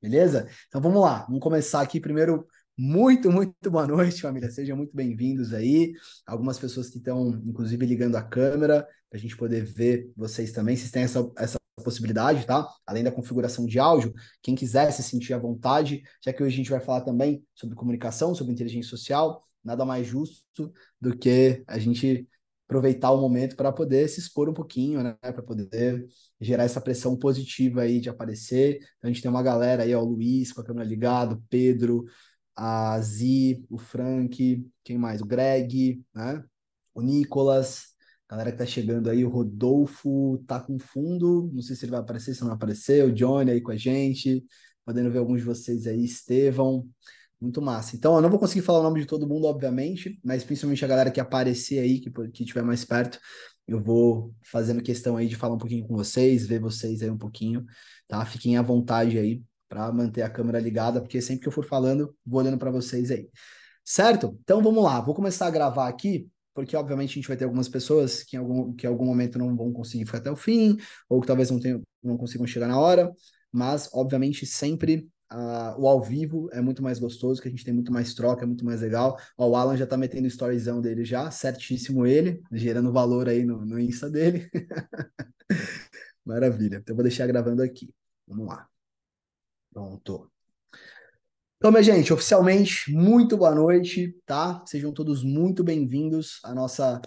beleza? Então vamos lá, vamos começar aqui primeiro. Muito, muito boa noite, família. Sejam muito bem-vindos aí. Algumas pessoas que estão, inclusive, ligando a câmera, para a gente poder ver vocês também. Vocês têm essa, essa possibilidade, tá? Além da configuração de áudio, quem quiser se sentir à vontade, já que hoje a gente vai falar também sobre comunicação, sobre inteligência social, nada mais justo do que a gente aproveitar o momento para poder se expor um pouquinho, né? Para poder gerar essa pressão positiva aí de aparecer. Então, a gente tem uma galera aí, ó, o Luiz com a câmera ligada, o Pedro, a Zi, o Frank, quem mais? O Greg, né? O Nicolas, galera que tá chegando aí, o Rodolfo tá com fundo, não sei se ele vai aparecer, se não apareceu, aparecer, o Johnny aí com a gente, podendo ver alguns de vocês aí, Estevão. Muito massa. Então, eu não vou conseguir falar o nome de todo mundo, obviamente, mas principalmente a galera que aparecer aí, que, que tiver mais perto, eu vou fazendo questão aí de falar um pouquinho com vocês, ver vocês aí um pouquinho, tá? Fiquem à vontade aí para manter a câmera ligada, porque sempre que eu for falando, vou olhando para vocês aí. Certo? Então vamos lá, vou começar a gravar aqui, porque obviamente a gente vai ter algumas pessoas que em algum, que em algum momento não vão conseguir ficar até o fim, ou que talvez não, tenham, não consigam chegar na hora, mas obviamente sempre Uh, o ao vivo é muito mais gostoso, que a gente tem muito mais troca, é muito mais legal. Ó, o Alan já tá metendo storyzão dele já, certíssimo ele, gerando valor aí no, no Insta dele. Maravilha. Então, eu vou deixar gravando aqui. Vamos lá. Pronto. Então, minha gente, oficialmente, muito boa noite, tá? Sejam todos muito bem-vindos à nossa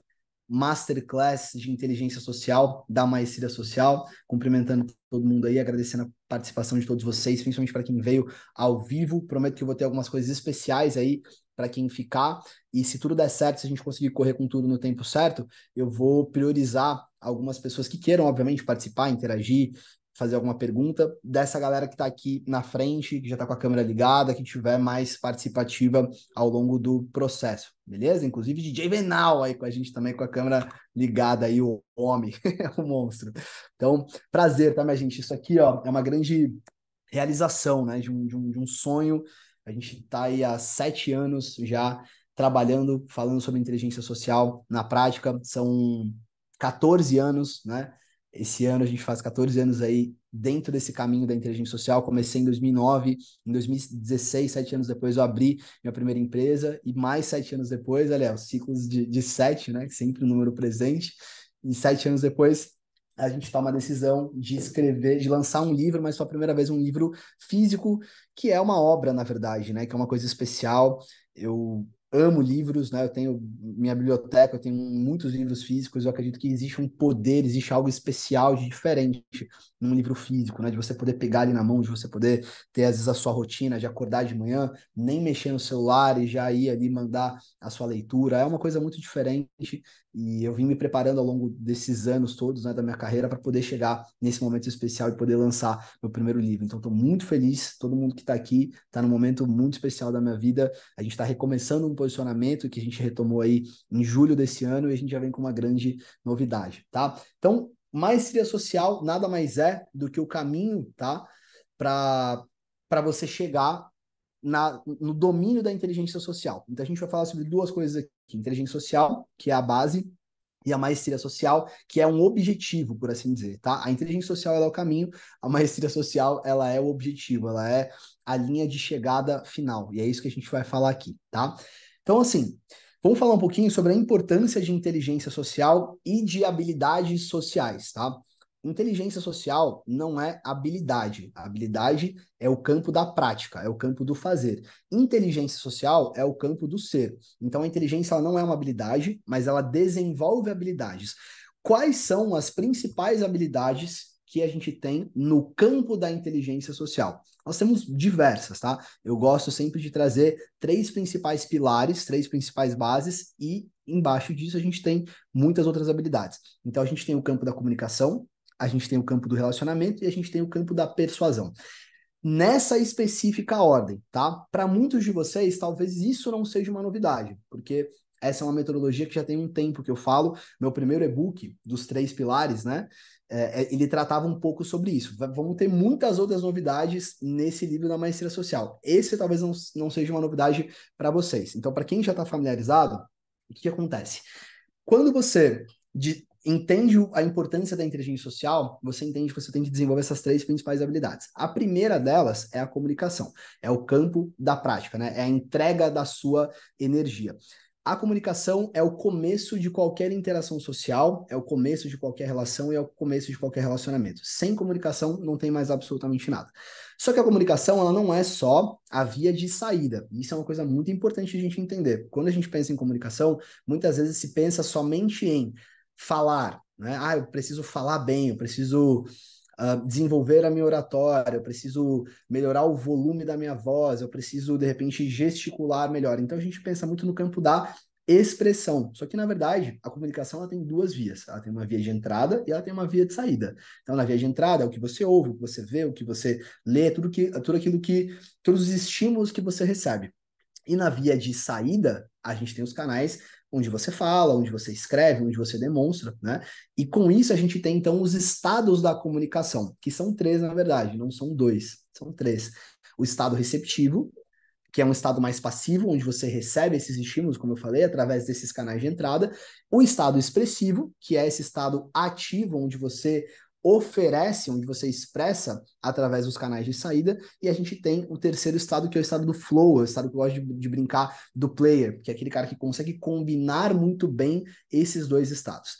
masterclass de inteligência social da Maestria Social. Cumprimentando todo mundo aí, agradecendo a participação de todos vocês, principalmente para quem veio ao vivo. Prometo que eu vou ter algumas coisas especiais aí para quem ficar. E se tudo der certo, se a gente conseguir correr com tudo no tempo certo, eu vou priorizar algumas pessoas que queiram, obviamente, participar, interagir fazer alguma pergunta. Dessa galera que está aqui na frente, que já está com a câmera ligada, que tiver mais participativa ao longo do processo, beleza? Inclusive DJ Venal aí com a gente também, com a câmera ligada aí, o homem, o monstro. Então, prazer, tá, minha gente? Isso aqui, ó, é uma grande realização, né, de um, de um, de um sonho. A gente está aí há sete anos já trabalhando, falando sobre inteligência social na prática. São 14 anos, né? Esse ano a gente faz 14 anos aí dentro desse caminho da inteligência social. Comecei em 2009, em 2016, sete anos depois, eu abri minha primeira empresa e mais sete anos depois, olha, os ciclos de, de sete, né? Sempre o um número presente. E sete anos depois, a gente toma a decisão de escrever, de lançar um livro, mas pela primeira vez um livro físico, que é uma obra, na verdade, né? Que é uma coisa especial. Eu amo livros, né? Eu tenho minha biblioteca, eu tenho muitos livros físicos. Eu acredito que existe um poder, existe algo especial de diferente num livro físico, né? De você poder pegar ele na mão, de você poder ter às vezes a sua rotina de acordar de manhã, nem mexer no celular e já ir ali mandar a sua leitura. É uma coisa muito diferente e eu vim me preparando ao longo desses anos todos, né, da minha carreira para poder chegar nesse momento especial e poder lançar meu primeiro livro. Então estou muito feliz, todo mundo que está aqui está num momento muito especial da minha vida. A gente está recomeçando um posicionamento que a gente retomou aí em julho desse ano e a gente já vem com uma grande novidade, tá? Então, maestria social nada mais é do que o caminho, tá? Para você chegar na, no domínio da inteligência social. Então, a gente vai falar sobre duas coisas aqui: inteligência social, que é a base, e a maestria social, que é um objetivo, por assim dizer, tá? A inteligência social é o caminho, a maestria social ela é o objetivo, ela é a linha de chegada final. E é isso que a gente vai falar aqui, tá? Então, assim, vamos falar um pouquinho sobre a importância de inteligência social e de habilidades sociais, tá? Inteligência social não é habilidade. A habilidade é o campo da prática, é o campo do fazer. Inteligência social é o campo do ser. Então, a inteligência ela não é uma habilidade, mas ela desenvolve habilidades. Quais são as principais habilidades que a gente tem no campo da inteligência social? Nós temos diversas, tá? Eu gosto sempre de trazer três principais pilares, três principais bases e embaixo disso a gente tem muitas outras habilidades. Então a gente tem o campo da comunicação, a gente tem o campo do relacionamento e a gente tem o campo da persuasão. Nessa específica ordem, tá? Para muitos de vocês, talvez isso não seja uma novidade, porque essa é uma metodologia que já tem um tempo que eu falo. Meu primeiro e-book dos três pilares, né? É, é, ele tratava um pouco sobre isso. Vamos ter muitas outras novidades nesse livro da maestria social. Esse talvez não, não seja uma novidade para vocês. Então, para quem já está familiarizado, o que, que, acontece? Quando você de, entende a importância da inteligência social, você entende que você tem que desenvolver essas três principais habilidades. A primeira delas é a comunicação, é o campo da prática, né? é a entrega da sua energia. A comunicação é o começo de qualquer interação social, é o começo de qualquer relação e é o começo de qualquer relacionamento. Sem comunicação não tem mais absolutamente nada. Só que a comunicação ela não é só a via de saída. Isso é uma coisa muito importante a gente entender. Quando a gente pensa em comunicação, muitas vezes se pensa somente em falar, né? Ah, eu preciso falar bem, eu preciso uh, desenvolver a minha oratória, eu preciso melhorar o volume da minha voz, eu preciso, de repente, gesticular melhor. Então, a gente pensa muito no campo da expressão. Só que, na verdade, a comunicação ela tem duas vias. Ela tem uma via de entrada e ela tem uma via de saída. Então, na via de entrada é o que você ouve, o que você vê, o que você lê, tudo, que, tudo aquilo que. todos os estímulos que você recebe. E na via de saída, a gente tem os canais onde você fala, onde você escreve, onde você demonstra, né? E com isso a gente tem então os estados da comunicação, que são três na verdade, não são dois, são três. O estado receptivo, que é um estado mais passivo, onde você recebe esses estímulos, como eu falei, através desses canais de entrada. O estado expressivo, que é esse estado ativo, onde você oferece, onde você expressa através dos canais de saída. E a gente tem o terceiro estado, que é o estado do flow, é o estado que eu gosto de, de, brincar do player, que é aquele cara que consegue combinar muito bem esses dois estados.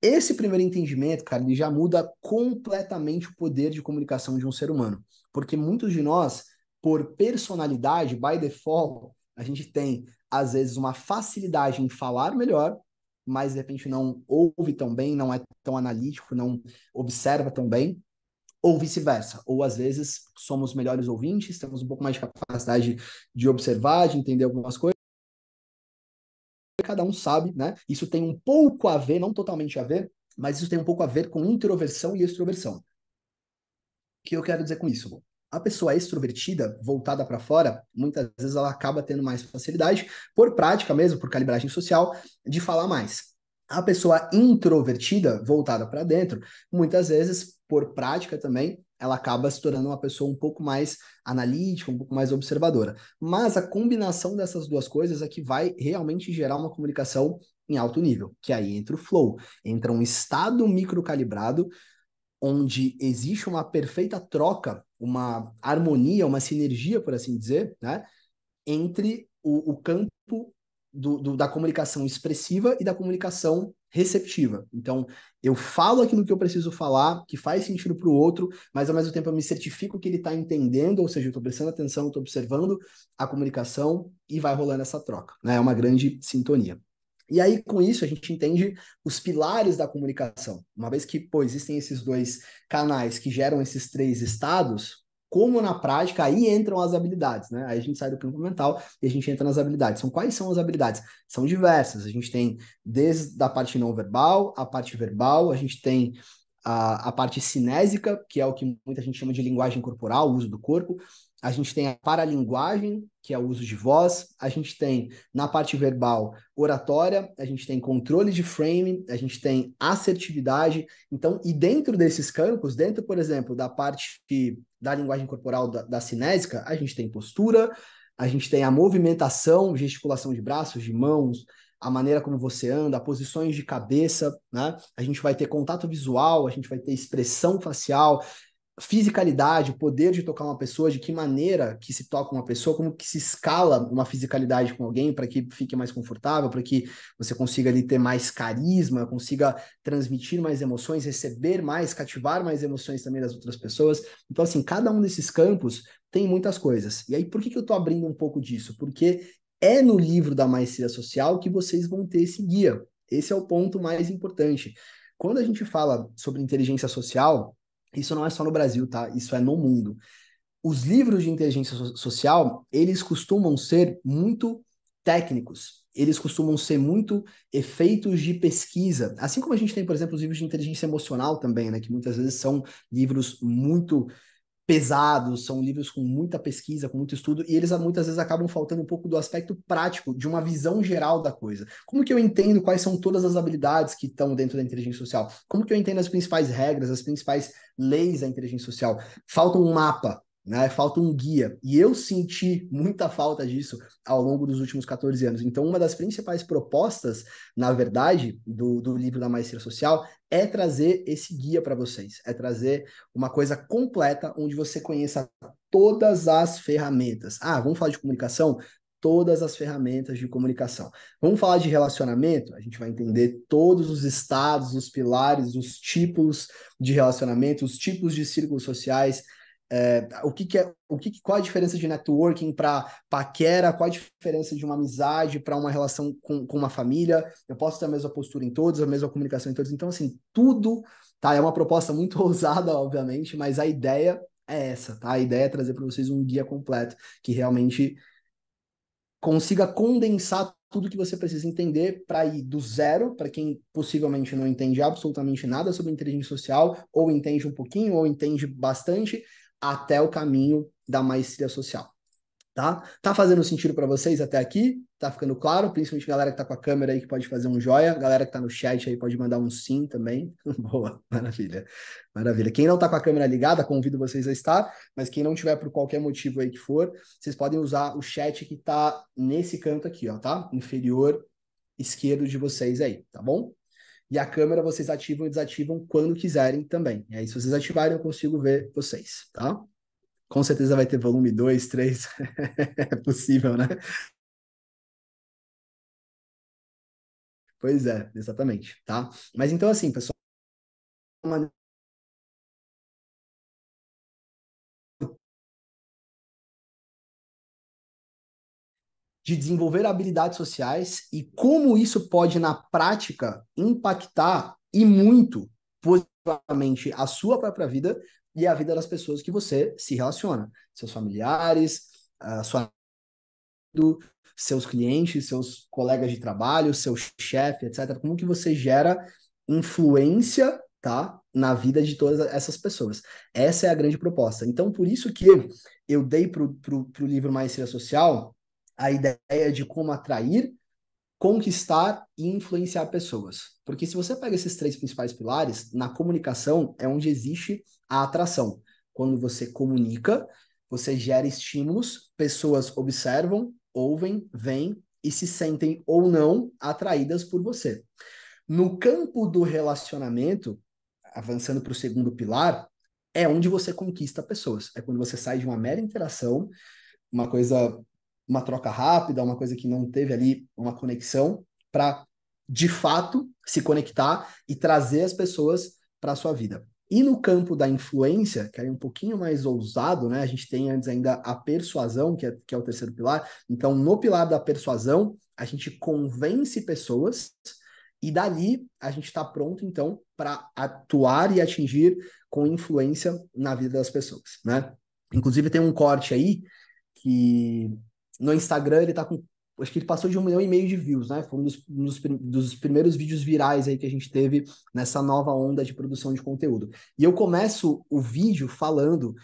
Esse primeiro entendimento, cara, ele já muda completamente o poder de comunicação de um ser humano. Porque muitos de nós, por personalidade, by default, a gente tem, às vezes, uma facilidade em falar melhor mas de repente não ouve tão bem, não é tão analítico, não observa tão bem, ou vice-versa. Ou às vezes somos melhores ouvintes, temos um pouco mais de capacidade de observar, de entender algumas coisas. Cada um sabe, né? Isso tem um pouco a ver, não totalmente a ver, mas isso tem um pouco a ver com introversão e extroversão. O que eu quero dizer com isso? a pessoa extrovertida, voltada para fora, muitas vezes ela acaba tendo mais facilidade, por prática mesmo, por calibragem social, de falar mais. A pessoa introvertida, voltada para dentro, muitas vezes, por prática também, ela acaba se tornando uma pessoa um pouco mais analítica, um pouco mais observadora. Mas a combinação dessas duas coisas é que vai realmente gerar uma comunicação em alto nível, que aí entra o flow, entra um estado microcalibrado onde existe uma perfeita troca uma harmonia, uma sinergia, por assim dizer, né? entre o, o campo do, do, da comunicação expressiva e da comunicação receptiva. Então, eu falo aquilo que eu preciso falar, que faz sentido para o outro, mas ao mesmo tempo eu me certifico que ele está entendendo, ou seja, eu estou prestando atenção, estou observando a comunicação e vai rolando essa troca. Né? É uma grande sintonia. E aí, com isso, a gente entende os pilares da comunicação. Uma vez que pô, existem esses dois canais que geram esses três estados, como na prática, aí entram as habilidades, né? Aí a gente sai do campo mental e a gente entra nas habilidades. São então, quais são as habilidades? São diversas. A gente tem desde a parte não verbal, a parte verbal, a gente tem a, a parte cinésica, que é o que muita gente chama de linguagem corporal, o uso do corpo a gente tem a paralinguagem, que é o uso de voz, a gente tem na parte verbal oratória, a gente tem controle de frame, a gente tem assertividade. Então, e dentro desses campos, dentro, por exemplo, da parte que, da linguagem corporal da, da cinésica, a gente tem postura, a gente tem a movimentação, gesticulação de braços, de mãos, a maneira como você anda, posições de cabeça, né? A gente vai ter contato visual, a gente vai ter expressão facial, fisicalidade, o poder de tocar uma pessoa, de que maneira que se toca uma pessoa, como que se escala uma fisicalidade com alguém para que fique mais confortável, para que você consiga ali ter mais carisma, consiga transmitir mais emoções, receber mais, cativar mais emoções também das outras pessoas. Então, assim, cada um desses campos tem muitas coisas. E aí, por que, que eu estou abrindo um pouco disso? Porque é no livro da Maestria Social que vocês vão ter esse guia. Esse é o ponto mais importante. Quando a gente fala sobre inteligência social, isso não é só no Brasil, tá? Isso é no mundo. Os livros de inteligência social, eles costumam ser muito técnicos. Eles costumam ser muito efeitos de pesquisa. Assim como a gente tem, por exemplo, os livros de inteligência emocional também, né? Que muitas vezes são livros muito pesados, são livros com muita pesquisa, com muito estudo, e eles muitas vezes acabam faltando um pouco do aspecto prático, de uma visão geral da coisa. Como que eu entendo quais são todas as habilidades que estão dentro da inteligência social? Como que eu entendo as principais regras, as principais leis da inteligência social? Falta um mapa, né? Falta um guia. E eu senti muita falta disso ao longo dos últimos 14 anos. Então, uma das principais propostas, na verdade, do, do livro da Maestria Social é trazer esse guia para vocês, é trazer uma coisa completa onde você conheça todas as ferramentas. Ah, vamos falar de comunicação? todas as ferramentas de comunicação. Vamos falar de relacionamento? A gente vai entender todos os estados, os pilares, os tipos de relacionamento, os tipos de círculos sociais, é, o que, que é o que, que, qual a diferença de networking para paquera, qual a diferença de uma amizade para uma relação com, com uma família? Eu posso ter a mesma postura em todos, a mesma comunicação em todos. Então, assim, tudo tá? É uma proposta muito ousada, obviamente, mas a ideia é essa, tá? A ideia é trazer para vocês um guia completo que realmente consiga condensar tudo que você precisa entender para ir do zero, para quem possivelmente não entende absolutamente nada sobre inteligência social, ou entende um pouquinho, ou entende bastante, até o caminho da maestria social. Tá? Tá fazendo sentido para vocês até aqui? Tá ficando claro? Principalmente galera que tá com a câmera aí que pode fazer um joia, galera que tá no chat aí pode mandar um sim também. Boa, maravilha. Maravilha. Quem não tá com a câmera ligada, convido vocês a estar, mas quem não tiver por qualquer motivo aí que for, vocês podem usar o chat que tá nesse canto aqui, ó, tá? Inferior esquerdo de vocês aí, tá bom? E a câmera vocês ativam e desativam quando quiserem também. E aí, se vocês ativarem, eu consigo ver vocês, tá? Com certeza vai ter volume 2, 3. é possível, né? Pois é, exatamente, tá? Mas então, assim, pessoal, uma de desenvolver habilidades sociais e como isso pode, na prática, impactar e muito positivamente a sua própria vida e a vida das pessoas que você se relaciona, seus familiares, a sua seus clientes, seus colegas de trabalho, seu chefe, etc. Como que você gera influência, tá, na vida de todas essas pessoas? Essa é a grande proposta. Então, por isso que eu dei para o livro Maestria Social a ideia de como atrair, conquistar e influenciar pessoas. Porque se você pega esses três principais pilares, na comunicação é onde existe a atração. Quando você comunica, você gera estímulos, pessoas observam, ouvem, veem e se sentem ou não atraídas por você. No campo do relacionamento, avançando para o segundo pilar, é onde você conquista pessoas. É quando você sai de uma mera interação, uma coisa uma troca rápida, uma coisa que não teve ali uma conexão, para de fato se conectar e trazer as pessoas para a sua vida. E no campo da influência, que é um pouquinho mais ousado, né? A gente tem antes ainda a persuasão, que é, que é o terceiro pilar. Então, no pilar da persuasão, a gente convence pessoas e dali a gente está pronto, então, para atuar e atingir com influência na vida das pessoas, né? Inclusive tem um corte aí que no Instagram ele tá com. Acho que ele passou de um milhão e meio de views, né? Foi um dos, um dos, dos primeiros vídeos virais aí que a gente teve nessa nova onda de produção de conteúdo. E eu começo o vídeo falando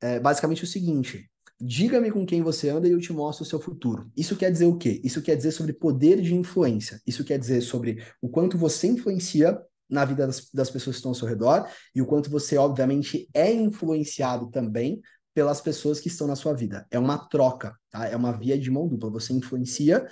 é, basicamente o seguinte: Diga-me com quem você anda e eu te mostro o seu futuro. Isso quer dizer o quê? Isso quer dizer sobre poder de influência. Isso quer dizer sobre o quanto você influencia na vida das, das, pessoas que estão ao seu redor e o quanto você, obviamente, é influenciado também pelas pessoas que estão na sua vida. É uma troca. Tá? É uma via de mão dupla. Você influencia.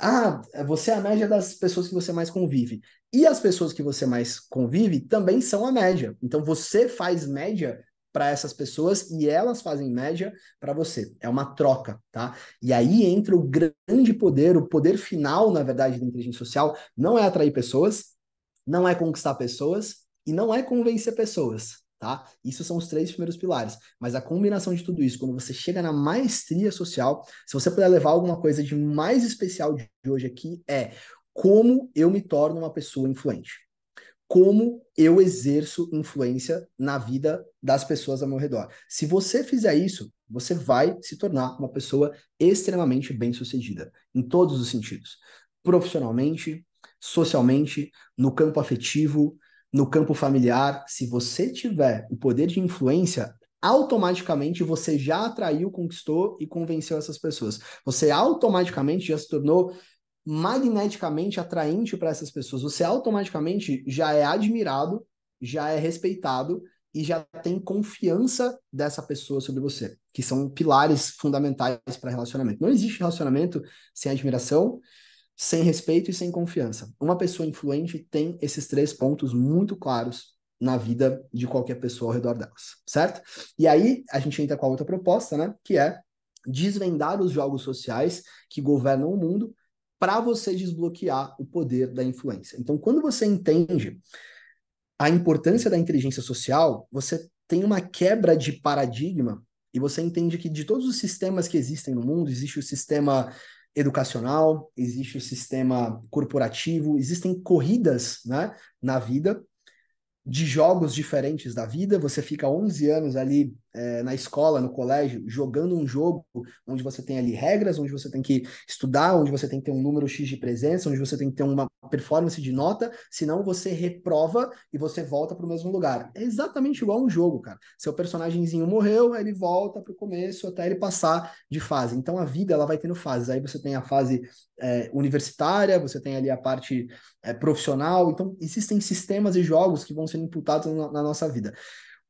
Ah, você é a média das pessoas que você mais convive. E as pessoas que você mais convive também são a média. Então você faz média para essas pessoas e elas fazem média para você. É uma troca, tá? E aí entra o grande poder, o poder final, na verdade, da inteligência social, não é atrair pessoas, não é conquistar pessoas e não é convencer pessoas tá? Isso são os três primeiros pilares. Mas a combinação de tudo isso, quando você chega na maestria social, se você puder levar alguma coisa de mais especial de hoje aqui, é como eu me torno uma pessoa influente. Como eu exerço influência na vida das pessoas ao meu redor. Se você fizer isso, você vai se tornar uma pessoa extremamente bem-sucedida, em todos os sentidos. Profissionalmente, socialmente, no campo afetivo, no campo familiar, se você tiver o poder de influência, automaticamente você já atraiu, conquistou e convenceu essas pessoas. Você automaticamente já se tornou magneticamente atraente para essas pessoas. Você automaticamente já é admirado, já é respeitado e já tem confiança dessa pessoa sobre você, que são pilares fundamentais para relacionamento. Não existe relacionamento sem admiração sem respeito e sem confiança. Uma pessoa influente tem esses três pontos muito claros na vida de qualquer pessoa ao redor delas, certo? E aí a gente entra com a outra proposta, né? Que é desvendar os jogos sociais que governam o mundo para você desbloquear o poder da influência. Então, quando você entende a importância da inteligência social, você tem uma quebra de paradigma e você entende que de todos os sistemas que existem no mundo, existe o sistema educacional, existe o sistema corporativo, existem corridas né, na vida, de jogos diferentes da vida. Você fica 11 anos ali é, na escola, no colégio, jogando um jogo onde você tem ali regras, onde você tem que estudar, onde você tem que ter um número X de presença, onde você tem que ter uma performance de nota, senão você reprova e você volta para o mesmo lugar. É exatamente igual um jogo, cara. Seu personagemzinho morreu, ele volta para o começo até ele passar de fase. Então a vida ela vai tendo fases. Aí você tem a fase é, universitária, você tem ali a parte é, profissional. Então existem sistemas e jogos que vão sendo imputados na, na nossa vida.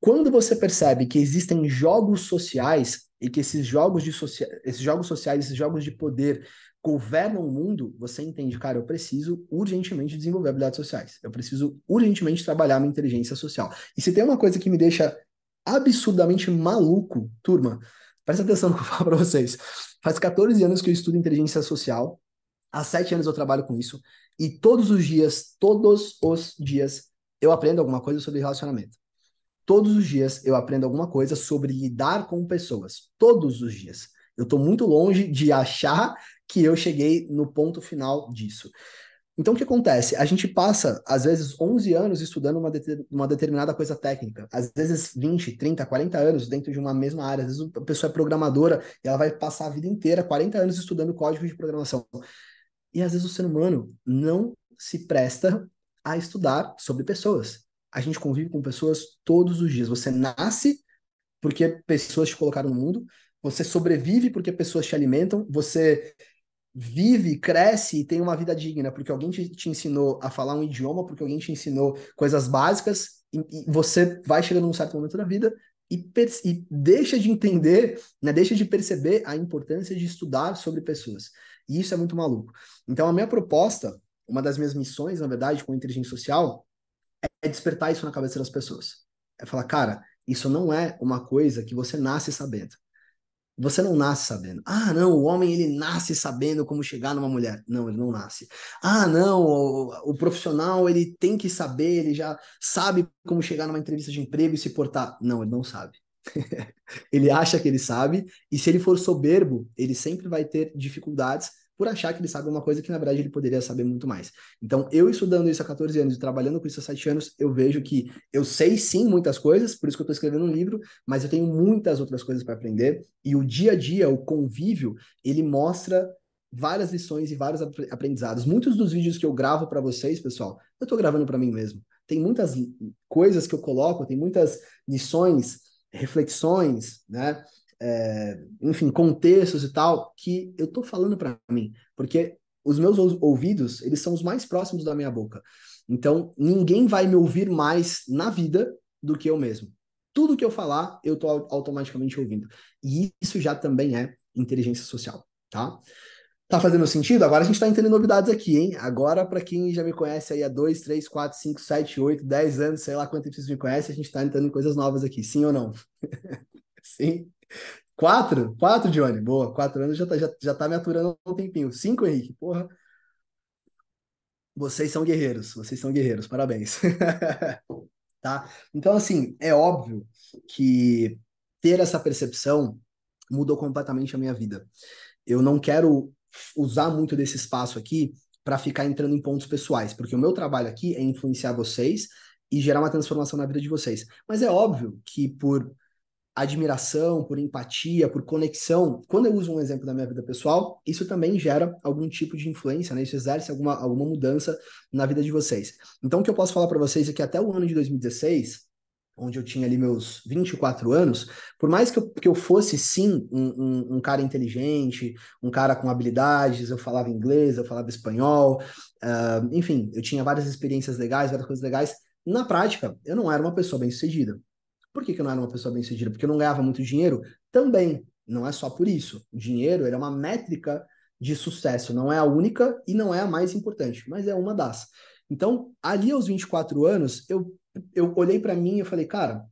Quando você percebe que existem jogos sociais e que esses jogos, de socia esses jogos sociais, esses jogos de poder governam o mundo, você entende, cara, eu preciso urgentemente desenvolver habilidades sociais. Eu preciso urgentemente trabalhar minha inteligência social. E se tem uma coisa que me deixa absurdamente maluco, turma, presta atenção no que eu falo para vocês. Faz 14 anos que eu estudo inteligência social, há 7 anos eu trabalho com isso, e todos os dias, todos os dias, eu aprendo alguma coisa sobre relacionamento. Todos os dias eu aprendo alguma coisa sobre lidar com pessoas. Todos os dias. Eu estou muito longe de achar que eu cheguei no ponto final disso. Então, o que acontece? A gente passa, às vezes, 11 anos estudando uma, de uma determinada coisa técnica, às vezes 20, 30, 40 anos dentro de uma mesma área. Às vezes, a pessoa é programadora e ela vai passar a vida inteira, 40 anos, estudando código de programação. E às vezes o ser humano não se presta a estudar sobre pessoas a gente convive com pessoas todos os dias. Você nasce porque pessoas te colocaram no mundo, você sobrevive porque pessoas te alimentam, você vive, cresce e tem uma vida digna porque alguém te, te ensinou a falar um idioma, porque alguém te ensinou coisas básicas, e, e você vai chegando num certo momento da vida e, e deixa de entender, né, deixa de perceber a importância de estudar sobre pessoas. E isso é muito maluco. Então, a minha proposta, uma das minhas missões, na verdade, com a inteligência social, é despertar isso na cabeça das pessoas. É falar, cara, isso não é uma coisa que você nasce sabendo. Você não nasce sabendo. Ah, não, o homem ele nasce sabendo como chegar numa mulher. Não, ele não nasce. Ah, não, o, o, profissional ele tem que saber, ele já sabe como chegar numa entrevista de emprego e se portar. Não, ele não sabe. ele acha que ele sabe e se ele for soberbo, ele sempre vai ter dificuldades por achar que ele sabe uma coisa que, na verdade, ele poderia saber muito mais. Então, eu estudando isso há 14 anos e trabalhando com isso há 7 anos, eu vejo que eu sei sim muitas coisas, por isso que eu estou escrevendo um livro, mas eu tenho muitas outras coisas para aprender. E o dia a dia, o convívio, ele mostra várias lições e vários aprendizados. Muitos dos vídeos que eu gravo para vocês, pessoal, eu estou gravando para mim mesmo. Tem muitas coisas que eu coloco, tem muitas lições, reflexões, né? é, enfim, contextos e tal, que eu tô falando para mim, porque os meus ouvidos, eles são os mais próximos da minha boca. Então, ninguém vai me ouvir mais na vida do que eu mesmo. Tudo que eu falar, eu tô automaticamente ouvindo. E isso já também é inteligência social, tá? Tá fazendo sentido? Agora a gente tá entendendo novidades aqui, hein? Agora, para quem já me conhece aí há 2, 3, 4, 5, 7, 8, 10 anos, sei lá quanto tempo vocês me conhecem, a gente tá entrando em coisas novas aqui, sim ou não? sim? Quatro? Quatro, Johnny. Boa. Quatro anos já tá, já, já tá me aturando um tempinho. Cinco, Henrique. Porra. Vocês são guerreiros. Vocês são guerreiros. Parabéns. tá? Então, assim, é óbvio que ter essa percepção mudou completamente a minha vida. Eu não quero usar muito desse espaço aqui para ficar entrando em pontos pessoais, porque o meu trabalho aqui é influenciar vocês e gerar uma transformação na vida de vocês. Mas é óbvio que por admiração, por empatia, por conexão, quando eu uso um exemplo da minha vida pessoal, isso também gera algum tipo de influência, né? Isso exerce alguma, alguma mudança na vida de vocês. Então, o que eu posso falar para vocês é que até o ano de 2016, onde eu tinha ali meus 24 anos, por mais que eu, que eu fosse sim um, um, um cara inteligente, um cara com habilidades, eu falava inglês, eu falava espanhol, uh, enfim, eu tinha várias experiências legais, várias coisas legais. Na prática, eu não era uma pessoa bem sucedida. Por que, que eu não era uma pessoa bem sucedida? Porque eu não ganhava muito dinheiro? Também, não é só por isso. O dinheiro é uma métrica de sucesso, não é a única e não é a mais importante, mas é uma das. Então, ali aos 24 anos, eu, eu olhei para mim e falei, cara,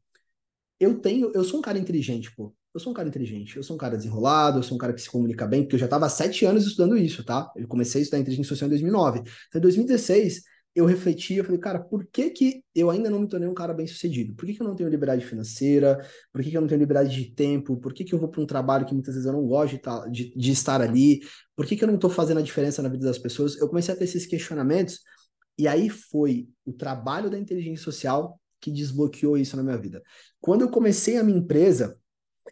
eu tenho, eu sou um cara inteligente, pô. Eu sou um cara inteligente, eu sou um cara desenrolado, eu sou um cara que se comunica bem, porque eu já estava há sete anos estudando isso, tá? Eu comecei a estudar inteligência social em 2009. Então, em 2016, eu refleti, eu falei, cara, por que que eu ainda não me tornei um cara bem sucedido? Por que que eu não tenho liberdade financeira? Por que que eu não tenho liberdade de tempo? Por que que eu vou para um trabalho que muitas vezes eu não gosto de, tá, de, de estar ali? Por que que eu não estou fazendo a diferença na vida das pessoas? Eu comecei a ter esses questionamentos e aí foi o trabalho da inteligência social que desbloqueou isso na minha vida. Quando eu comecei a minha empresa,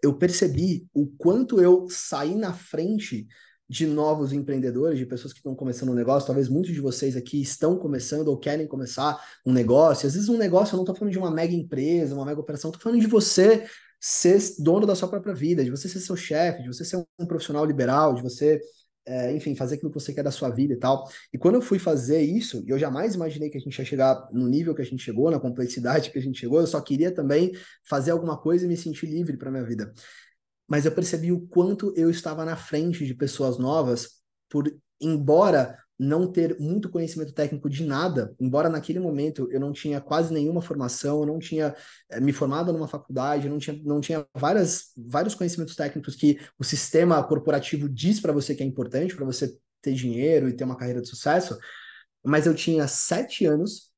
eu percebi o quanto eu saí na frente de novos empreendedores, de pessoas que estão começando um negócio. Talvez muitos de vocês aqui estão começando ou querem começar um negócio. Às vezes, um negócio, eu não estou falando de uma mega empresa, uma mega operação, estou falando de você ser dono da sua própria vida, de você ser seu chefe, de você ser um profissional liberal, de você. É, enfim, fazer aquilo que você quer da sua vida e tal. E quando eu fui fazer isso, eu jamais imaginei que a gente ia chegar no nível que a gente chegou, na complexidade que a gente chegou, eu só queria também fazer alguma coisa e me sentir livre para minha vida mas eu percebi o quanto eu estava na frente de pessoas novas, por embora não ter muito conhecimento técnico de nada, embora naquele momento eu não tinha quase nenhuma formação, eu não tinha eh, me formado numa faculdade, eu não tinha, não tinha várias, vários conhecimentos técnicos que o sistema corporativo diz para você que é importante, para você ter dinheiro e ter uma carreira de sucesso, mas eu tinha sete anos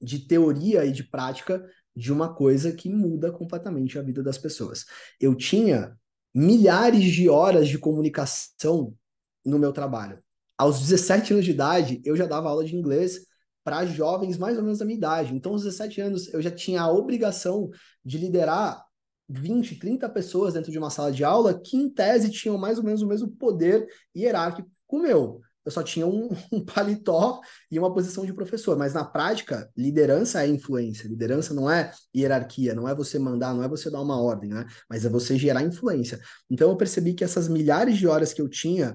de teoria e de prática de uma coisa que muda completamente a vida das pessoas. Eu tinha milhares de horas de comunicação no meu trabalho. Aos 17 anos de idade, eu já dava aula de inglês para jovens mais ou menos da minha idade. Então, aos 17 anos, eu já tinha a obrigação de liderar 20, 30 pessoas dentro de uma sala de aula que, em tese, tinham mais ou menos o mesmo poder hierárquico que o meu eu só tinha um, um, paletó e uma posição de professor. Mas na prática, liderança é influência. Liderança não é hierarquia, não é você mandar, não é você dar uma ordem, né? Mas é você gerar influência. Então eu percebi que essas milhares de horas que eu tinha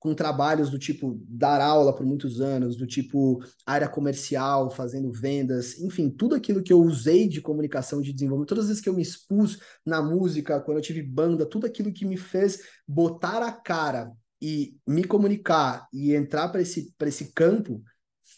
com trabalhos do tipo dar aula por muitos anos, do tipo área comercial, fazendo vendas, enfim, tudo aquilo que eu usei de comunicação, de desenvolvimento, todas as vezes que eu me expus na música, quando eu tive banda, tudo aquilo que me fez botar a cara e me comunicar e entrar para esse, esse campo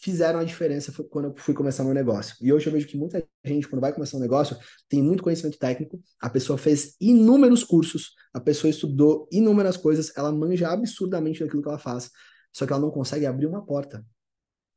fizeram a diferença quando eu fui começar meu negócio. E hoje eu vejo que muita gente, quando vai começar um negócio, tem muito conhecimento técnico, a pessoa fez inúmeros cursos, a pessoa estudou inúmeras coisas, ela manja absurdamente daquilo que ela faz, só que ela não consegue abrir uma porta.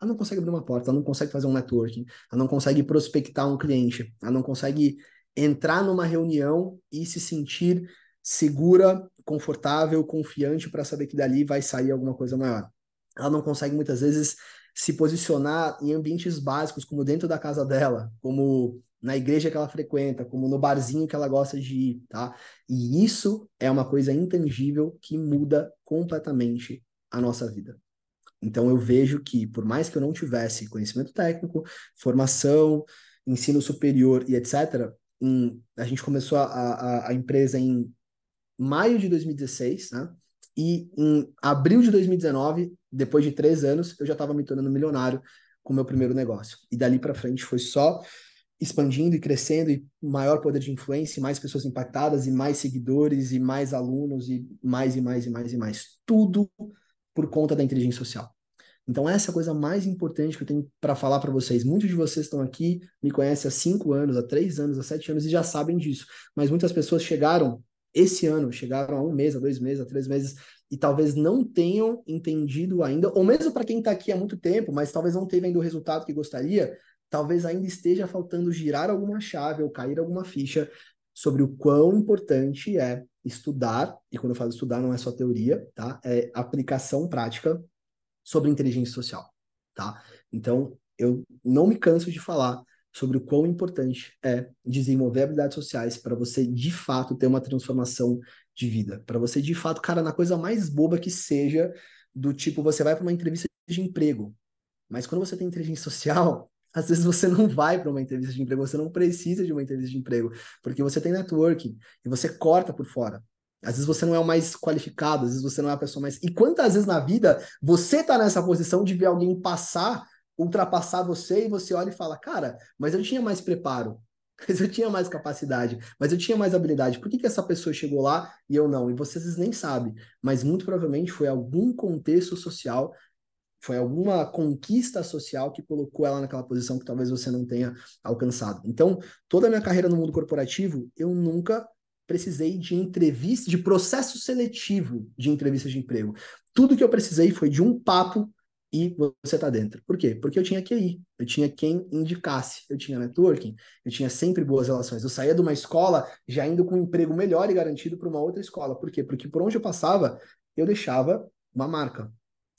Ela não consegue abrir uma porta, ela não consegue fazer um networking, ela não consegue prospectar um cliente, ela não consegue entrar numa reunião e se sentir segura confortável, confiante para saber que dali vai sair alguma coisa maior. Ela não consegue muitas vezes se posicionar em ambientes básicos, como dentro da casa dela, como na igreja que ela frequenta, como no barzinho que ela gosta de ir, tá? E isso é uma coisa intangível que muda completamente a nossa vida. Então eu vejo que, por mais que eu não tivesse conhecimento técnico, formação, ensino superior e etc., em, a gente começou a, a, a empresa em maio de 2016, né? E em abril de 2019, depois de três anos, eu já estava me tornando milionário com o meu primeiro negócio. E dali para frente foi só expandindo e crescendo e maior poder de influência, e mais pessoas impactadas e mais seguidores e mais alunos e mais e mais e mais e mais, tudo por conta da inteligência social. Então essa é a coisa mais importante que eu tenho para falar para vocês. Muitos de vocês estão aqui, me conhecem há cinco anos, há três anos, há sete anos e já sabem disso. Mas muitas pessoas chegaram esse ano, chegaram a um mês, a dois meses, a três meses, e talvez não tenham entendido ainda, ou mesmo para quem está aqui há muito tempo, mas talvez não teve ainda o resultado que gostaria, talvez ainda esteja faltando girar alguma chave ou cair alguma ficha sobre o quão importante é estudar, e quando eu falo estudar não é só teoria, tá? É aplicação prática sobre inteligência social, tá? Então, eu não me canso de falar sobre o quão importante é desenvolver habilidades sociais para você de fato ter uma transformação de vida, para você de fato, cara, na coisa mais boba que seja, do tipo você vai para uma entrevista de emprego, mas quando você tem inteligência social, às vezes você não vai para uma entrevista de emprego, você não precisa de uma entrevista de emprego, porque você tem networking e você corta por fora. Às vezes você não é o mais qualificado, às vezes você não é a pessoa mais. E quantas vezes na vida você tá nessa posição de ver alguém passar ultrapassar você e você olha e fala, cara, mas eu tinha mais preparo, mas eu tinha mais capacidade, mas eu tinha mais habilidade. Por que, que essa pessoa chegou lá e eu não? E vocês nem sabem. Mas muito provavelmente foi algum contexto social, foi alguma conquista social que colocou ela naquela posição que talvez você não tenha alcançado. Então, toda a minha carreira no mundo corporativo, eu nunca precisei de entrevista, de processo seletivo de entrevista de emprego. Tudo que eu precisei foi de um papo e você está dentro. Por quê? Porque eu tinha que ir, eu tinha quem indicasse, eu tinha networking, eu tinha sempre boas relações. Eu saía de uma escola já indo com um emprego melhor e garantido para uma outra escola. Por quê? Porque por onde eu passava, eu deixava uma marca,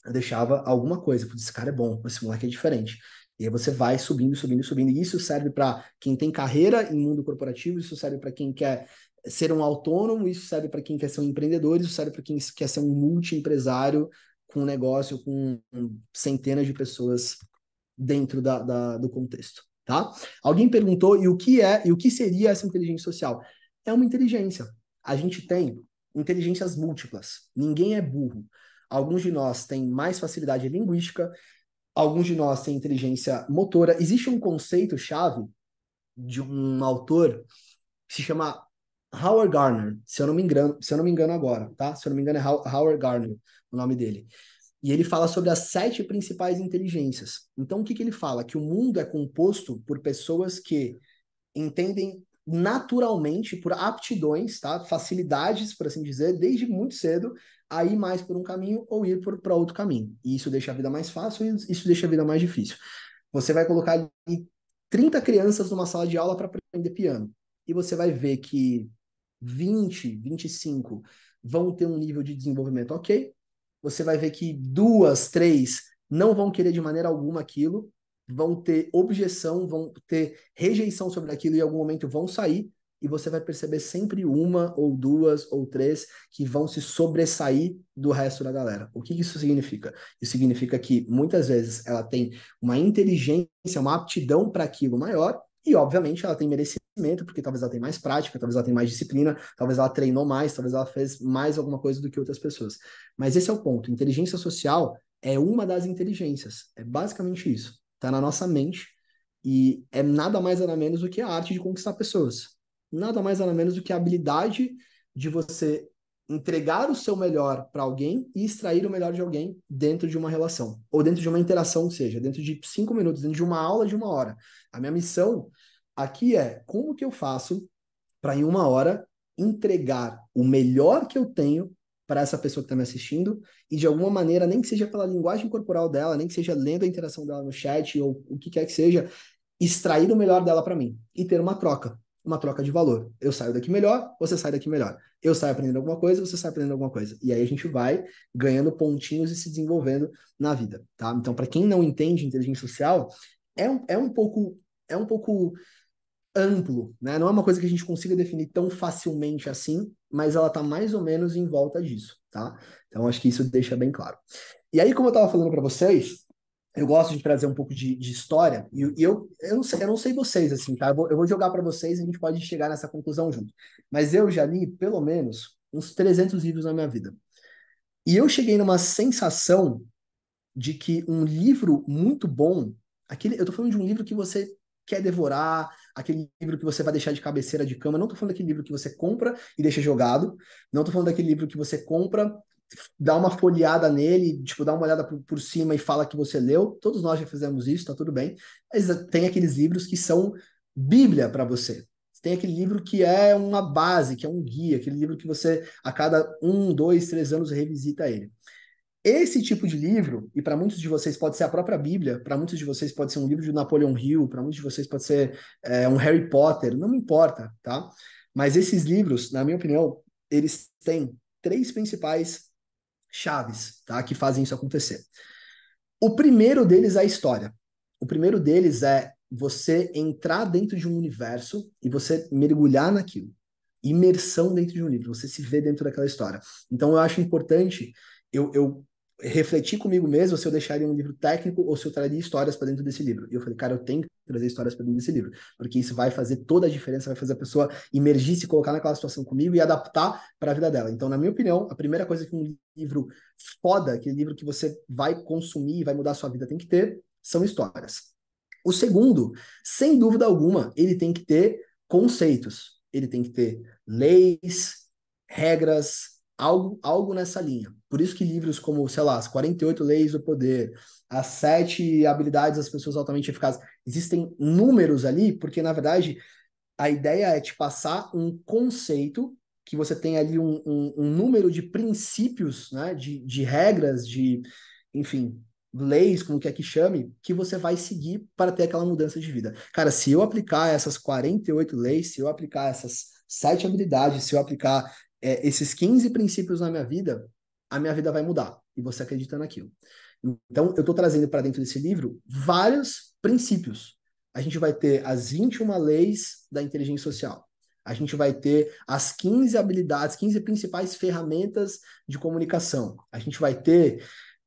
eu deixava alguma coisa. Esse cara é bom, esse moleque é diferente. E aí você vai subindo, subindo, subindo. E isso serve para quem tem carreira em mundo corporativo, isso serve para quem quer ser um autônomo, isso serve para quem quer ser um empreendedor, isso serve para quem quer ser um multiempresário com um negócio com centenas de pessoas dentro da, da, do contexto, tá? Alguém perguntou e o que é e o que seria essa inteligência social? É uma inteligência. A gente tem inteligências múltiplas. Ninguém é burro. Alguns de nós têm mais facilidade linguística, alguns de nós têm inteligência motora. Existe um conceito chave de um autor que se chama Howard Garner, se eu não me engano, se eu não me engano agora, tá? Se eu não me engano é Howard Garner, o nome dele. E ele fala sobre as sete principais inteligências. Então o que, que ele fala? Que o mundo é composto por pessoas que entendem naturalmente por aptidões, tá? Facilidades, por assim dizer, desde muito cedo, a ir mais por um caminho ou ir para outro caminho. E isso deixa a vida mais fácil e isso deixa a vida mais difícil. Você vai colocar ali 30 crianças numa sala de aula para aprender piano. E você vai ver que 20, 25 vão ter um nível de desenvolvimento ok. Você vai ver que duas, três não vão querer de maneira alguma aquilo, vão ter objeção, vão ter rejeição sobre aquilo e em algum momento vão sair. E você vai perceber sempre uma, ou duas, ou três que vão se sobressair do resto da galera. O que isso significa? Isso significa que muitas vezes ela tem uma inteligência, uma aptidão para aquilo maior, e, obviamente, ela tem merecimento, porque talvez ela tenha mais prática, talvez ela tenha mais disciplina, talvez ela treinou mais, talvez ela fez mais alguma coisa do que outras pessoas. Mas esse é o ponto. Inteligência social é uma das inteligências. É basicamente isso. Está na nossa mente e é nada mais nada menos do que a arte de conquistar pessoas. Nada mais nada menos do que a habilidade de você entregar o seu melhor para alguém e extrair o melhor de alguém dentro de uma relação, ou dentro de uma interação, seja, dentro de cinco minutos, dentro de uma aula de uma hora. A minha missão aqui é como que eu faço para em uma hora entregar o melhor que eu tenho para essa pessoa que está me assistindo e de alguma maneira, nem que seja pela linguagem corporal dela, nem que seja lendo a interação dela no chat ou o que quer que seja, extrair o melhor dela para mim e ter uma troca uma troca de valor. Eu saio daqui melhor, você sai daqui melhor. Eu saio aprendendo alguma coisa, você sai aprendendo alguma coisa. E aí a gente vai ganhando pontinhos e se desenvolvendo na vida, tá? Então, para quem não entende inteligência social, é um, é um pouco é um pouco amplo, né? Não é uma coisa que a gente consiga definir tão facilmente assim, mas ela tá mais ou menos em volta disso, tá? Então, acho que isso deixa bem claro. E aí, como eu estava falando para vocês, eu gosto de trazer um pouco de, de história, e, e, eu, eu, não sei, eu não sei vocês, assim, tá? Eu vou, eu vou jogar para vocês e a gente pode chegar nessa conclusão junto. Mas eu já li, pelo menos, uns 300 livros na minha vida. E eu cheguei numa sensação de que um livro muito bom, aquele, eu tô falando de um livro que você quer devorar, aquele livro que você vai deixar de cabeceira de cama, não tô falando daquele livro que você compra e deixa jogado, não tô falando daquele livro que você compra dá uma folheada nele, tipo, dá uma olhada por, por cima e fala que você leu. Todos nós já fizemos isso, tá tudo bem. Mas eh, tem aqueles livros que são Bíblia para você. Tem aquele livro que é uma base, que é um guia, aquele livro que você, a cada um, dois, três anos, revisita ele. Esse tipo de livro, e para muitos de vocês pode ser a própria Bíblia, para muitos de vocês pode ser um livro de Napoleon Hill, para muitos de vocês pode ser é, um Harry Potter, não importa, tá? Mas esses livros, na minha opinião, eles têm três principais chaves, tá? Que fazem isso acontecer. O primeiro deles é a história. O primeiro deles é você entrar dentro de um universo e você mergulhar naquilo. Imersão dentro de um livro, você se vê dentro daquela história. Então eu acho importante eu, eu refletir comigo mesmo se eu deixaria um livro técnico ou se eu traria histórias para dentro desse livro. E eu falei, cara, eu tenho que trazer histórias para dentro desse livro, porque isso vai fazer toda a diferença, vai fazer a pessoa emergir se colocar naquela situação comigo e adaptar para a vida dela. Então, na minha opinião, a primeira coisa que um livro foda, aquele livro que você vai consumir e vai mudar a sua vida tem que ter, são histórias. O segundo, sem dúvida alguma, ele tem que ter conceitos. Ele tem que ter leis, regras, algo, algo nessa linha. Por isso que livros como, sei lá, as 48 Leis do Poder, as sete habilidades das pessoas altamente eficazes, existem números ali, porque, na verdade, a ideia é te passar um conceito que você tem ali um, um, um número de princípios, né, de, de regras, de, enfim, leis, como quer que chame, que você vai seguir para ter aquela mudança de vida. Cara, se eu aplicar essas 48 leis, se eu aplicar essas sete habilidades, se eu aplicar é, esses 15 princípios na minha vida, a minha vida vai mudar. E você acredita naquilo. Então, eu estou trazendo para dentro desse livro vários princípios. A gente vai ter as 21 leis da inteligência social. A gente vai ter as 15 habilidades, 15 principais ferramentas de comunicação. A gente vai ter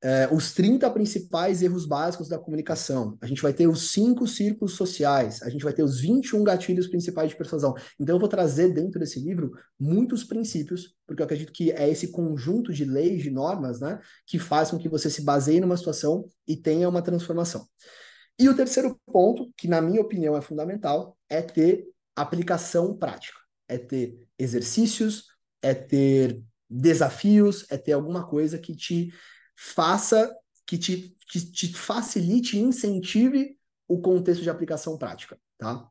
é, os 30 principais erros básicos da comunicação, a gente vai ter os cinco círculos sociais, a gente vai ter os 21 gatilhos principais de persuasão. Então, eu vou trazer dentro desse livro muitos princípios, porque eu acredito que é esse conjunto de leis, de normas, né, que faz com que você se baseie numa situação e tenha uma transformação. E o terceiro ponto, que na minha opinião é fundamental, é ter aplicação prática, é ter exercícios, é ter desafios, é ter alguma coisa que te faça, que te, que te facilite e incentive o contexto de aplicação prática, tá?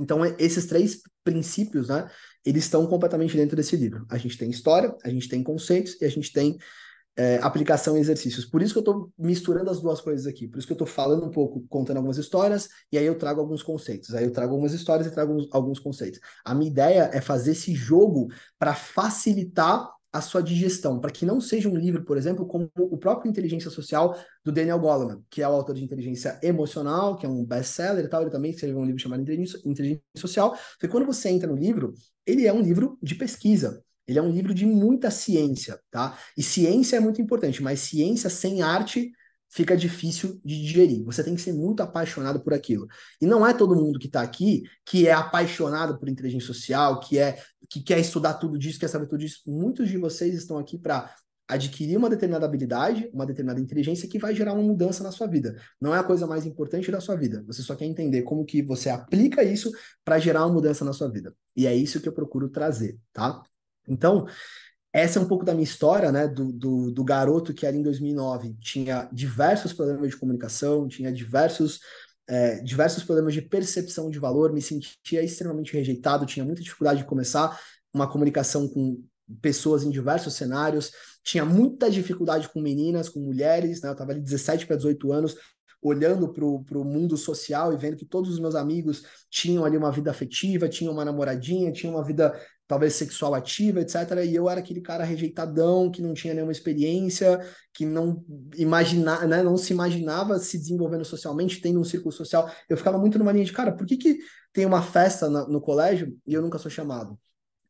Então, é, esses três princípios, né, eles estão completamente dentro desse livro. A gente tem história, a gente tem conceitos e a gente tem é, aplicação e exercícios. Por isso que eu estou misturando as duas coisas aqui. Por isso que eu estou falando um pouco, contando algumas histórias, e aí eu trago alguns conceitos. Aí eu trago algumas histórias e trago alguns, alguns conceitos. A minha ideia é fazer esse jogo para facilitar a sua digestão, para que não seja um livro, por exemplo, como o próprio Inteligência Social do Daniel Goleman, que é o autor de Inteligência Emocional, que é um best-seller e tal, ele também escreveu um livro chamado Inteligência, Social. Porque quando você entra no livro, ele é um livro de pesquisa, ele é um livro de muita ciência, tá? E ciência é muito importante, mas ciência sem arte fica difícil de digerir. Você tem que ser muito apaixonado por aquilo. E não é todo mundo que está aqui que é apaixonado por inteligência social, que é que quer estudar tudo disso, quer saber tudo disso. Muitos de vocês estão aqui para adquirir uma determinada habilidade, uma determinada inteligência que vai gerar uma mudança na sua vida. Não é a coisa mais importante da sua vida. Você só quer entender como que você aplica isso para gerar uma mudança na sua vida. E é isso que eu procuro trazer, tá? Então, essa é um pouco da minha história, né? Do, do, do, garoto que ali em 2009 tinha diversos problemas de comunicação, tinha diversos, é, diversos problemas de percepção de valor, me sentia extremamente rejeitado, tinha muita dificuldade de começar uma comunicação com pessoas em diversos cenários, tinha muita dificuldade com meninas, com mulheres, né? Eu estava ali 17 para 18 anos, olhando para o mundo social e vendo que todos os meus amigos tinham ali uma vida afetiva, tinham uma namoradinha, tinham uma vida talvez sexual ativa, etc. E eu era aquele cara rejeitadão, que não tinha nenhuma experiência, que não imaginava né, não se imaginava se desenvolvendo socialmente, tendo um círculo social. Eu ficava muito numa linha de, cara, por que, que tem uma festa na, no colégio e eu nunca sou chamado?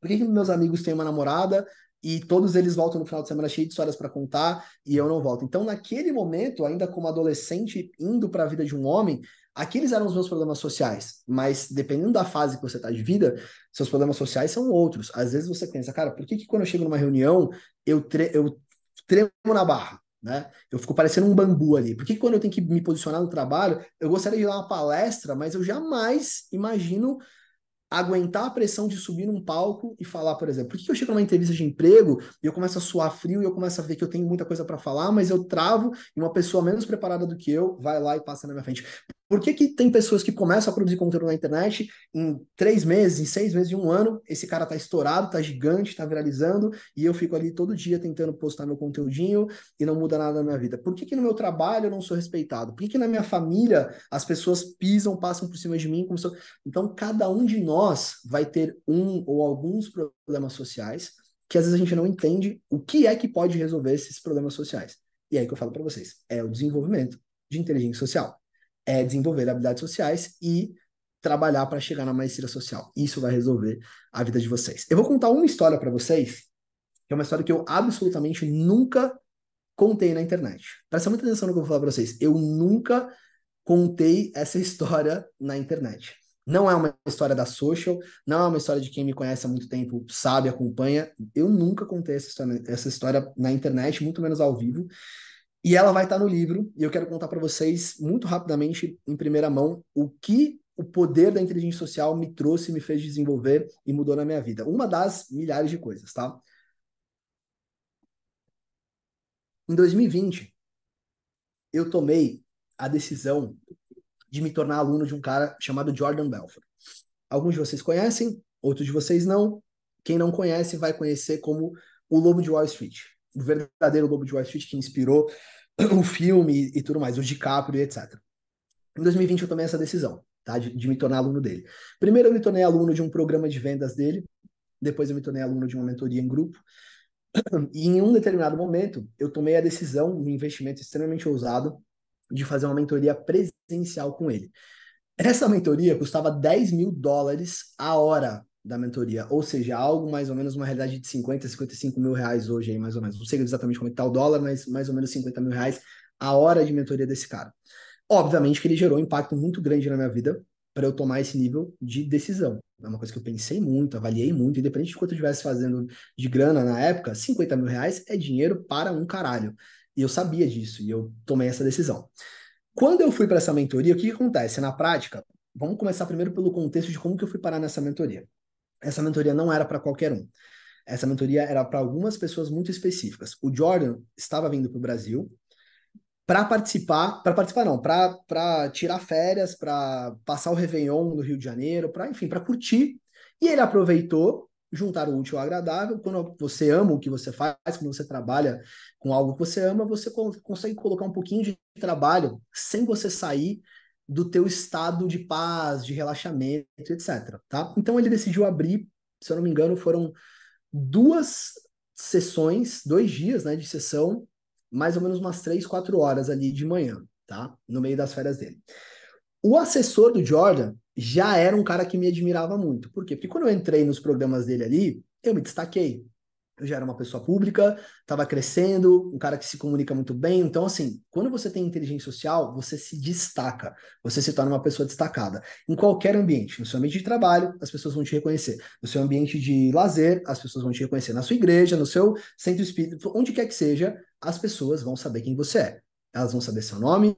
Por que, que meus amigos têm uma namorada e todos eles voltam no final de semana cheio de histórias para contar e eu não volto? Então, naquele momento, ainda como adolescente, indo para a vida de um homem, Aqueles eram os meus problemas sociais, mas dependendo da fase que você está de vida, seus problemas sociais são outros. Às vezes você pensa, cara, por que, que quando eu chego numa reunião eu, tre eu tremo na barra? Né? Eu fico parecendo um bambu ali. Por que quando eu tenho que me posicionar no trabalho, eu gostaria de dar uma palestra, mas eu jamais imagino aguentar a pressão de subir num palco e falar, por exemplo, por que eu chego numa entrevista de emprego e eu começo a suar frio e eu começo a ver que eu tenho muita coisa para falar, mas eu travo e uma pessoa menos preparada do que eu vai lá e passa na minha frente. Por que, que tem pessoas que começam a produzir conteúdo na internet em três meses, em seis meses, em um ano, esse cara tá estourado, tá gigante, tá viralizando, e eu fico ali todo dia tentando postar meu conteúdinho e não muda nada na minha vida? Por que, que no meu trabalho eu não sou respeitado? Por que, que na minha família as pessoas pisam, passam por cima de mim? Como se... Então, cada um de nós vai ter um ou alguns problemas sociais que às vezes a gente não entende o que é que pode resolver esses problemas sociais. E é aí que eu falo para vocês, é o desenvolvimento de inteligência social é desenvolver habilidades sociais e trabalhar para chegar na maestria social. Isso vai resolver a vida de vocês. Eu vou contar uma história para vocês, que é uma história que eu absolutamente nunca contei na internet. Presta muita atenção no que eu vou falar para vocês. Eu nunca contei essa história na internet. Não é uma história da social, não é uma história de quem me conhece há muito tempo, sabe, acompanha. Eu nunca contei essa história, essa história na internet, muito menos ao vivo. E ela vai estar no livro, e eu quero contar para vocês muito rapidamente, em primeira mão, o que o poder da inteligência social me trouxe, me fez desenvolver e mudou na minha vida. Uma das milhares de coisas, tá? Em 2020, eu tomei a decisão de me tornar aluno de um cara chamado Jordan Belfort. Alguns de vocês conhecem, outros de vocês não. Quem não conhece vai conhecer como o Lobo de Wall Street o verdadeiro Lobo de Wall Street que inspirou o filme e, e tudo mais, o DiCaprio e etc. Em 2020 eu tomei essa decisão, tá? De, de, me tornar aluno dele. Primeiro eu me tornei aluno de um programa de vendas dele, depois eu me tornei aluno de uma mentoria em grupo. E em um determinado momento, eu tomei a decisão, um investimento extremamente ousado, de fazer uma mentoria presencial com ele. Essa mentoria custava 10 mil dólares a hora da mentoria, ou seja, algo mais ou menos uma realidade de 50, 55 mil reais hoje aí, mais ou menos. Não sei exatamente como é está o dólar, mas mais ou menos 50 mil reais a hora de mentoria desse cara. Obviamente que ele gerou um impacto muito grande na minha vida para eu tomar esse nível de decisão. É uma coisa que eu pensei muito, avaliei muito, independente de quanto eu estivesse fazendo de grana na época, 50 mil reais é dinheiro para um caralho. E eu sabia disso, e eu tomei essa decisão. Quando eu fui para essa mentoria, o que, que acontece? Na prática, vamos começar primeiro pelo contexto de como que eu fui parar nessa mentoria. Essa mentoria não era para qualquer um. Essa mentoria era para algumas pessoas muito específicas. O Jordan estava vindo para o Brasil para participar, para participar não, para tirar férias, para passar o Réveillon no Rio de Janeiro, para enfim, para curtir. E ele aproveitou juntar o útil ao agradável. Quando você ama o que você faz, quando você trabalha com algo que você ama, você consegue colocar um pouquinho de trabalho sem você sair do teu estado de paz, de relaxamento, etc. Tá? Então ele decidiu abrir, se eu não me engano, foram duas sessões, dois dias né, de sessão, mais ou menos umas três, quatro horas ali de manhã, tá? No meio das férias dele. O assessor do Jordan já era um cara que me admirava muito. Por quê? Porque quando eu entrei nos programas dele ali, eu me destaquei eu já era uma pessoa pública, estava crescendo, um cara que se comunica muito bem. Então, assim, quando você tem inteligência social, você se destaca, você se torna uma pessoa destacada. Em qualquer ambiente, no seu ambiente de trabalho, as pessoas vão te reconhecer. No seu ambiente de lazer, as pessoas vão te reconhecer. Na sua igreja, no seu centro espírita, onde quer que seja, as pessoas vão saber quem você é. Elas vão saber seu nome,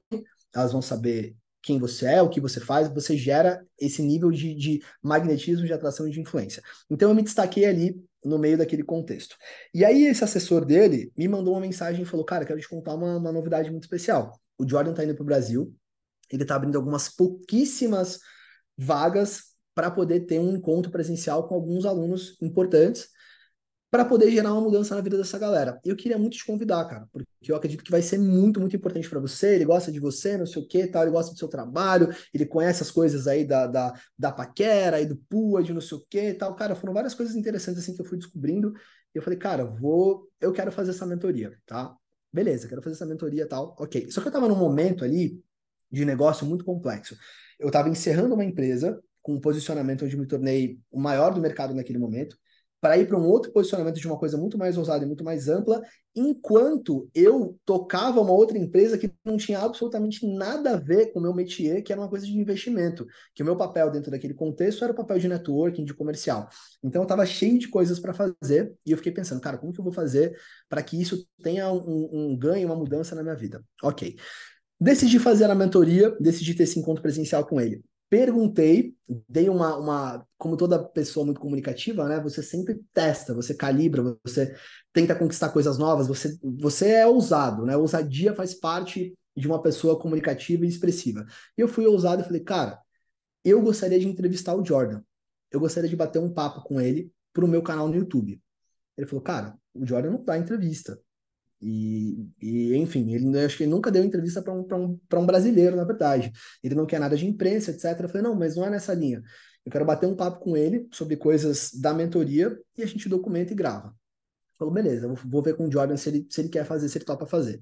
elas vão saber quem você é, o que você faz, você gera esse nível de, de magnetismo, de atração e de influência. Então eu me destaquei ali no meio daquele contexto. E aí esse assessor dele me mandou uma mensagem e falou, cara, quero te contar uma, uma novidade muito especial. O Jordan está indo para o Brasil, ele está abrindo algumas pouquíssimas vagas para poder ter um encontro presencial com alguns alunos importantes para poder gerar uma mudança na vida dessa galera. Eu queria muito te convidar, cara, porque eu acredito que vai ser muito, muito importante para você. Ele gosta de você, não sei o que, tal, ele gosta do seu trabalho, ele conhece as coisas aí da, da, da paquera, aí do PUA, de não sei o que, tal. Cara, foram várias coisas interessantes assim que eu fui descobrindo. E eu falei, cara, vou, eu quero fazer essa mentoria, tá? Beleza, quero fazer essa mentoria, tal. OK. Só que eu tava num momento ali de negócio muito complexo. Eu tava encerrando uma empresa com um posicionamento onde me tornei o maior do mercado naquele momento para ir para um outro posicionamento de uma coisa muito mais ousada e muito mais ampla, enquanto eu tocava uma outra empresa que não tinha absolutamente nada a ver com o meu métier, que era uma coisa de investimento, que o meu papel dentro daquele contexto era o papel de networking, de comercial. Então eu estava cheio de coisas para fazer e eu fiquei pensando, cara, como que eu vou fazer para que isso tenha um, um ganho, uma mudança na minha vida? Ok. Decidi fazer a mentoria, decidi ter esse encontro presencial com ele perguntei, dei uma, uma, como toda pessoa muito comunicativa, né? Você sempre testa, você calibra, você tenta conquistar coisas novas, você, você é ousado, né? Ousadia faz parte de uma pessoa comunicativa e expressiva. E eu fui ousado e falei, cara, eu gostaria de entrevistar o Jordan. Eu gostaria de bater um papo com ele para o meu canal no YouTube. Ele falou, cara, o Jordan não dá entrevista. E, e, enfim, ele acho que ele nunca deu entrevista para um, um, um brasileiro, na verdade. Ele não quer nada de imprensa, etc. Eu falei, não, mas não é nessa linha. Eu quero bater um papo com ele sobre coisas da mentoria e a gente documenta e grava. Falou, beleza, vou, vou ver com o Jordan se ele, se ele quer fazer, se ele topa fazer.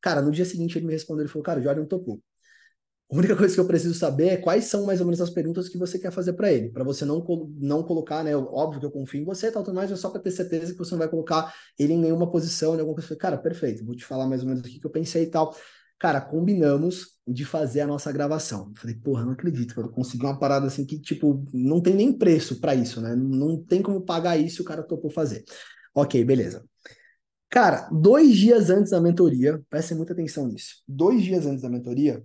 Cara, no dia seguinte ele me respondeu, ele falou, cara, o Jordan topou. A única coisa que eu preciso saber é quais são mais ou menos as perguntas que você quer fazer para ele, para você não, não colocar, né? Óbvio que eu confio em você, tal, tudo mais, mas só para ter certeza que você não vai colocar ele em nenhuma posição, em alguma coisa. Cara, perfeito, vou te falar mais ou menos o que eu pensei e tal. Cara, combinamos de fazer a nossa gravação. Falei, porra, não acredito, eu consegui uma parada assim que, tipo, não tem nem preço para isso, né? Não tem como pagar isso, o cara topou fazer. Ok, beleza. Cara, dois dias antes da mentoria, prestem muita atenção nisso. Dois dias antes da mentoria,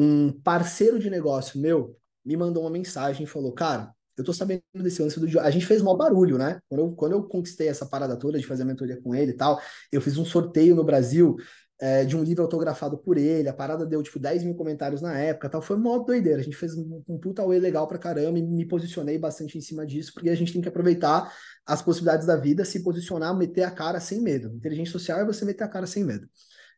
um parceiro de negócio meu me mandou uma mensagem e falou, cara, eu tô sabendo desse lance do A gente fez mal barulho, né? Quando eu, quando eu conquistei essa parada toda de fazer a mentoria com ele e tal, eu fiz um sorteio no Brasil é, de um livro autografado por ele, a parada deu tipo 10 mil comentários na época tal. Foi mó doideira. A gente fez um, um puta way legal pra caramba e me posicionei bastante em cima disso, porque a gente tem que aproveitar as possibilidades da vida, se posicionar, meter a cara sem medo. Inteligência social é você meter a cara sem medo.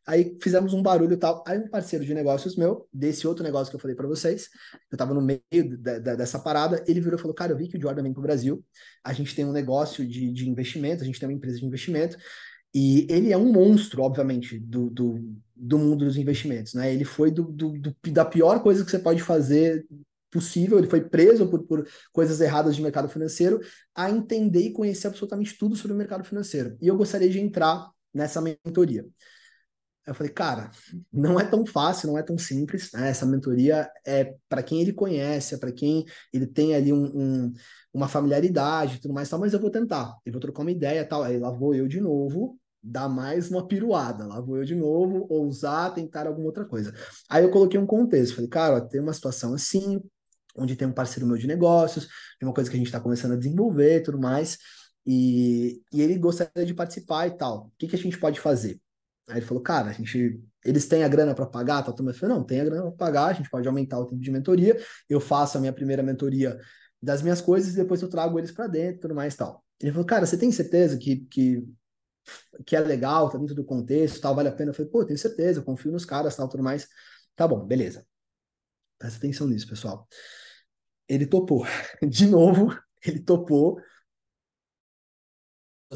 Aí fizemos um barulho e tal. Aí um parceiro de negócios meu, desse outro negócio que eu falei para vocês, eu tava no meio da, da, dessa parada, ele virou e falou: Cara, eu vi que o Jordan vem pro Brasil, a gente tem um negócio de, de investimento, a gente tem uma empresa de investimento, e ele é um monstro, obviamente, do, do, do mundo dos investimentos, né? Ele foi do, do, do, da pior coisa que você pode fazer possível, ele foi preso por, por coisas erradas de mercado financeiro, a entender e conhecer absolutamente tudo sobre o mercado financeiro. E eu gostaria de entrar nessa mentoria. Eu falei, cara, não é tão fácil, não é tão simples. Né? Essa mentoria é para quem ele conhece, é para quem ele tem ali um, um, uma familiaridade tudo mais, tal, mas eu vou tentar, eu vou trocar uma ideia tal. Aí lá vou eu de novo, dar mais uma piruada, lá vou eu de novo, ousar, tentar alguma outra coisa. Aí eu coloquei um contexto, falei, cara, ó, tem uma situação assim, onde tem um parceiro meu de negócios, tem uma coisa que a gente está começando a desenvolver tudo mais, e, e ele gostaria de participar e tal. O que, que a gente pode fazer? Aí ele falou, cara, a gente. Eles têm a grana para pagar? Tá, eu falei, não, tem a grana para pagar, a gente pode aumentar o tempo de mentoria. Eu faço a minha primeira mentoria das minhas coisas e depois eu trago eles para dentro tudo mais e tal. Ele falou, cara, você tem certeza que, que, que é legal, tá dentro do contexto, tal, vale a pena? Eu falei, pô, tenho certeza, eu confio nos caras, tal, tudo mais. Tá bom, beleza. Presta atenção nisso, pessoal. Ele topou. De novo, ele topou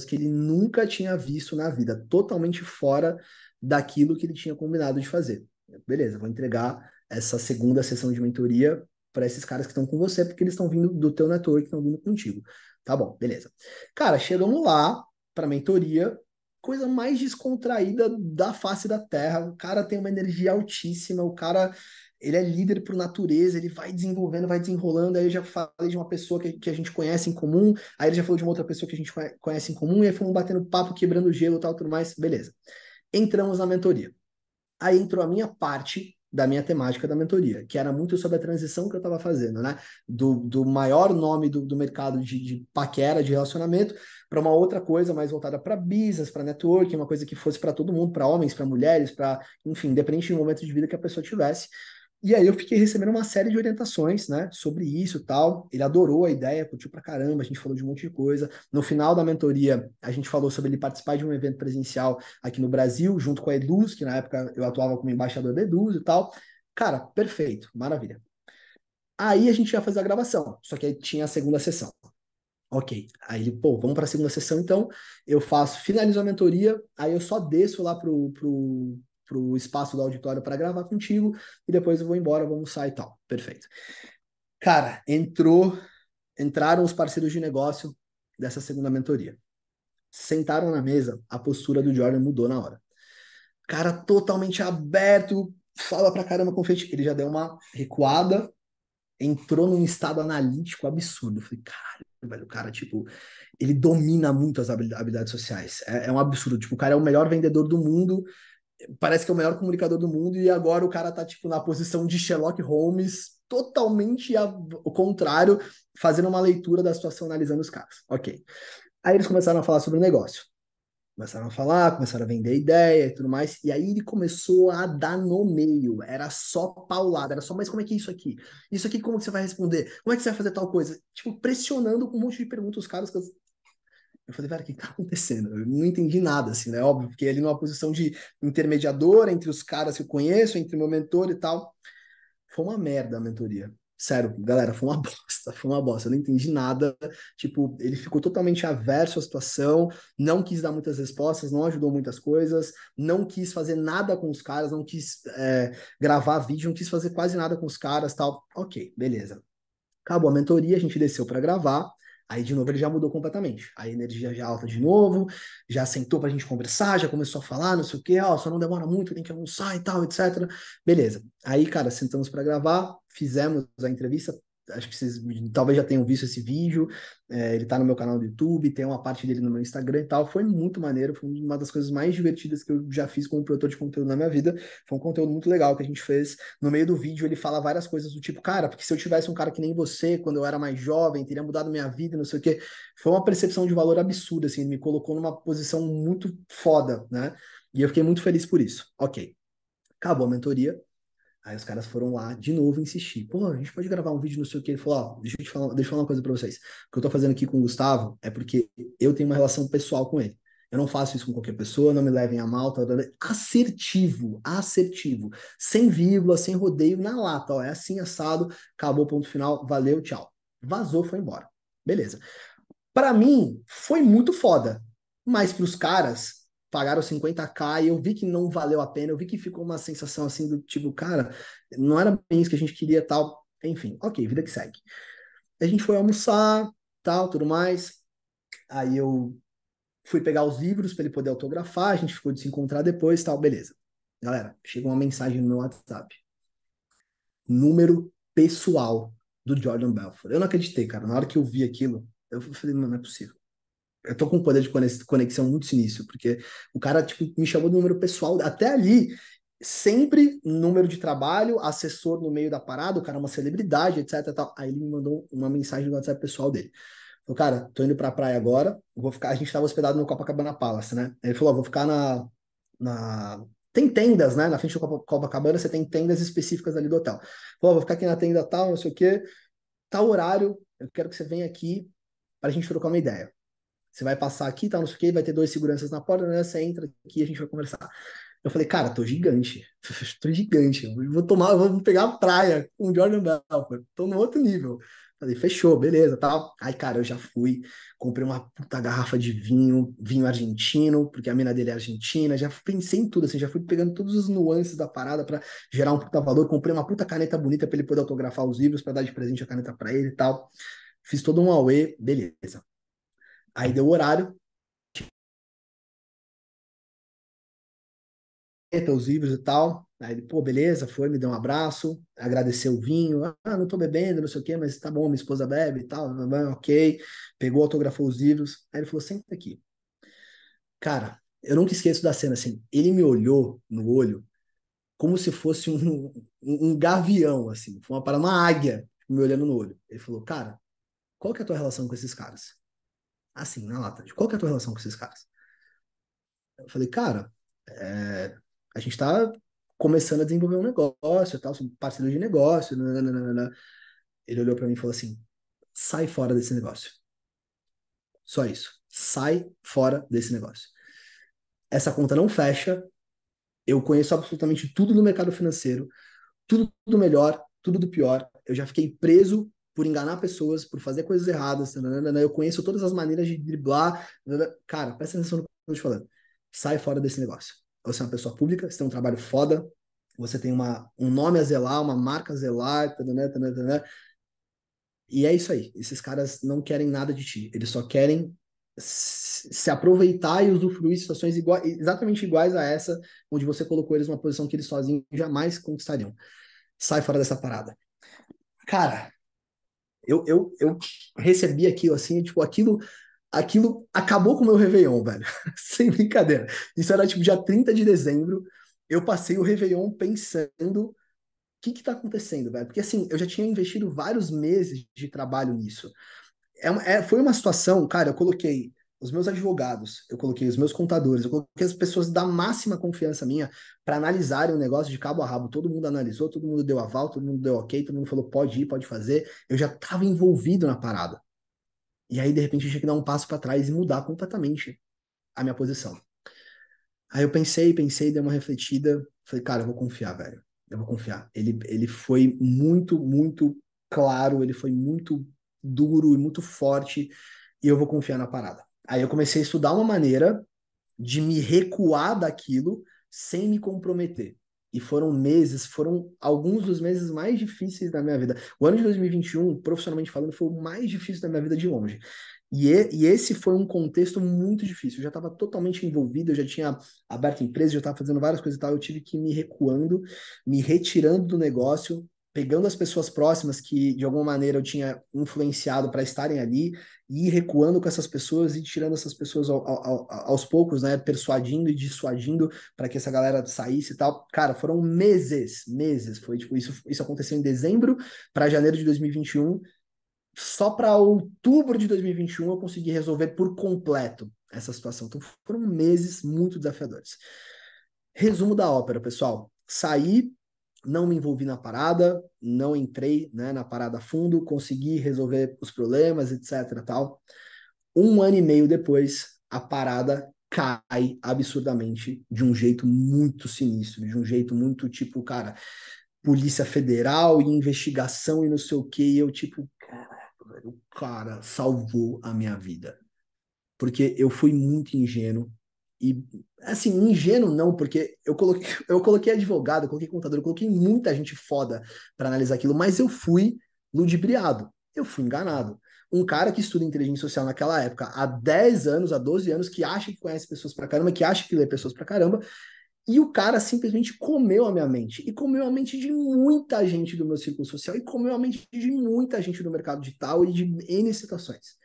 que ele nunca tinha visto na vida, totalmente fora daquilo que ele tinha combinado de fazer. Beleza, vou entregar essa segunda sessão de mentoria para esses caras que estão com você, porque eles estão vindo do teu network, estão vindo contigo. Tá bom, beleza. Cara, chegamos lá para mentoria, coisa mais descontraída da face da Terra. O cara tem uma energia altíssima, o cara ele é líder por natureza, ele vai desenvolvendo, vai desenrolando, aí eu já falei de uma pessoa que, que a gente conhece em comum, aí ele já falou de uma outra pessoa que a gente conhece em comum, e aí fomos batendo papo, quebrando gelo tal, tudo mais, beleza. Entramos na mentoria. Aí entrou a minha parte da minha temática da mentoria, que era muito sobre a transição que eu estava fazendo, né? Do, do maior nome do, do mercado de, de paquera, de relacionamento, para uma outra coisa mais voltada para business, para networking, uma coisa que fosse para todo mundo, para homens, para mulheres, para, enfim, dependente do momento de vida que a pessoa tivesse. E aí eu fiquei recebendo uma série de orientações, né, sobre isso tal. Ele adorou a ideia, curtiu pra caramba, a gente falou de um monte de coisa. No final da mentoria, a gente falou sobre ele participar de um evento presencial aqui no Brasil, junto com a Eduz, que na época eu atuava como embaixador da Eduz e tal. Cara, perfeito, maravilha. Aí a gente ia fazer a gravação, só que aí tinha a segunda sessão. Ok, aí ele, pô, vamos para a segunda sessão então. Eu faço, finalizo a mentoria, aí eu só desço lá pro, pro, pro espaço do auditório para gravar contigo e depois eu vou embora, vamos sair e tal. Perfeito. Cara, entrou, entraram os parceiros de negócio dessa segunda mentoria. Sentaram na mesa, a postura do Jordan mudou na hora. Cara totalmente aberto, fala pra caramba com o feitiço. Ele já deu uma recuada, entrou num estado analítico absurdo. Eu falei, caralho, velho, o cara, tipo, ele domina muito as habilidades sociais. É, é, um absurdo. Tipo, o cara é o melhor vendedor do mundo, parece que é o melhor comunicador do mundo e agora o cara tá tipo na posição de Sherlock Holmes, totalmente ao contrário, fazendo uma leitura da situação, analisando os caras. OK. Aí eles começaram a falar sobre o negócio. Começaram a falar, começaram a vender ideia e tudo mais. E aí ele começou a dar no meio. Era só paulada, era só, mas como é que é isso aqui? Isso aqui, como que você vai responder? Como é que você vai fazer tal coisa? Tipo, pressionando com um monte de perguntas os caras, eu falei, velho, o que tá acontecendo? Eu não entendi nada, assim, né? Óbvio, fiquei ali numa posição de intermediador entre os caras que eu conheço, entre meu mentor e tal. Foi uma merda a mentoria. Sério, galera, foi uma bosta, foi uma bosta. Eu não entendi nada. Tipo, ele ficou totalmente averso à situação, não quis dar muitas respostas, não ajudou muitas coisas, não quis fazer nada com os caras, não quis é, gravar vídeo, não quis fazer quase nada com os caras, tal. Ok, beleza. Acabou a mentoria, a gente desceu para gravar. Aí, de novo, ele já mudou completamente. Aí, energia já alta de novo, já sentou pra gente conversar, já começou a falar, não sei o quê, ó, só não demora muito, tem que almoçar e tal, etc. Beleza. Aí, cara, sentamos para gravar, fizemos a entrevista, acho que vocês talvez já tenham visto esse vídeo. É, ele tá no meu canal do YouTube, tem uma parte dele no meu Instagram e tal. Foi muito maneiro, foi uma das coisas mais divertidas que eu já fiz como produtor de conteúdo na minha vida. Foi um conteúdo muito legal que a gente fez. No meio do vídeo, ele fala várias coisas do tipo, cara, porque se eu tivesse um cara que nem você, quando eu era mais jovem, teria mudado minha vida, não sei o quê. Foi uma percepção de valor absurda, assim, ele me colocou numa posição muito foda, né? E eu fiquei muito feliz por isso. Ok. Acabou a mentoria Aí os caras foram lá de novo insistir. Pô, a gente pode gravar um vídeo, não sei o que. Ele falou, ó, deixa eu te falar, deixa eu falar uma coisa pra vocês. O que eu tô fazendo aqui com o Gustavo é porque eu tenho uma relação pessoal com ele. Eu não faço isso com qualquer pessoa, não me levem a mal. Tal, tá, tal, tá, tá. Assertivo, assertivo. Sem vírgula, sem rodeio, na lata. Ó, é assim, assado, acabou, ponto final, valeu, tchau. Vazou, foi embora. Beleza. Para mim, foi muito foda. Mas pros caras, pagaram 50k e eu vi que não valeu a pena, eu vi que ficou uma sensação assim do tipo, cara, não era bem isso que a gente queria tal. Enfim, ok, vida que segue. A gente foi almoçar, tal, tudo mais. Aí eu fui pegar os livros para ele poder autografar, a gente ficou de se encontrar depois, tal, beleza. Galera, chega uma mensagem no meu WhatsApp. Número pessoal do Jordan Belfort. Eu não acreditei, cara. Na hora que eu vi aquilo, eu falei, não é possível eu tô com um poder de conexão muito sinistro, porque o cara, tipo, me chamou do número pessoal, até ali, sempre número de trabalho, assessor no meio da parada, o cara é uma celebridade, etc, tal. Aí ele me mandou uma mensagem no WhatsApp pessoal dele. Falou, cara, tô indo pra praia agora, vou ficar, a gente tava hospedado no Copacabana Palace, né? Ele falou, vou ficar na, na... Tem tendas, né? Na frente do Copacabana você tem tendas específicas ali do hotel. Falou, vou ficar aqui na tenda tal, não sei o quê, tal horário, eu quero que você venha aqui pra gente trocar uma ideia. Você vai passar aqui, tá, não sei o quê, vai ter dois seguranças na porta, né? Você entra aqui, e a gente vai conversar. Eu falei, cara, tô gigante, tô gigante, eu vou tomar, eu vou pegar a praia com o Jordan Belfort, tô no outro nível. Falei, fechou, beleza, tal. Aí, cara, eu já fui, comprei uma puta garrafa de vinho, vinho argentino, porque a mina dele é argentina, já pensei em tudo, assim, já fui pegando todos os nuances da parada para gerar um puta valor, comprei uma puta caneta bonita para ele poder autografar os livros, para dar de presente a caneta para ele e tal. Fiz todo um auê, beleza. Aí deu o horário. Os livros e tal. Aí ele, pô, beleza, foi, me deu um abraço, agradeceu o vinho. Ah, não tô bebendo, não sei o quê, mas tá bom, minha esposa bebe e tal. Ok. Pegou, autografou os livros. Aí ele falou: senta aqui. Cara, eu nunca esqueço da cena assim. Ele me olhou no olho como se fosse um, um, um gavião, assim. Foi uma, uma águia me olhando no olho. Ele falou: cara, qual que é a tua relação com esses caras? assim, na lata, qual que é a tua relação com esses caras? Eu falei, cara, é, a gente tá começando a desenvolver um negócio, tal, somos parceiros de negócio, nananana. Né, né, né, Ele olhou para mim e falou assim, sai fora desse negócio. Só isso. Sai fora desse negócio. Essa conta não fecha. Eu conheço absolutamente tudo do mercado financeiro, tudo do melhor, tudo do pior. Eu já fiquei preso por enganar pessoas, por fazer coisas erradas. eu conheço todas as maneiras de driblar. Cara, presta atenção no que eu tô te falando. Sai fora desse negócio. Você é uma pessoa pública, você tem um trabalho foda, você tem uma, um nome a zelar, uma marca a zelar. E é isso aí. Esses caras não querem nada de ti. Eles só querem se aproveitar e usufruir situações exatamente iguais a essa, onde você colocou eles numa posição que eles sozinhos jamais conquistariam. Sai fora dessa parada. Cara, eu, eu, eu recebi aquilo assim, tipo, aquilo aquilo acabou com o meu Réveillon, velho. Sem brincadeira. Isso era tipo dia 30 de dezembro. Eu passei o Réveillon pensando o que que tá acontecendo, velho? Porque assim, eu já tinha investido vários meses de trabalho nisso. É, é, foi uma situação, cara, eu coloquei os meus advogados, eu coloquei os meus contadores, eu coloquei as pessoas da máxima confiança minha para analisarem o negócio de cabo a rabo. Todo mundo analisou, todo mundo deu aval, todo mundo deu ok, todo mundo falou pode ir, pode fazer. Eu já estava envolvido na parada. E aí, de repente, eu tinha que dar um passo para trás e mudar completamente a minha posição. Aí eu pensei, pensei, dei uma refletida. Falei, cara, eu vou confiar, velho. Eu vou confiar. Ele, ele foi muito, muito claro, ele foi muito duro e muito forte. E eu vou confiar na parada. Aí eu comecei a estudar uma maneira de me recuar daquilo sem me comprometer. E foram meses, foram alguns dos meses mais difíceis da minha vida. O ano de 2021, profissionalmente falando, foi o mais difícil da minha vida de longe. E, e esse foi um contexto muito difícil. Eu já estava totalmente envolvido, eu já tinha aberto empresa, já estava fazendo várias coisas e tal. Eu tive que ir me recuando, me retirando do negócio, pegando as pessoas próximas que de alguma maneira eu tinha influenciado para estarem ali e ir recuando com essas pessoas e tirando essas pessoas ao, ao, aos poucos, né, persuadindo e dissuadindo para que essa galera saísse e tal. Cara, foram meses, meses. Foi tipo isso, isso aconteceu em dezembro para janeiro de 2021. Só para outubro de 2021 eu consegui resolver por completo essa situação. Então foram meses muito desafiadores. Resumo da ópera, pessoal. Saí não me envolvi na parada, não entrei né, na parada fundo, consegui resolver os problemas, etc. Tal. Um ano e meio depois, a parada cai absurdamente de um jeito muito sinistro, de um jeito muito tipo, cara, Polícia Federal e investigação e não sei o que, e eu tipo, caraca, o cara salvou a minha vida. Porque eu fui muito ingênuo, e, assim, ingênuo não, porque eu coloquei, eu coloquei advogado, eu coloquei contador, eu coloquei muita gente foda para analisar aquilo, mas eu fui ludibriado, eu fui enganado. Um cara que estuda inteligência social naquela época, há 10 anos, há 12 anos, que acha que conhece pessoas pra caramba, que acha que lê pessoas pra caramba, e o cara simplesmente comeu a minha mente. E comeu a mente de muita gente do meu círculo social, e comeu a mente de muita gente do mercado digital e de N situações.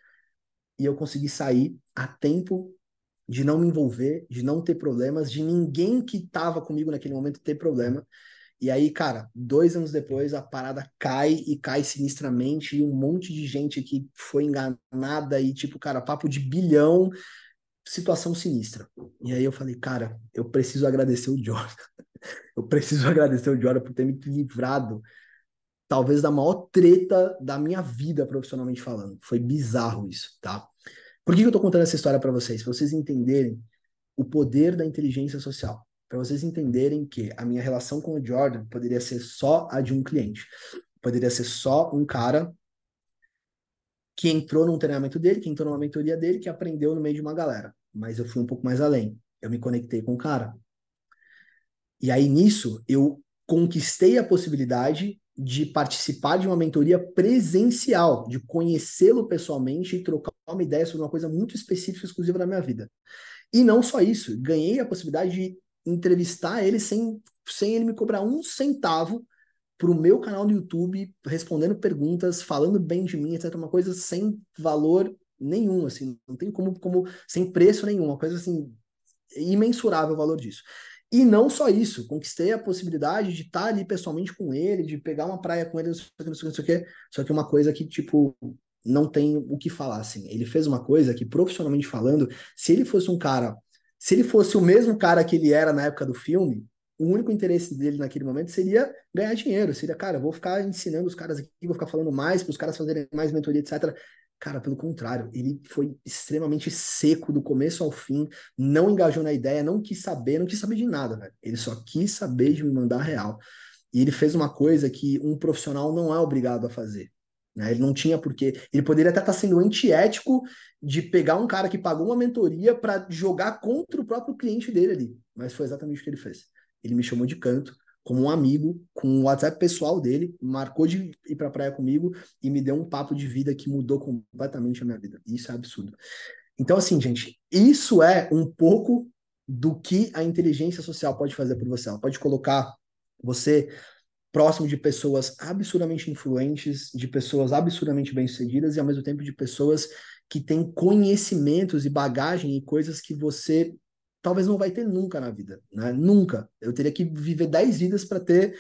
E eu consegui sair a tempo de não me envolver, de não ter problemas, de ninguém que estava comigo naquele momento ter problema. E aí, cara, dois anos depois a parada cai e cai sinistramente, e um monte de gente que foi enganada, e tipo, cara, papo de bilhão, situação sinistra. E aí eu falei, cara, eu preciso agradecer o Jordan. eu preciso agradecer o Jordan por ter me livrado, talvez, da maior treta da minha vida, profissionalmente falando. Foi bizarro isso, tá? Por que eu estou contando essa história para vocês? Para vocês entenderem o poder da inteligência social. Para vocês entenderem que a minha relação com o Jordan poderia ser só a de um cliente. Poderia ser só um cara que entrou num treinamento dele, que entrou numa mentoria dele, que aprendeu no meio de uma galera. Mas eu fui um pouco mais além. Eu me conectei com o cara. E aí nisso, eu conquistei a possibilidade de participar de uma mentoria presencial, de conhecê-lo pessoalmente e trocar uma ideia sobre uma coisa muito específica, exclusiva da minha vida. E não só isso, ganhei a possibilidade de entrevistar ele sem, sem ele me cobrar um centavo para o meu canal no YouTube, respondendo perguntas, falando bem de mim, etc. Uma coisa sem valor nenhum, assim, não tem como, como sem preço nenhum, uma coisa assim, imensurável o valor disso. E não só isso, conquistei a possibilidade de estar ali pessoalmente com ele, de pegar uma praia com ele, não sei o que, não sei o que, só que uma coisa que, tipo, não tem o que falar, assim. Ele fez uma coisa que, profissionalmente falando, se ele fosse um cara, se ele fosse o mesmo cara que ele era na época do filme, o único interesse dele naquele momento seria ganhar dinheiro. Seria, cara, vou ficar ensinando os caras aqui, vou ficar falando mais para os caras fazerem mais mentoria, etc. Cara, pelo contrário, ele foi extremamente seco do começo ao fim, não engajou na ideia, não quis saber, não quis saber de nada, velho. Ele só quis saber de me mandar real. E ele fez uma coisa que um profissional não é obrigado a fazer. Né? Ele não tinha porquê. Ele poderia até estar tá sendo antiético de pegar um cara que pagou uma mentoria para jogar contra o próprio cliente dele ali. Mas foi exatamente o que ele fez. Ele me chamou de canto, como um amigo, com o um WhatsApp pessoal dele, marcou de ir para a praia comigo e me deu um papo de vida que mudou completamente a minha vida. Isso é absurdo. Então, assim, gente, isso é um pouco do que a inteligência social pode fazer por você. Ela pode colocar você próximo de pessoas absurdamente influentes, de pessoas absurdamente bem-sucedidas e ao mesmo tempo de pessoas que têm conhecimentos e bagagem e coisas que você talvez não vai ter nunca na vida, né? Nunca. Eu teria que viver 10 vidas para ter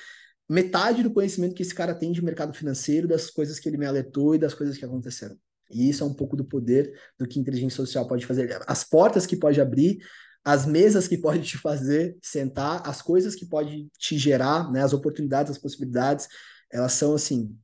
metade do conhecimento que esse cara tem de mercado financeiro, das coisas que ele me alertou e das coisas que aconteceram. E isso é um pouco do poder do que inteligência social pode fazer, as portas que pode abrir as mesas que pode te fazer sentar, as coisas que pode te gerar, né, as oportunidades, as possibilidades, elas são assim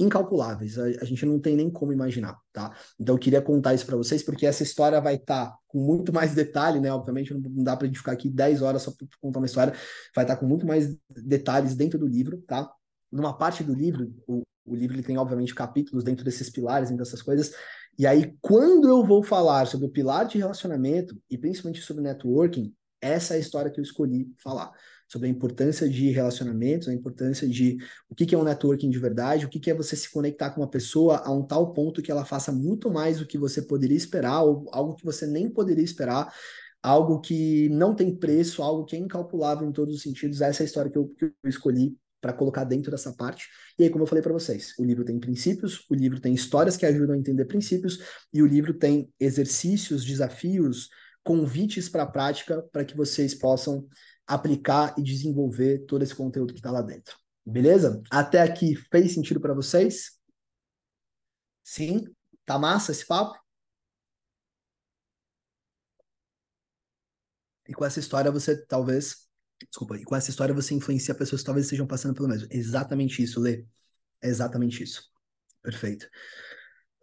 incalculáveis. A, a gente não tem nem como imaginar, tá? Então eu queria contar isso para vocês porque essa história vai estar tá com muito mais detalhe, né? Obviamente não, não dá para gente ficar aqui 10 horas só para contar uma história, vai estar tá com muito mais detalhes dentro do livro, tá? Numa parte do livro, o, o livro ele tem obviamente capítulos dentro desses pilares, dentro dessas coisas, e aí, quando eu vou falar sobre o pilar de relacionamento e principalmente sobre networking, essa é a história que eu escolhi falar. Sobre a importância de relacionamentos, a importância de o que é um networking de verdade, o que é você se conectar com uma pessoa a um tal ponto que ela faça muito mais do que você poderia esperar, ou algo que você nem poderia esperar, algo que não tem preço, algo que é incalculável em todos os sentidos. Essa é a história que eu, que eu escolhi para colocar dentro dessa parte. E aí, como eu falei para vocês, o livro tem princípios, o livro tem histórias que ajudam a entender princípios, e o livro tem exercícios, desafios, convites para a prática para que vocês possam aplicar e desenvolver todo esse conteúdo que está lá dentro. Beleza? Até aqui fez sentido para vocês? Sim? Tá massa esse papo? E com essa história você talvez Desculpa, e com essa história você influencia pessoas que talvez estejam passando pelo mesmo. Exatamente isso, Lê. É exatamente isso. Perfeito.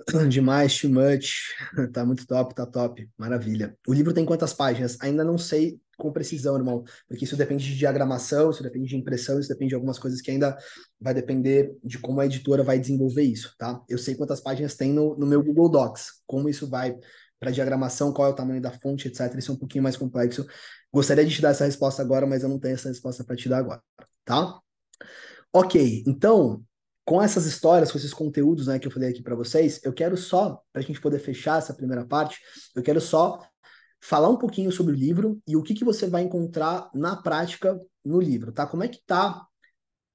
Demais, too much. Tá muito top, tá top. Maravilha. O livro tem quantas páginas? Ainda não sei com precisão, irmão, porque isso depende de diagramação, isso depende de impressão, isso depende de algumas coisas que ainda vai depender de como a editora vai desenvolver isso, tá? Eu sei quantas páginas tem no, no meu Google Docs, como isso vai para diagramação, qual é o tamanho da fonte, etc. Isso é um pouquinho mais complexo. Gostaria de te dar essa resposta agora, mas eu não tenho essa resposta para te dar agora, tá? Ok, então, com essas histórias, com esses conteúdos né, que eu falei aqui para vocês, eu quero só, para a gente poder fechar essa primeira parte, eu quero só falar um pouquinho sobre o livro e o que, que você vai encontrar na prática no livro, tá? Como é que tá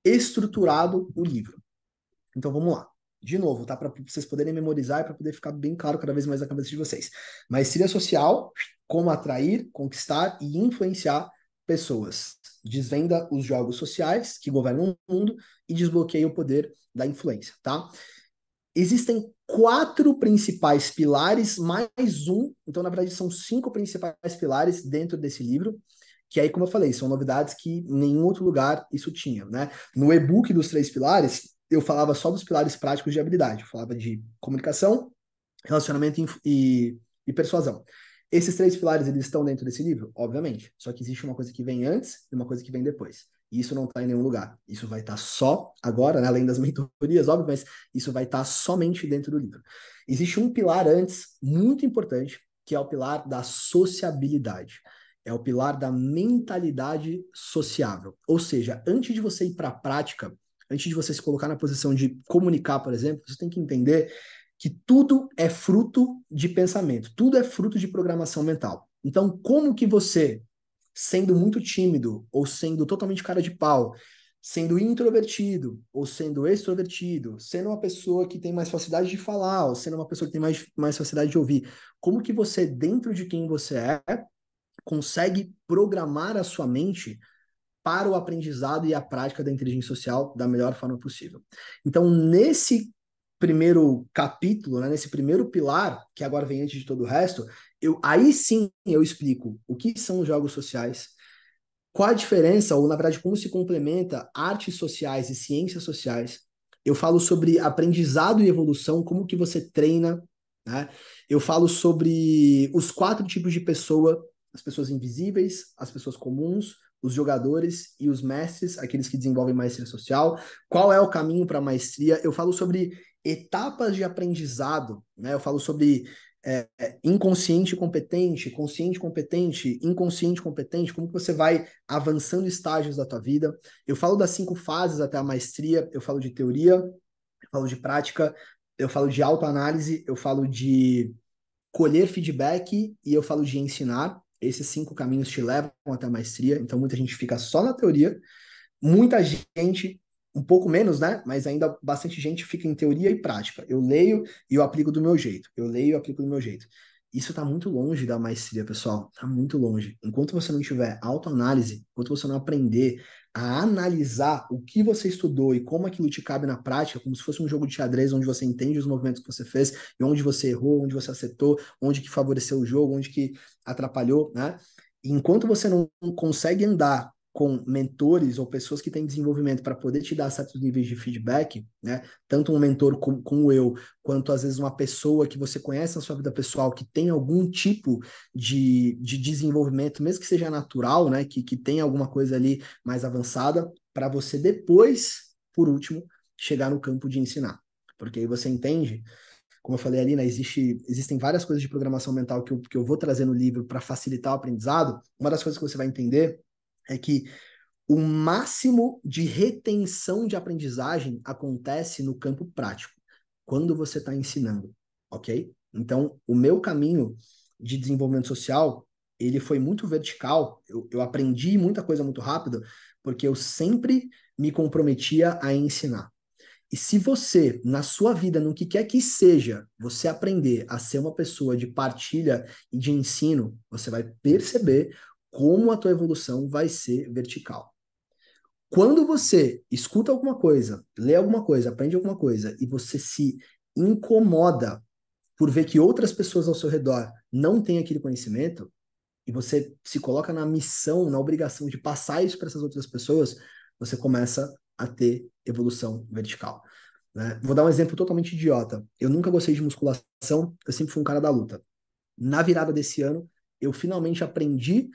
estruturado o livro. Então vamos lá de novo, tá? Para vocês poderem memorizar e para poder ficar bem claro cada vez mais na cabeça de vocês. Maestria social, como atrair, conquistar e influenciar pessoas. Desvenda os jogos sociais que governam o mundo e desbloqueia o poder da influência, tá? Existem quatro principais pilares, mais um. Então, na verdade, são cinco principais pilares dentro desse livro que aí, como eu falei, são novidades que nenhum outro lugar isso tinha, né? No e-book dos três pilares, eu falava só dos pilares práticos de habilidade. Eu falava de comunicação, relacionamento e, e persuasão. Esses três pilares, eles estão dentro desse livro? Obviamente. Só que existe uma coisa que vem antes e uma coisa que vem depois. E isso não está em nenhum lugar. Isso vai estar tá só agora, né? além das mentorias, óbvio, mas isso vai estar tá somente dentro do livro. Existe um pilar antes, muito importante, que é o pilar da sociabilidade. É o pilar da mentalidade sociável. Ou seja, antes de você ir para a prática, antes de você se colocar na posição de comunicar, por exemplo, você tem que entender que tudo é fruto de pensamento, tudo é fruto de programação mental. Então, como que você, sendo muito tímido ou sendo totalmente cara de pau, sendo introvertido ou sendo extrovertido, sendo uma pessoa que tem mais facilidade de falar ou sendo uma pessoa que tem mais, mais facilidade de ouvir, como que você, dentro de quem você é, consegue programar a sua mente para o aprendizado e a prática da inteligência social da melhor forma possível. Então, nesse primeiro capítulo, né, nesse primeiro pilar, que agora vem antes de todo o resto, eu, aí sim eu explico o que são os jogos sociais, qual a diferença, ou na verdade, como se complementa artes sociais e ciências sociais. Eu falo sobre aprendizado e evolução, como que você treina, né? Eu falo sobre os quatro tipos de pessoa, as pessoas invisíveis, as pessoas comuns, os jogadores e os mestres, aqueles que desenvolvem maestria social, qual é o caminho para a maestria. Eu falo sobre etapas de aprendizado, né? Eu falo sobre é, é inconsciente competente, consciente competente, inconsciente competente, como que você vai avançando estágios da tua vida. Eu falo das cinco fases até a maestria, eu falo de teoria, eu falo de prática, eu falo de autoanálise, eu falo de colher feedback e eu falo de ensinar. Esses cinco caminhos te levam até a maestria, então muita gente fica só na teoria, muita gente, um pouco menos, né? Mas ainda bastante gente fica em teoria e prática. Eu leio e eu aplico do meu jeito. Eu leio e aplico do meu jeito. Isso está muito longe da maestria, pessoal. Está muito longe. Enquanto você não tiver autoanálise, enquanto você não aprender a analisar o que você estudou e como aquilo te cabe na prática, como se fosse um jogo de xadrez onde você entende os movimentos que você fez e onde você errou, onde você acertou, onde que favoreceu o jogo, onde que atrapalhou, né? E enquanto você não consegue andar com mentores ou pessoas que têm desenvolvimento para poder te dar certos níveis de feedback, né? Tanto um mentor como, como eu, quanto às vezes uma pessoa que você conhece na sua vida pessoal que tem algum tipo de, de desenvolvimento, mesmo que seja natural, né? Que, que tem alguma coisa ali mais avançada, para você depois, por último, chegar no campo de ensinar. Porque aí você entende como eu falei ali, né, existe, existem várias coisas de programação mental que eu, que eu vou trazer no livro para facilitar o aprendizado. Uma das coisas que você vai entender é que o máximo de retenção de aprendizagem acontece no campo prático, quando você está ensinando, ok? Então, o meu caminho de desenvolvimento social, ele foi muito vertical, eu, eu aprendi muita coisa muito rápido, porque eu sempre me comprometia a ensinar. E se você, na sua vida, no que quer que seja, você aprender a ser uma pessoa de partilha e de ensino, você vai perceber como a tua evolução vai ser vertical. Quando você escuta alguma coisa, lê alguma coisa, aprende alguma coisa e você se incomoda por ver que outras pessoas ao seu redor não têm aquele conhecimento e você se coloca na missão, na obrigação de passar isso para essas outras pessoas, você começa a ter evolução vertical. Né? Vou dar um exemplo totalmente idiota. Eu nunca gostei de musculação, eu sempre fui um cara da luta. Na virada desse ano, eu finalmente aprendi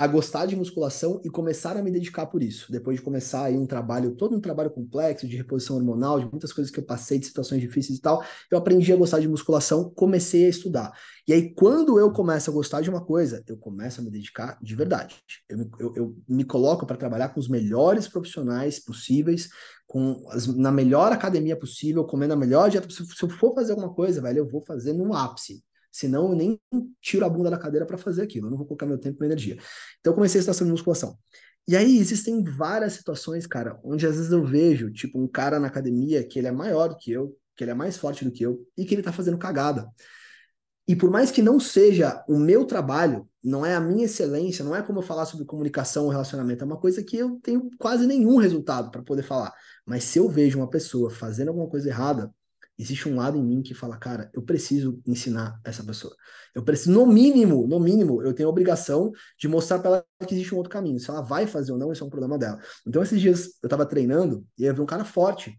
a gostar de musculação e começar a me dedicar por isso. Depois de começar aí um trabalho, todo um trabalho complexo de reposição hormonal, de muitas coisas que eu passei, de situações difíceis e tal, eu aprendi a gostar de musculação, comecei a estudar. E aí, quando eu começo a gostar de uma coisa, eu começo a me dedicar de verdade. Eu me, eu, eu me coloco para trabalhar com os melhores profissionais possíveis, com as, na melhor academia possível, comendo a melhor dieta possível. Se eu for fazer alguma coisa, velho, eu vou fazer no ápice. Senão eu nem tiro a bunda da cadeira para fazer aquilo, eu não vou colocar meu tempo e minha energia. Então eu comecei a estação de musculação. E aí existem várias situações, cara, onde às vezes eu vejo, tipo, um cara na academia que ele é maior do que eu, que ele é mais forte do que eu e que ele tá fazendo cagada. E por mais que não seja o meu trabalho, não é a minha excelência, não é como eu falar sobre comunicação ou relacionamento, é uma coisa que eu tenho quase nenhum resultado para poder falar. Mas se eu vejo uma pessoa fazendo alguma coisa errada, existe um lado em mim que fala, cara, eu preciso ensinar essa pessoa. Eu preciso, no mínimo, no mínimo, eu tenho a obrigação de mostrar para ela que existe um outro caminho. Se ela vai fazer ou não, isso é um problema dela. Então, esses dias eu estava treinando e eu vi um cara forte.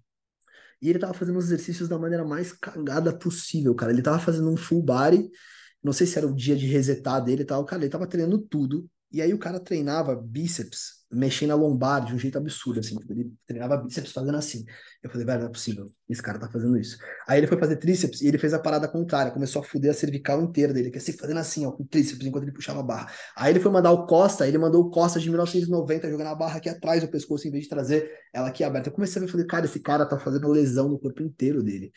E ele estava fazendo os exercícios da maneira mais cagada possível, cara. Ele estava fazendo um full body. Não sei se era o dia de resetar dele e tal. Cara, ele estava treinando tudo. E aí o cara treinava bíceps mexendo na lombar de um jeito absurdo, assim. Tipo, ele treinava bíceps fazendo assim. Eu falei, velho, não é possível. Esse cara tá fazendo isso. Aí ele foi fazer tríceps e ele fez a parada contrária. Começou a fuder a cervical inteira dele, que assim, fazendo assim, ó, com tríceps, enquanto ele puxava a barra. Aí ele foi mandar o Costa, ele mandou o Costa de 1990 jogando a barra aqui atrás do pescoço, em vez de trazer ela aqui aberta. Eu comecei a ver, falei, cara, esse cara tá fazendo lesão no corpo inteiro dele.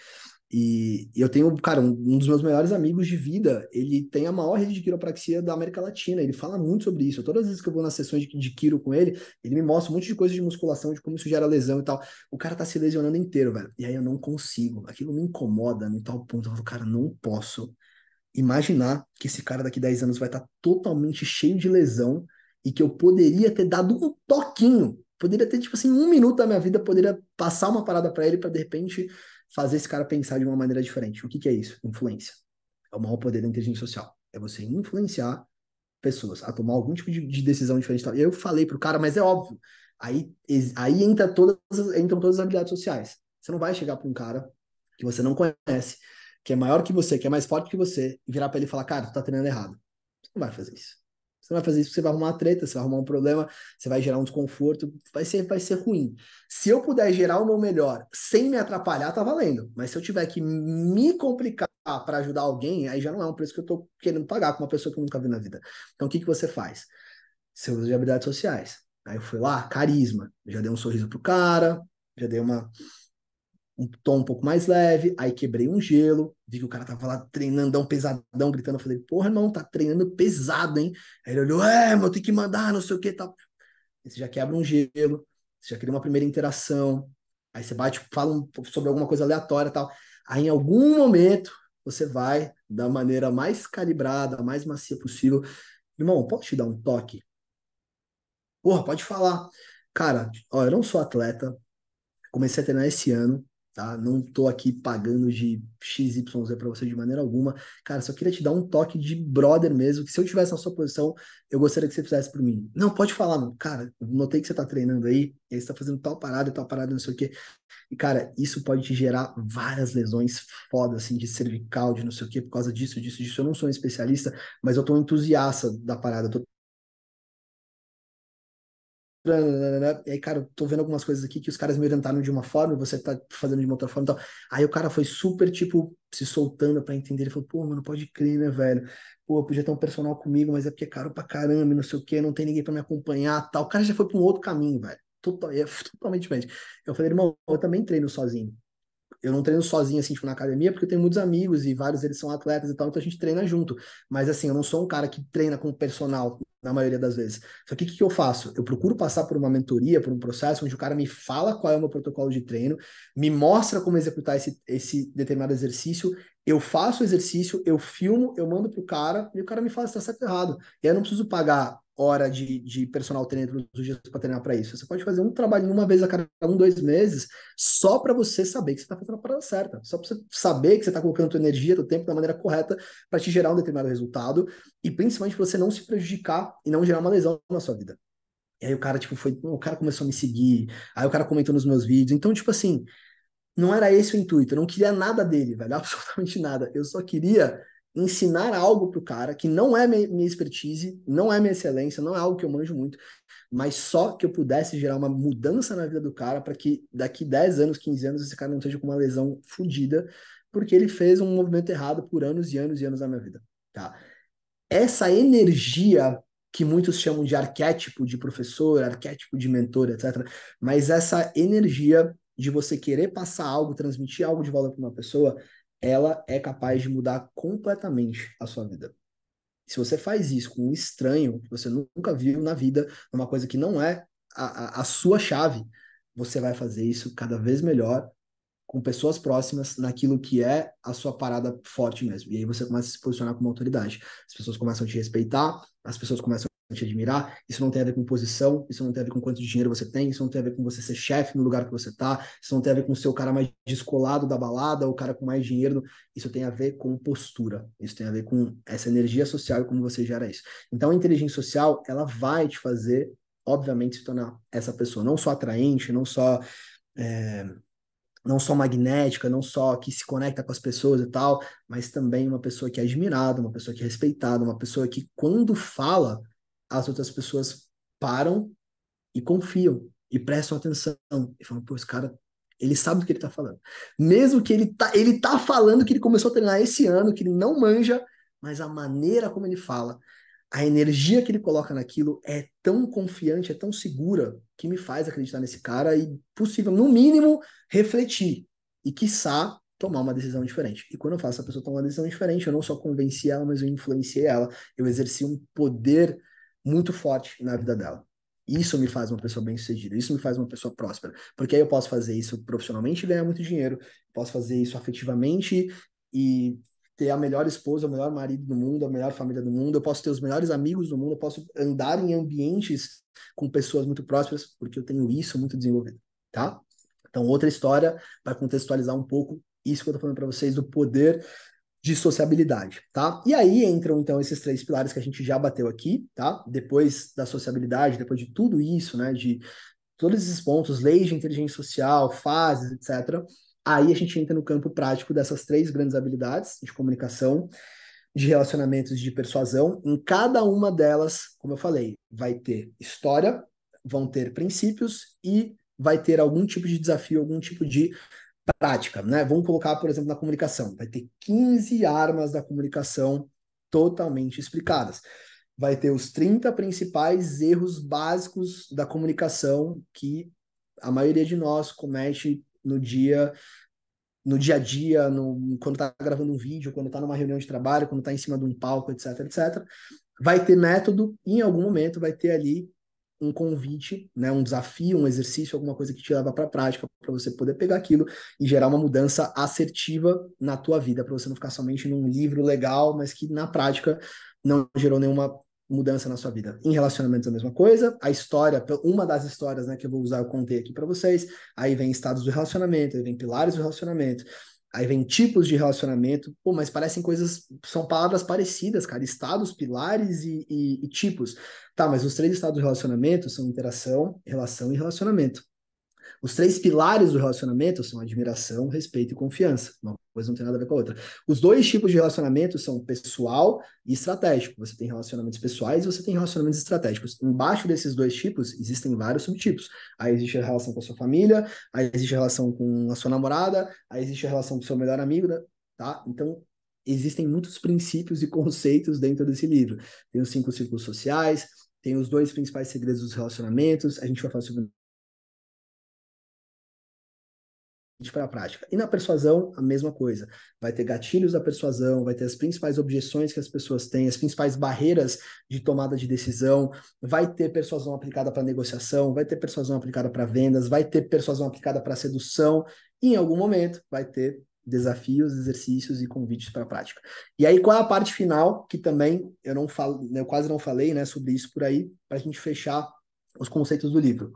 E, e eu tenho, cara, um, um, dos meus melhores amigos de vida, ele tem a maior rede de quiropraxia da América Latina, ele fala muito sobre isso. Todas as vezes que eu vou nas sessões de, de quiro com ele, ele me mostra um monte de coisa de musculação, de como isso gera lesão e tal. O cara tá se lesionando inteiro, velho. E aí eu não consigo. Aquilo me incomoda no tal ponto. Eu falo, cara, não posso imaginar que esse cara daqui 10 anos vai estar tá totalmente cheio de lesão e que eu poderia ter dado um toquinho. Poderia ter, tipo assim, um minuto da minha vida, poderia passar uma parada para ele para de repente fazer esse cara pensar de uma maneira diferente. O que, que é isso? Influência. É o maior poder da inteligência social. É você influenciar pessoas a tomar algum tipo de, de decisão diferente. eu falei pro cara, mas é óbvio. Aí, aí entra todas, entram todas as habilidades sociais. Você não vai chegar para um cara que você não conhece, que é maior que você, que é mais forte que você, e virar para ele e falar, cara, tu tá treinando errado. Você não vai fazer isso. Você não vai fazer isso, você vai arrumar uma treta, você vai arrumar um problema, você vai gerar um desconforto, vai ser, vai ser ruim. Se eu puder gerar o meu melhor sem me atrapalhar, tá valendo. Mas se eu tiver que me complicar para ajudar alguém, aí já não é um preço que eu tô querendo pagar com uma pessoa que eu nunca vi na vida. Então o que, que você faz? Você usa de habilidades sociais. Aí eu fui lá, carisma. Já dei um sorriso pro cara, já dei uma um tom um pouco mais leve, aí quebrei um gelo, vi que o cara tava lá treinandão, pesadão, gritando, eu falei, porra, irmão, tá treinando pesado, hein? Aí ele olhou, é, eu tem que mandar, não sei o que, tal. Você já quebra um gelo, você já cria uma primeira interação, aí você bate, fala um, sobre alguma coisa aleatória tal. Aí em algum momento, você vai da maneira mais calibrada, mais macia possível. Irmão, posso te dar um toque? Porra, pode falar. Cara, ó, eu não sou atleta, comecei a treinar esse ano, tá? Não estou aqui pagando de XYZ para você de maneira alguma. Cara, só queria te dar um toque de brother mesmo, que se eu tivesse na sua posição, eu gostaria que você fizesse por mim. Não, pode falar, mano. Cara, notei que você está treinando aí, e aí você tá fazendo tal parada, tal parada, não sei o quê. E, cara, isso pode te gerar várias lesões foda, assim, de cervical, de não sei o quê, por causa disso, disso, disso. Eu não sou um especialista, mas eu estou entusiasta da parada, eu tô e aí, cara, eu tô vendo algumas coisas aqui que os caras me orientaram de uma forma você tá fazendo de uma outra forma e tal. Aí o cara foi super, tipo, se soltando para entender. Ele falou, pô, mano, pode crer, né, velho? Pô, podia ter um personal comigo, mas é porque é caro pra caramba, não sei o quê, não tem ninguém para me acompanhar tal. O cara já foi pra um outro caminho, velho. Total, é, totalmente diferente. Eu falei, irmão, eu também treino sozinho eu não treino sozinho, assim, tipo, na academia, porque eu tenho muitos amigos e vários eles são atletas e tal, então a gente treina junto. Mas, assim, eu não sou um cara que treina com personal, na maioria das vezes. Só que o que, que eu faço? Eu procuro passar por uma mentoria, por um processo onde o cara me fala qual é o meu protocolo de treino, me mostra como executar esse, esse determinado exercício, eu faço o exercício, eu filmo, eu mando pro cara e o cara me fala se tá certo ou errado. E aí eu não preciso pagar hora de, de personal trainer todos os dias para treinar para isso. Você pode fazer um trabalho uma vez a cada um, dois meses, só para você saber que você está fazendo a parada certa, só para você saber que você está colocando sua energia, teu tempo da maneira correta para te gerar um determinado resultado e principalmente para você não se prejudicar e não gerar uma lesão na sua vida. E aí o cara, tipo, foi. O cara começou a me seguir. Aí o cara comentou nos meus vídeos. Então, tipo assim, não era esse o intuito. Eu não queria nada dele, velho. Absolutamente nada. Eu só queria ensinar algo pro cara que não é minha expertise, não é minha excelência, não é algo que eu manjo muito, mas só que eu pudesse gerar uma mudança na vida do cara para que daqui 10 anos, 15 anos esse cara não esteja com uma lesão fodida, porque ele fez um movimento errado por anos e anos e anos na minha vida, tá? Essa energia que muitos chamam de arquétipo de professor, arquétipo de mentor, etc. Mas essa energia de você querer passar algo, transmitir algo de valor para uma pessoa, ela é capaz de mudar completamente a sua vida. Se você faz isso com um estranho que você nunca viu na vida, uma coisa que não é a, a, a sua chave, você vai fazer isso cada vez melhor com pessoas próximas naquilo que é a sua parada forte mesmo. E aí você começa a se posicionar como autoridade. As pessoas começam a te respeitar, as pessoas começam te admirar, isso não tem a ver com posição, isso não tem a ver com quanto dinheiro você tem, isso não tem a ver com você ser chefe no lugar que você tá, isso não tem a ver com ser o cara mais descolado da balada, ou o cara com mais dinheiro, isso tem a ver com postura, isso tem a ver com essa energia social e como você gera isso. Então a inteligência social, ela vai te fazer, obviamente, se tornar essa pessoa, não só atraente, não só... É não só magnética, não só que se conecta com as pessoas e tal, mas também uma pessoa que é admirada, uma pessoa que é respeitada, uma pessoa que quando fala, as outras pessoas param e confiam e prestam atenção e falam, pô, esse cara, ele sabe do que ele tá falando. Mesmo que ele tá, ele tá falando que ele começou a treinar esse ano, que ele não manja, mas a maneira como ele fala, a energia que ele coloca naquilo é tão confiante, é tão segura, que me faz acreditar nesse cara e possível, no mínimo, refletir e quiçá tomar uma decisão diferente. E quando eu faço a pessoa tomar uma decisão diferente, eu não só convenci ela, mas eu influenciei ela. Eu exerci um poder muito forte na vida dela. Isso me faz uma pessoa bem-sucedida, isso me faz uma pessoa próspera, porque aí eu posso fazer isso profissionalmente e ganhar muito dinheiro, posso fazer isso afetivamente e ter a melhor esposa, o melhor marido do mundo, a melhor família do mundo, eu posso ter os melhores amigos do mundo, eu posso andar em ambientes com pessoas muito prósperas, porque eu tenho isso muito desenvolvido, tá? Então, outra história para contextualizar um pouco isso que eu tô falando para vocês do poder de sociabilidade, tá? E aí entram então esses três pilares que a gente já bateu aqui, tá? Depois da sociabilidade, depois de tudo isso, né, de todos esses pontos, leis de inteligência social, fases, etc. Aí a gente entra no campo prático dessas três grandes habilidades de comunicação, de relacionamentos, de persuasão. Em cada uma delas, como eu falei, vai ter história, vão ter princípios e vai ter algum tipo de desafio, algum tipo de prática, né? Vamos colocar, por exemplo, na comunicação. Vai ter 15 armas da comunicação totalmente explicadas. Vai ter os 30 principais erros básicos da comunicação que a maioria de nós comete no dia no dia a dia, no, quando está gravando um vídeo, quando está numa reunião de trabalho, quando está em cima de um palco, etc, etc. Vai ter método, em algum momento vai ter ali um convite, né, um desafio, um exercício, alguma coisa que te leva para a prática, para você poder pegar aquilo e gerar uma mudança assertiva na tua vida, para você não ficar somente num livro legal, mas que na prática não gerou nenhuma mudança na sua vida. Em relacionamentos a mesma coisa, a história, uma das histórias, né, que eu vou usar, eu contei aqui para vocês, aí vem estados do relacionamento, aí vem pilares do relacionamento, Aí vem tipos de relacionamento, pô, mas parecem coisas, são palavras parecidas, cara. Estados, pilares e, e, e tipos. Tá, mas os três estados do relacionamento são interação, relação e relacionamento. Os três pilares do relacionamento são admiração, respeito e confiança. Uma coisa não tem nada a ver com a outra. Os dois tipos de relacionamento são pessoal e estratégico. Você tem relacionamentos pessoais e você tem relacionamentos estratégicos. Embaixo desses dois tipos existem vários subtipos. Aí existe a relação com a sua família, aí existe a relação com a sua namorada, aí existe a relação com o seu melhor amigo, né? tá? Então, existem muitos princípios e conceitos dentro desse livro. Tem os cinco círculos sociais, tem os dois principais segredos dos relacionamentos, a gente vai falar sobre de para a prática. E na persuasão, a mesma coisa. Vai ter gatilhos da persuasão, vai ter as principais objeções que as pessoas têm, as principais barreiras de tomada de decisão, vai ter persuasão aplicada para negociação, vai ter persuasão aplicada para vendas, vai ter persuasão aplicada para sedução, e em algum momento vai ter desafios, exercícios e convites para a prática. E aí qual é a parte final que também eu não falo, eu quase não falei, né, sobre isso por aí, para a gente fechar os conceitos do livro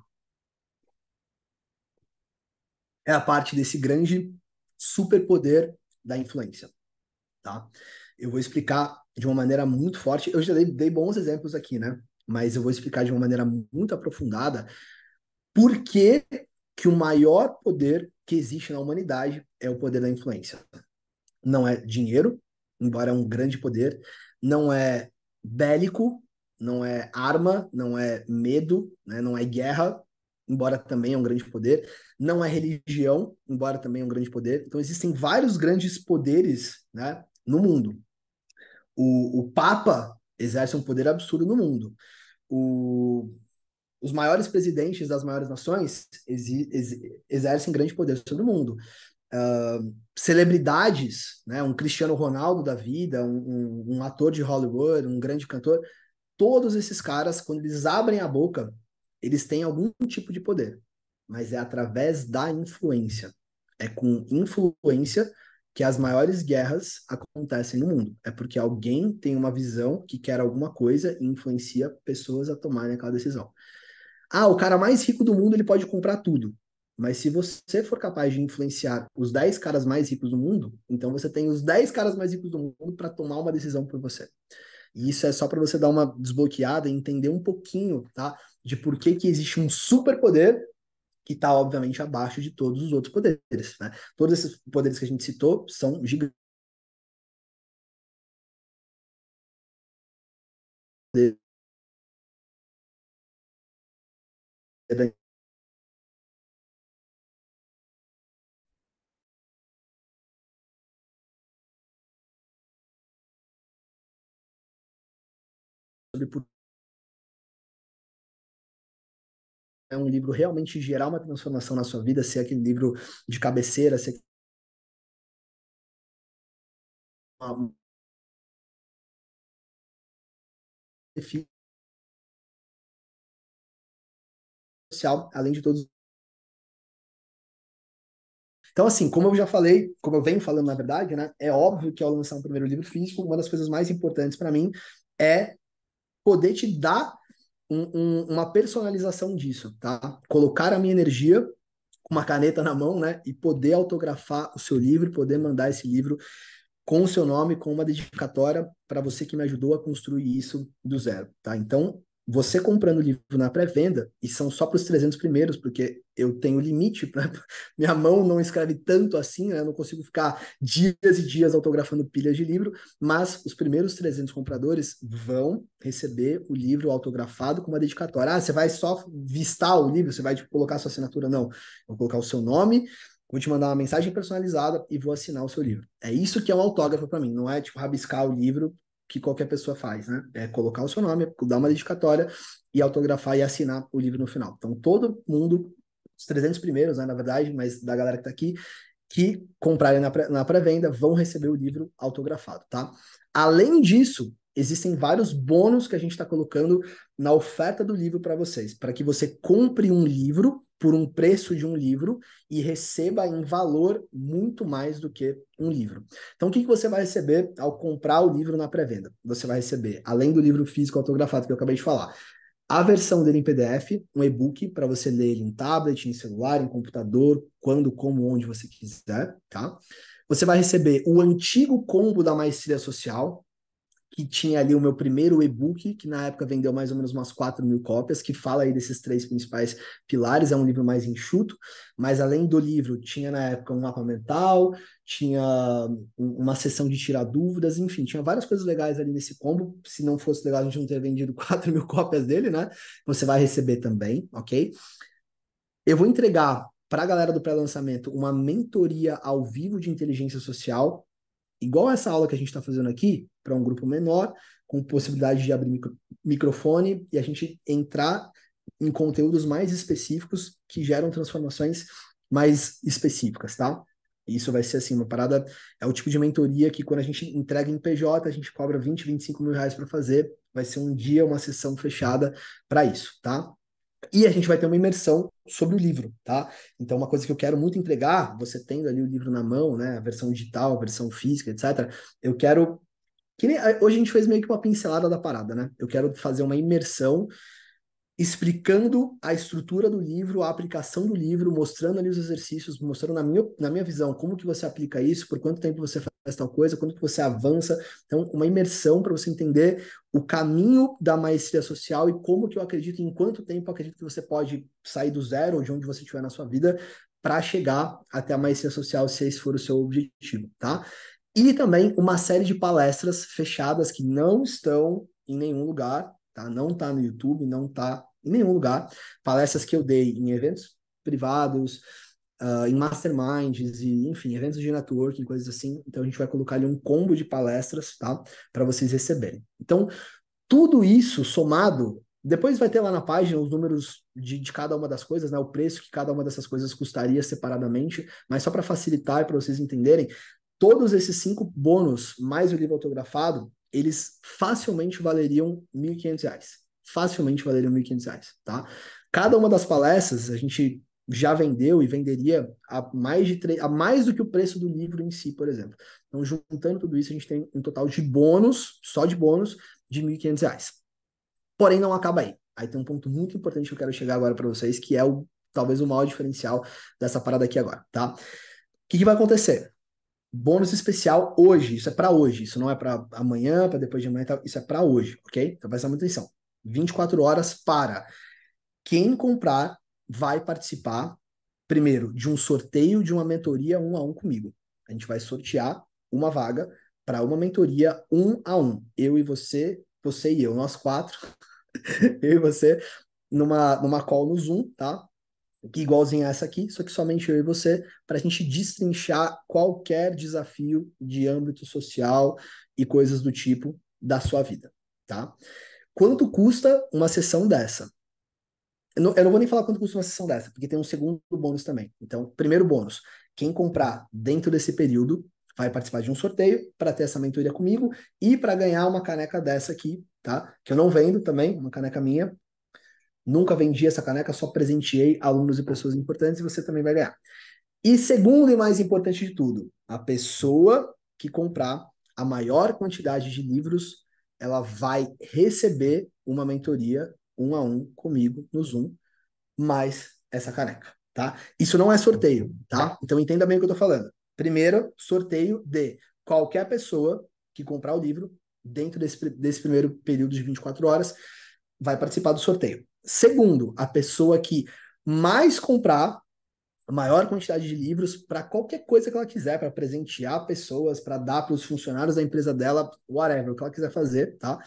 é a parte desse grande superpoder da influência, tá? Eu vou explicar de uma maneira muito forte. Eu já dei, dei bons exemplos aqui, né? Mas eu vou explicar de uma maneira muito aprofundada por que, que o maior poder que existe na humanidade é o poder da influência. Não é dinheiro, embora é um grande poder, não é bélico, não é arma, não é medo, né? não é guerra, embora também é um grande poder, não é religião, embora também é um grande poder. Então existem vários grandes poderes né, no mundo. O, o Papa exerce um poder absurdo no mundo. O, os maiores presidentes das maiores nações ex, ex, exercem grande poder sobre o mundo. Uh, celebridades, né, um Cristiano Ronaldo da vida, um, um, um ator de Hollywood, um grande cantor, todos esses caras, quando eles abrem a boca, eles têm algum tipo de poder, mas é através da influência. É com influência que as maiores guerras acontecem no mundo. É porque alguém tem uma visão que quer alguma coisa e influencia pessoas a tomarem aquela decisão. Ah, o cara mais rico do mundo ele pode comprar tudo. Mas se você for capaz de influenciar os 10 caras mais ricos do mundo, então você tem os 10 caras mais ricos do mundo para tomar uma decisão por você. E isso é só para você dar uma desbloqueada e entender um pouquinho, tá? de por que, que existe um superpoder que está, obviamente, abaixo de todos os outros poderes. Né? Todos esses poderes que a gente citou são gigantes. sobre por é um livro realmente gerar uma transformação na sua vida, se é aquele livro de cabeceira, se é social, além de todos. Então, assim, como eu já falei, como eu venho falando na verdade, né, é óbvio que ao lançar um primeiro livro físico, uma das coisas mais importantes para mim é poder te dar um, um, uma personalização disso, tá? Colocar a minha energia com uma caneta na mão, né? E poder autografar o seu livro, poder mandar esse livro com o seu nome, com uma dedicatória para você que me ajudou a construir isso do zero, tá? Então, você comprando o livro na pré-venda, e são só para os 300 primeiros, porque eu tenho limite, pra... minha mão não escreve tanto assim, né? eu não consigo ficar dias e dias autografando pilhas de livro, mas os primeiros 300 compradores vão receber o livro autografado com uma dedicatória. Ah, você vai só vistar o livro, você vai tipo, colocar sua assinatura? Não, eu vou colocar o seu nome, vou te mandar uma mensagem personalizada e vou assinar o seu livro. É isso que é um autógrafo para mim, não é tipo rabiscar o livro que qualquer pessoa faz, né? É colocar o seu nome, dar uma dedicatória e autografar e assinar o livro no final. Então, todo mundo, os 300 primeiros, né, na verdade, mas da galera que está aqui, que comprarem na pré-venda vão receber o livro autografado, tá? Além disso, existem vários bônus que a gente está colocando na oferta do livro para vocês, para que você compre um livro por um preço de um livro e receba em valor muito mais do que um livro. Então, o que, que você vai receber ao comprar o livro na pré-venda? Você vai receber, além do livro físico autografado que eu acabei de falar, a versão dele em PDF, um e-book para você ler ele em tablet, em celular, em computador, quando, como, onde você quiser, tá? Você vai receber o antigo combo da maestria social, que tinha ali o meu primeiro e-book, que na época vendeu mais ou menos umas 4 mil cópias, que fala aí desses três principais pilares, é um livro mais enxuto, mas além do livro, tinha na época um mapa mental, tinha uma sessão de tirar dúvidas, enfim, tinha várias coisas legais ali nesse combo, se não fosse legal a gente não ter vendido 4 mil cópias dele, né? Você vai receber também, ok? Eu vou entregar para a galera do pré-lançamento uma mentoria ao vivo de inteligência social, igual essa aula que a gente está fazendo aqui, para um grupo menor, com possibilidade de abrir micro, microfone e a gente entrar em conteúdos mais específicos que geram transformações mais específicas, tá? Isso vai ser assim, uma parada. É o tipo de mentoria que quando a gente entrega em PJ, a gente cobra 20, 25 mil reais para fazer. Vai ser um dia, uma sessão fechada para isso, tá? E a gente vai ter uma imersão sobre o livro, tá? Então, uma coisa que eu quero muito entregar, você tendo ali o livro na mão, né? A versão digital, a versão física, etc. Eu quero. Que nem... hoje a gente fez meio que uma pincelada da parada, né? Eu quero fazer uma imersão explicando a estrutura do livro, a aplicação do livro, mostrando ali os exercícios, mostrando na minha, na minha visão como que você aplica isso, por quanto tempo você faz tal coisa, quanto que você avança. Então, uma imersão para você entender o caminho da maestria social e como que eu acredito, em quanto tempo eu acredito que você pode sair do zero ou de onde você estiver na sua vida para chegar até a maestria social, se esse for o seu objetivo, tá? E também uma série de palestras fechadas que não estão em nenhum lugar, tá? Não está no YouTube, não está em nenhum lugar. Palestras que eu dei em eventos privados, uh, em masterminds e, enfim, eventos de networking, coisas assim. Então a gente vai colocar ali um combo de palestras, tá? Para vocês receberem. Então, tudo isso somado, depois vai ter lá na página os números de, de cada uma das coisas, né? O preço que cada uma dessas coisas custaria separadamente, mas só para facilitar e para vocês entenderem, todos esses cinco bônus mais o livro autografado eles facilmente valeriam R$ 1.500. Facilmente valeriam R$ 1.500, tá? Cada uma das palestras a gente já vendeu e venderia a mais, de a mais do que o preço do livro em si, por exemplo. Então, juntando tudo isso, a gente tem um total de bônus, só de bônus, de R$ 1.500. Porém, não acaba aí. Aí tem um ponto muito importante que eu quero chegar agora para vocês, que é o talvez o maior diferencial dessa parada aqui agora, tá? O que, que vai acontecer? bônus especial hoje. Isso é para hoje. Isso não é para amanhã, para depois de amanhã. Tá? Isso é para hoje, ok? Então presta muita atenção. 24 horas para quem comprar vai participar primeiro de um sorteio de uma mentoria um a um comigo. A gente vai sortear uma vaga para uma mentoria um a um. Eu e você, você e eu, nós quatro, eu e você, numa, numa call no Zoom, tá? igualzinha essa aqui, só que somente eu e você, para a gente destrinchar qualquer desafio de âmbito social e coisas do tipo da sua vida, tá? Quanto custa uma sessão dessa? Eu não, eu não vou nem falar quanto custa uma sessão dessa, porque tem um segundo bônus também. Então, primeiro bônus, quem comprar dentro desse período vai participar de um sorteio para ter essa mentoria comigo e para ganhar uma caneca dessa aqui, tá? Que eu não vendo também, uma caneca minha, Nunca vendi essa caneca, só presenteei alunos e pessoas importantes e você também vai ganhar. E segundo e mais importante de tudo, a pessoa que comprar a maior quantidade de livros, ela vai receber uma mentoria um a um comigo no Zoom, mais essa caneca, tá? Isso não é sorteio, tá? Então entenda bem o que eu tô falando. Primeiro, sorteio de qualquer pessoa que comprar o livro dentro desse, desse primeiro período de 24 horas vai participar do sorteio. Segundo, a pessoa que mais comprar a maior quantidade de livros para qualquer coisa que ela quiser, para presentear pessoas, para dar para os funcionários da empresa dela, whatever, o que ela quiser fazer, tá?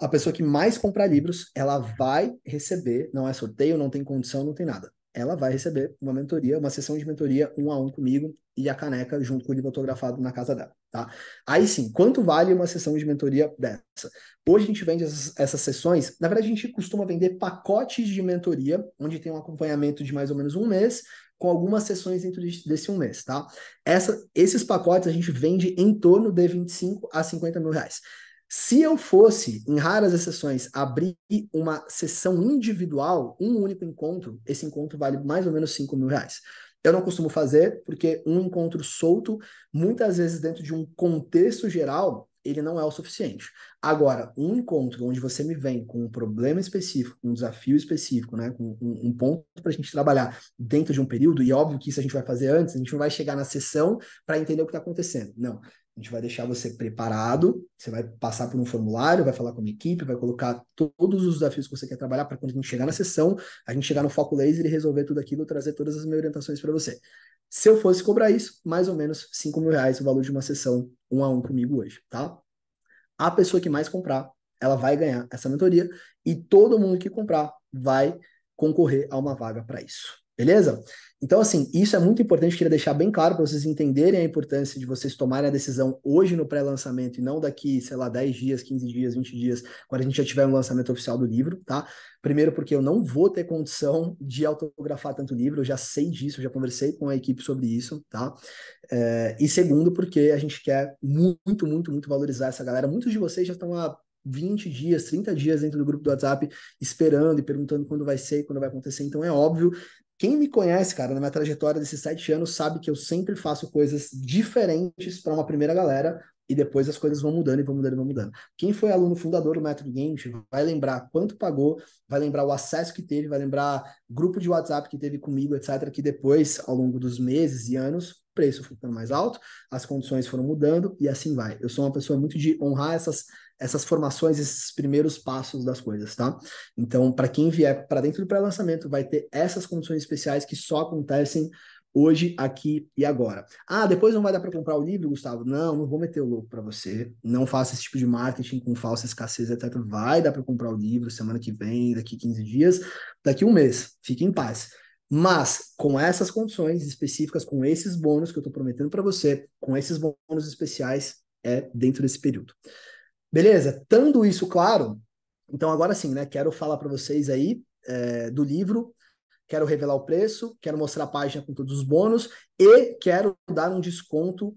A pessoa que mais comprar livros, ela vai receber, não é sorteio, não tem condição, não tem nada. Ela vai receber uma mentoria, uma sessão de mentoria um a um comigo, e a caneca junto com o livro autografado na casa dela, tá? Aí sim, quanto vale uma sessão de mentoria dessa? Hoje a gente vende essas, essas, sessões, na verdade a gente costuma vender pacotes de mentoria, onde tem um acompanhamento de mais ou menos um mês, com algumas sessões dentro desse um mês, tá? Essa, esses pacotes a gente vende em torno de 25 a 50 mil reais. Se eu fosse, em raras exceções, abrir uma sessão individual, um único encontro, esse encontro vale mais ou menos 5 mil reais. Eu não costumo fazer, porque um encontro solto, muitas vezes dentro de um contexto geral, ele não é o suficiente. Agora, um encontro onde você me vem com um problema específico, um desafio específico, né, com um, um ponto para a gente trabalhar dentro de um período, e óbvio que isso a gente vai fazer antes, a gente não vai chegar na sessão para entender o que está acontecendo. Não. A gente vai deixar você preparado, você vai passar por um formulário, vai falar com a equipe, vai colocar todos os desafios que você quer trabalhar para quando a gente chegar na sessão, a gente chegar no foco laser e resolver tudo aquilo, trazer todas as minhas orientações para você. Se eu fosse cobrar isso, mais ou menos 5 mil reais o valor de uma sessão um a um comigo hoje, tá? A pessoa que mais comprar, ela vai ganhar essa mentoria e todo mundo que comprar vai concorrer a uma vaga para isso. Beleza? Então, assim, isso é muito importante, queria deixar bem claro para vocês entenderem a importância de vocês tomarem a decisão hoje no pré-lançamento e não daqui, sei lá, 10 dias, 15 dias, 20 dias, quando a gente já tiver um lançamento oficial do livro, tá? Primeiro, porque eu não vou ter condição de autografar tanto livro, eu já sei disso, já conversei com a equipe sobre isso, tá? É, e segundo, porque a gente quer muito, muito, muito valorizar essa galera. Muitos de vocês já estão há 20 dias, 30 dias dentro do grupo do WhatsApp, esperando e perguntando quando vai ser, quando vai acontecer. Então é óbvio quem me conhece, cara, na minha trajetória desses sete anos, sabe que eu sempre faço coisas diferentes para uma primeira galera e depois as coisas vão mudando e vão mudando e vão mudando. Quem foi aluno fundador do Método Games vai lembrar quanto pagou, vai lembrar o acesso que teve, vai lembrar grupo de WhatsApp que teve comigo, etc. Que depois, ao longo dos meses e anos, o preço foi ficando mais alto, as condições foram mudando e assim vai. Eu sou uma pessoa muito de honrar essas essas formações, esses primeiros passos das coisas, tá? Então, para quem vier para dentro do pré-lançamento, vai ter essas condições especiais que só acontecem hoje, aqui e agora. Ah, depois não vai dar para comprar o livro, Gustavo? Não, não vou meter o louco para você. Não faça esse tipo de marketing com falsa escassez, etc. Vai dar para comprar o livro semana que vem, daqui 15 dias, daqui um mês. Fique em paz. Mas com essas condições específicas, com esses bônus que eu estou prometendo para você, com esses bônus especiais, é dentro desse período. Beleza, tendo isso claro, então agora sim, né? Quero falar para vocês aí é, do livro, quero revelar o preço, quero mostrar a página com todos os bônus e quero dar um desconto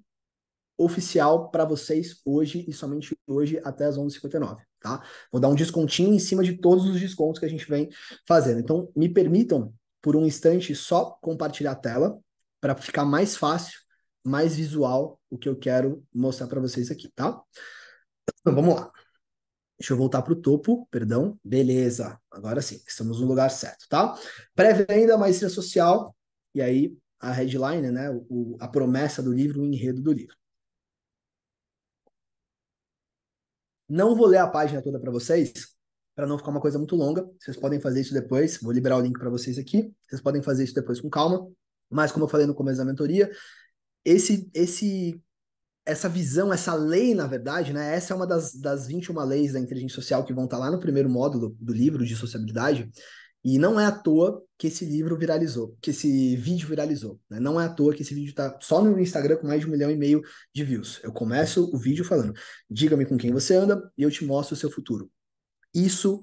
oficial para vocês hoje e somente hoje até as 11h59, tá? Vou dar um descontinho em cima de todos os descontos que a gente vem fazendo. Então, me permitam, por um instante, só compartilhar a tela para ficar mais fácil, mais visual o que eu quero mostrar para vocês aqui, tá? Então vamos lá. Deixa eu voltar para o topo, perdão. Beleza, agora sim, estamos no lugar certo, tá? Pré-venda, maestria social, e aí a headline, né? O, a promessa do livro, o enredo do livro. Não vou ler a página toda para vocês, para não ficar uma coisa muito longa. Vocês podem fazer isso depois. Vou liberar o link para vocês aqui. Vocês podem fazer isso depois com calma. Mas como eu falei no começo da mentoria, esse esse essa visão, essa lei, na verdade, né? Essa é uma das, das 21 leis da inteligência social que vão estar tá lá no primeiro módulo do livro de sociabilidade. E não é à toa que esse livro viralizou, que esse vídeo viralizou. Né? Não é à toa que esse vídeo está só no Instagram com mais de um milhão e meio de views. Eu começo o vídeo falando: diga-me com quem você anda e eu te mostro o seu futuro. Isso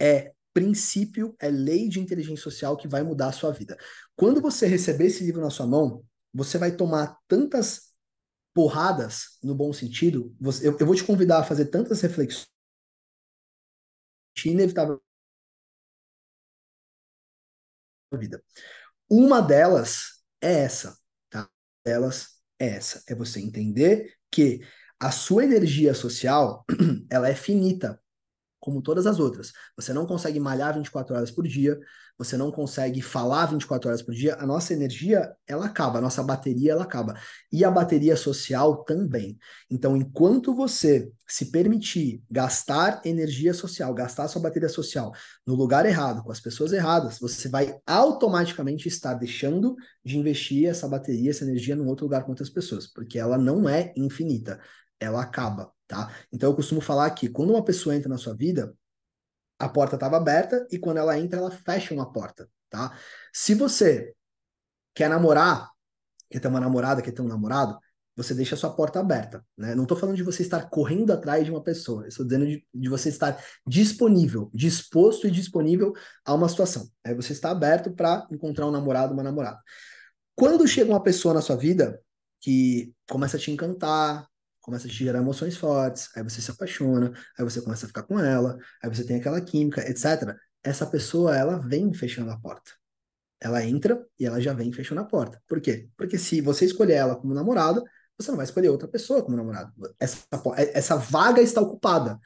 é princípio, é lei de inteligência social que vai mudar a sua vida. Quando você receber esse livro na sua mão, você vai tomar tantas porradas, no bom sentido, você, eu, eu, vou te convidar a fazer tantas reflexões é inevitável vida. Uma delas é essa, tá? delas é essa, é você entender que a sua energia social, ela é finita como todas as outras. Você não consegue malhar 24 horas por dia, você não consegue falar 24 horas por dia, a nossa energia, ela acaba, a nossa bateria, ela acaba. E a bateria social também. Então, enquanto você se permitir gastar energia social, gastar sua bateria social no lugar errado, com as pessoas erradas, você vai automaticamente estar deixando de investir essa bateria, essa energia num outro lugar com outras pessoas, porque ela não é infinita ela acaba, tá? Então eu costumo falar que quando uma pessoa entra na sua vida, a porta estava aberta e quando ela entra, ela fecha uma porta, tá? Se você quer namorar, quer ter uma namorada, quer ter um namorado, você deixa a sua porta aberta, né? Não estou falando de você estar correndo atrás de uma pessoa, estou dizendo de, de, você estar disponível, disposto e disponível a uma situação. Aí é, você está aberto para encontrar um namorado, uma namorada. Quando chega uma pessoa na sua vida que começa a te encantar, começa a te gerar emoções fortes, aí você se apaixona, aí você começa a ficar com ela, aí você tem aquela química, etc. Essa pessoa, ela vem fechando a porta. Ela entra e ela já vem fechando a porta. Por quê? Porque se você escolher ela como namorada, você não vai escolher outra pessoa como namorado. Essa, é, essa vaga está ocupada.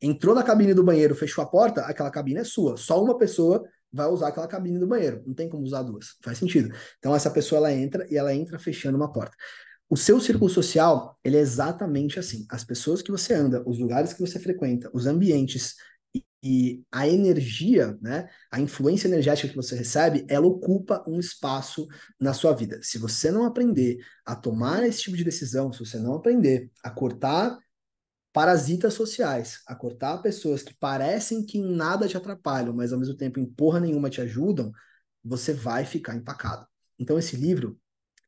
Entrou na cabine do banheiro, fechou a porta, aquela cabine é sua. Só uma pessoa vai usar aquela cabine do banheiro. Não tem como usar duas. Faz sentido. Então essa pessoa ela entra e ela entra fechando uma porta o seu círculo social, ele é exatamente assim. As pessoas que você anda, os lugares que você frequenta, os ambientes e, e a energia, né, a influência energética que você recebe, ela ocupa um espaço na sua vida. Se você não aprender a tomar esse tipo de decisão, se você não aprender a cortar parasitas sociais, a cortar pessoas que parecem que em nada te atrapalham, mas ao mesmo tempo em porra nenhuma te ajudam, você vai ficar empacado. Então esse livro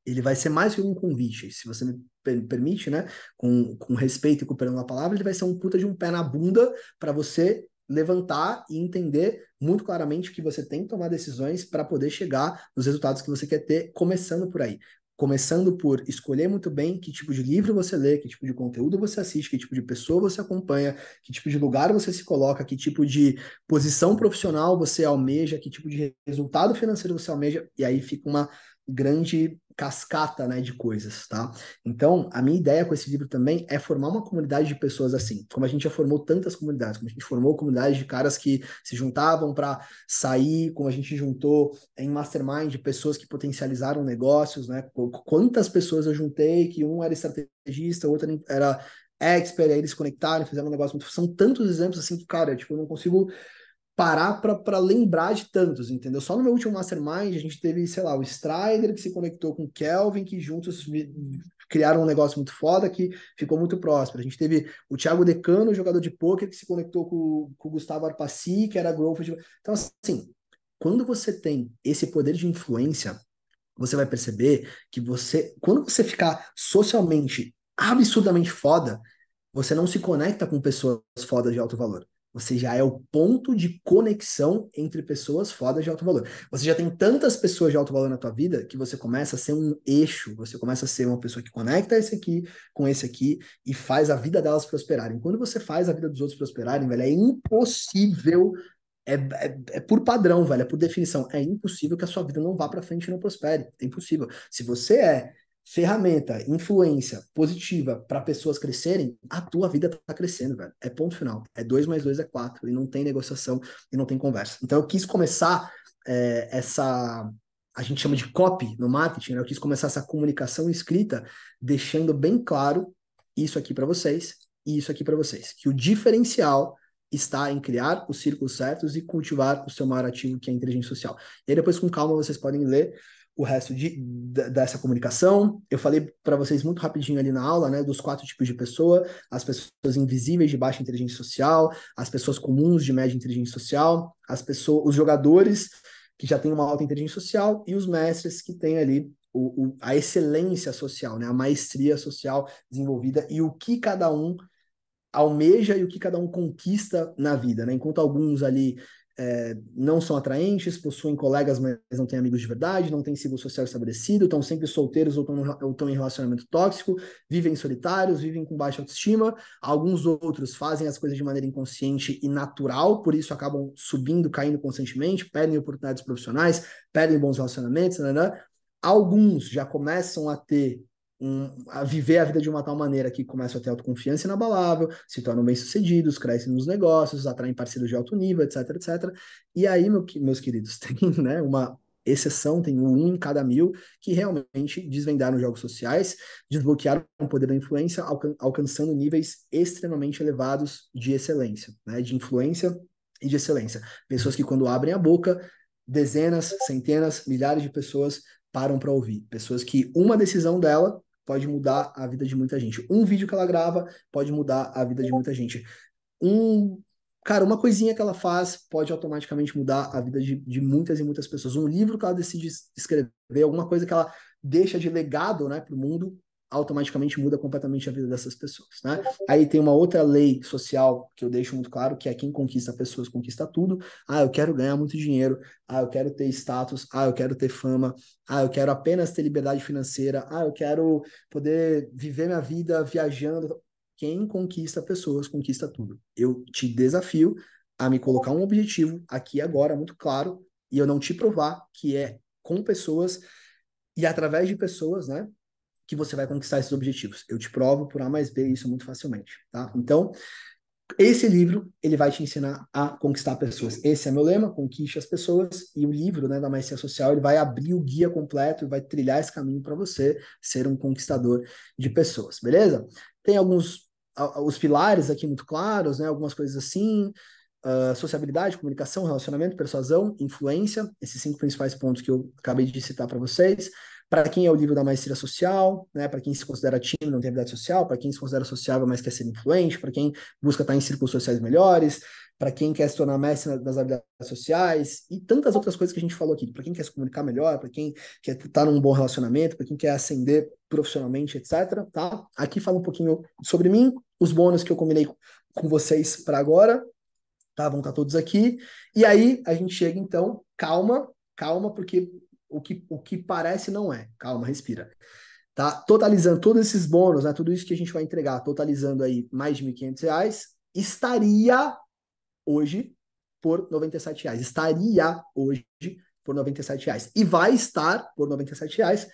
ele vai ser mais que um convite, se você me permite, né? Com, com respeito e com perdão da palavra, ele vai ser um puta de um pé na bunda para você levantar e entender muito claramente que você tem que tomar decisões para poder chegar nos resultados que você quer ter, começando por aí. Começando por escolher muito bem que tipo de livro você lê, que tipo de conteúdo você assiste, que tipo de pessoa você acompanha, que tipo de lugar você se coloca, que tipo de posição profissional você almeja, que tipo de resultado financeiro você almeja, e aí fica uma grande cascata né, de coisas, tá? Então, a minha ideia com esse livro também é formar uma comunidade de pessoas assim, como a gente já formou tantas comunidades, como a gente formou comunidades de caras que se juntavam para sair, como a gente juntou em mastermind de pessoas que potencializaram negócios, né? Quantas pessoas eu juntei que um era estrategista, o outro era expert, aí eles conectaram, fizeram um negócio muito... São tantos exemplos assim que, cara, tipo, eu não consigo parar para lembrar de tantos, entendeu? Só no meu último Mastermind a gente teve, sei lá, o Strider que se conectou com o Kelvin, que juntos criaram um negócio muito foda que ficou muito próspero. A gente teve o Thiago Decano, jogador de pôquer, que se conectou com, com o Gustavo Arpaci, que era growth. Então, assim, quando você tem esse poder de influência, você vai perceber que você, quando você ficar socialmente absurdamente foda, você não se conecta com pessoas fodas de alto valor você já é o ponto de conexão entre pessoas fodas de alto valor. Você já tem tantas pessoas de alto valor na tua vida que você começa a ser um eixo, você começa a ser uma pessoa que conecta esse aqui com esse aqui e faz a vida delas prosperarem. Quando você faz a vida dos outros prosperarem, velho, é impossível é, é, é, por padrão, velho, é por definição. É impossível que a sua vida não vá para frente e não prospere. É impossível. Se você é ferramenta, influência positiva para pessoas crescerem, a tua vida tá crescendo, velho. É ponto final. É dois mais dois é quatro e não tem negociação e não tem conversa. Então eu quis começar é, essa a gente chama de copy no marketing, né? eu quis começar essa comunicação escrita deixando bem claro isso aqui para vocês e isso aqui para vocês, que o diferencial está em criar os círculos certos e cultivar o seu maior ativo, que é a inteligência social. E aí depois com calma vocês podem ler o resto de, de, dessa comunicação. Eu falei para vocês muito rapidinho ali na aula, né, dos quatro tipos de pessoa: as pessoas invisíveis de baixa inteligência social, as pessoas comuns de média inteligência social, as pessoas, os jogadores que já têm uma alta inteligência social e os mestres que têm ali o, o, a excelência social, né, a maestria social desenvolvida e o que cada um almeja e o que cada um conquista na vida, né? Enquanto alguns ali é, não são atraentes, possuem colegas, mas não têm amigos de verdade, não têm ciclo social estabelecido, estão sempre solteiros ou estão em relacionamento tóxico, vivem solitários, vivem com baixa autoestima. Alguns outros fazem as coisas de maneira inconsciente e natural, por isso acabam subindo, caindo constantemente, perdem oportunidades profissionais, perdem bons relacionamentos. Né, né? Alguns já começam a ter um, a viver a vida de uma tal maneira que começam a ter autoconfiança inabalável, se tornam bem-sucedidos, crescem nos negócios, atraem parceiros de alto nível, etc, etc. E aí, meu, meus queridos, tem né, uma exceção, tem um em cada mil, que realmente desvendaram jogos sociais, desbloquearam o poder da influência, alcan alcançando níveis extremamente elevados de excelência, né, de influência e de excelência. Pessoas que, quando abrem a boca, dezenas, centenas, milhares de pessoas param para ouvir. Pessoas que uma decisão dela pode mudar a vida de muita gente. Um vídeo que ela grava pode mudar a vida de muita gente. Um, cara, uma coisinha que ela faz pode automaticamente mudar a vida de, de muitas e muitas pessoas. Um livro que ela decide escrever, alguma coisa que ela deixa de legado, né, para o mundo, automaticamente muda completamente a vida dessas pessoas, né? Aí tem uma outra lei social que eu deixo muito claro, que é quem conquista pessoas conquista tudo. Ah, eu quero ganhar muito dinheiro. Ah, eu quero ter status. Ah, eu quero ter fama. Ah, eu quero apenas ter liberdade financeira. Ah, eu quero poder viver minha vida viajando. Quem conquista pessoas conquista tudo. Eu te desafio a me colocar um objetivo aqui agora muito claro e eu não te provar que é com pessoas e através de pessoas, né? que você vai conquistar esses objetivos. Eu te provo por A mais B isso muito facilmente, tá? Então, esse livro, ele vai te ensinar a conquistar pessoas. Esse é meu lema, conquiste as pessoas. E o livro, né, da Maestria Social, ele vai abrir o guia completo e vai trilhar esse caminho para você ser um conquistador de pessoas, beleza? Tem alguns os pilares aqui muito claros, né, algumas coisas assim, uh, sociabilidade, comunicação, relacionamento, persuasão, influência, esses cinco principais pontos que eu acabei de citar para vocês para quem é o livro da maestria social, né? para quem se considera tímido, não tem habilidade social, para quem se considera sociável, mas quer ser influente, para quem busca estar em círculos sociais melhores, para quem quer se tornar mestre das habilidades sociais e tantas outras coisas que a gente falou aqui, para quem quer se comunicar melhor, para quem quer estar num bom relacionamento, para quem quer ascender profissionalmente, etc. Tá? Aqui fala um pouquinho sobre mim, os bônus que eu combinei com vocês para agora, tá? Vão estar tá todos aqui. E aí a gente chega então, calma, calma, porque o que, o que parece não é. Calma, respira. Tá? Totalizando todos esses bônus, né, tudo isso que a gente vai entregar, totalizando aí mais de R$ 1.500, estaria hoje por R$ 97,00. Estaria hoje por R$ 97,00. E vai estar por R$ 97,00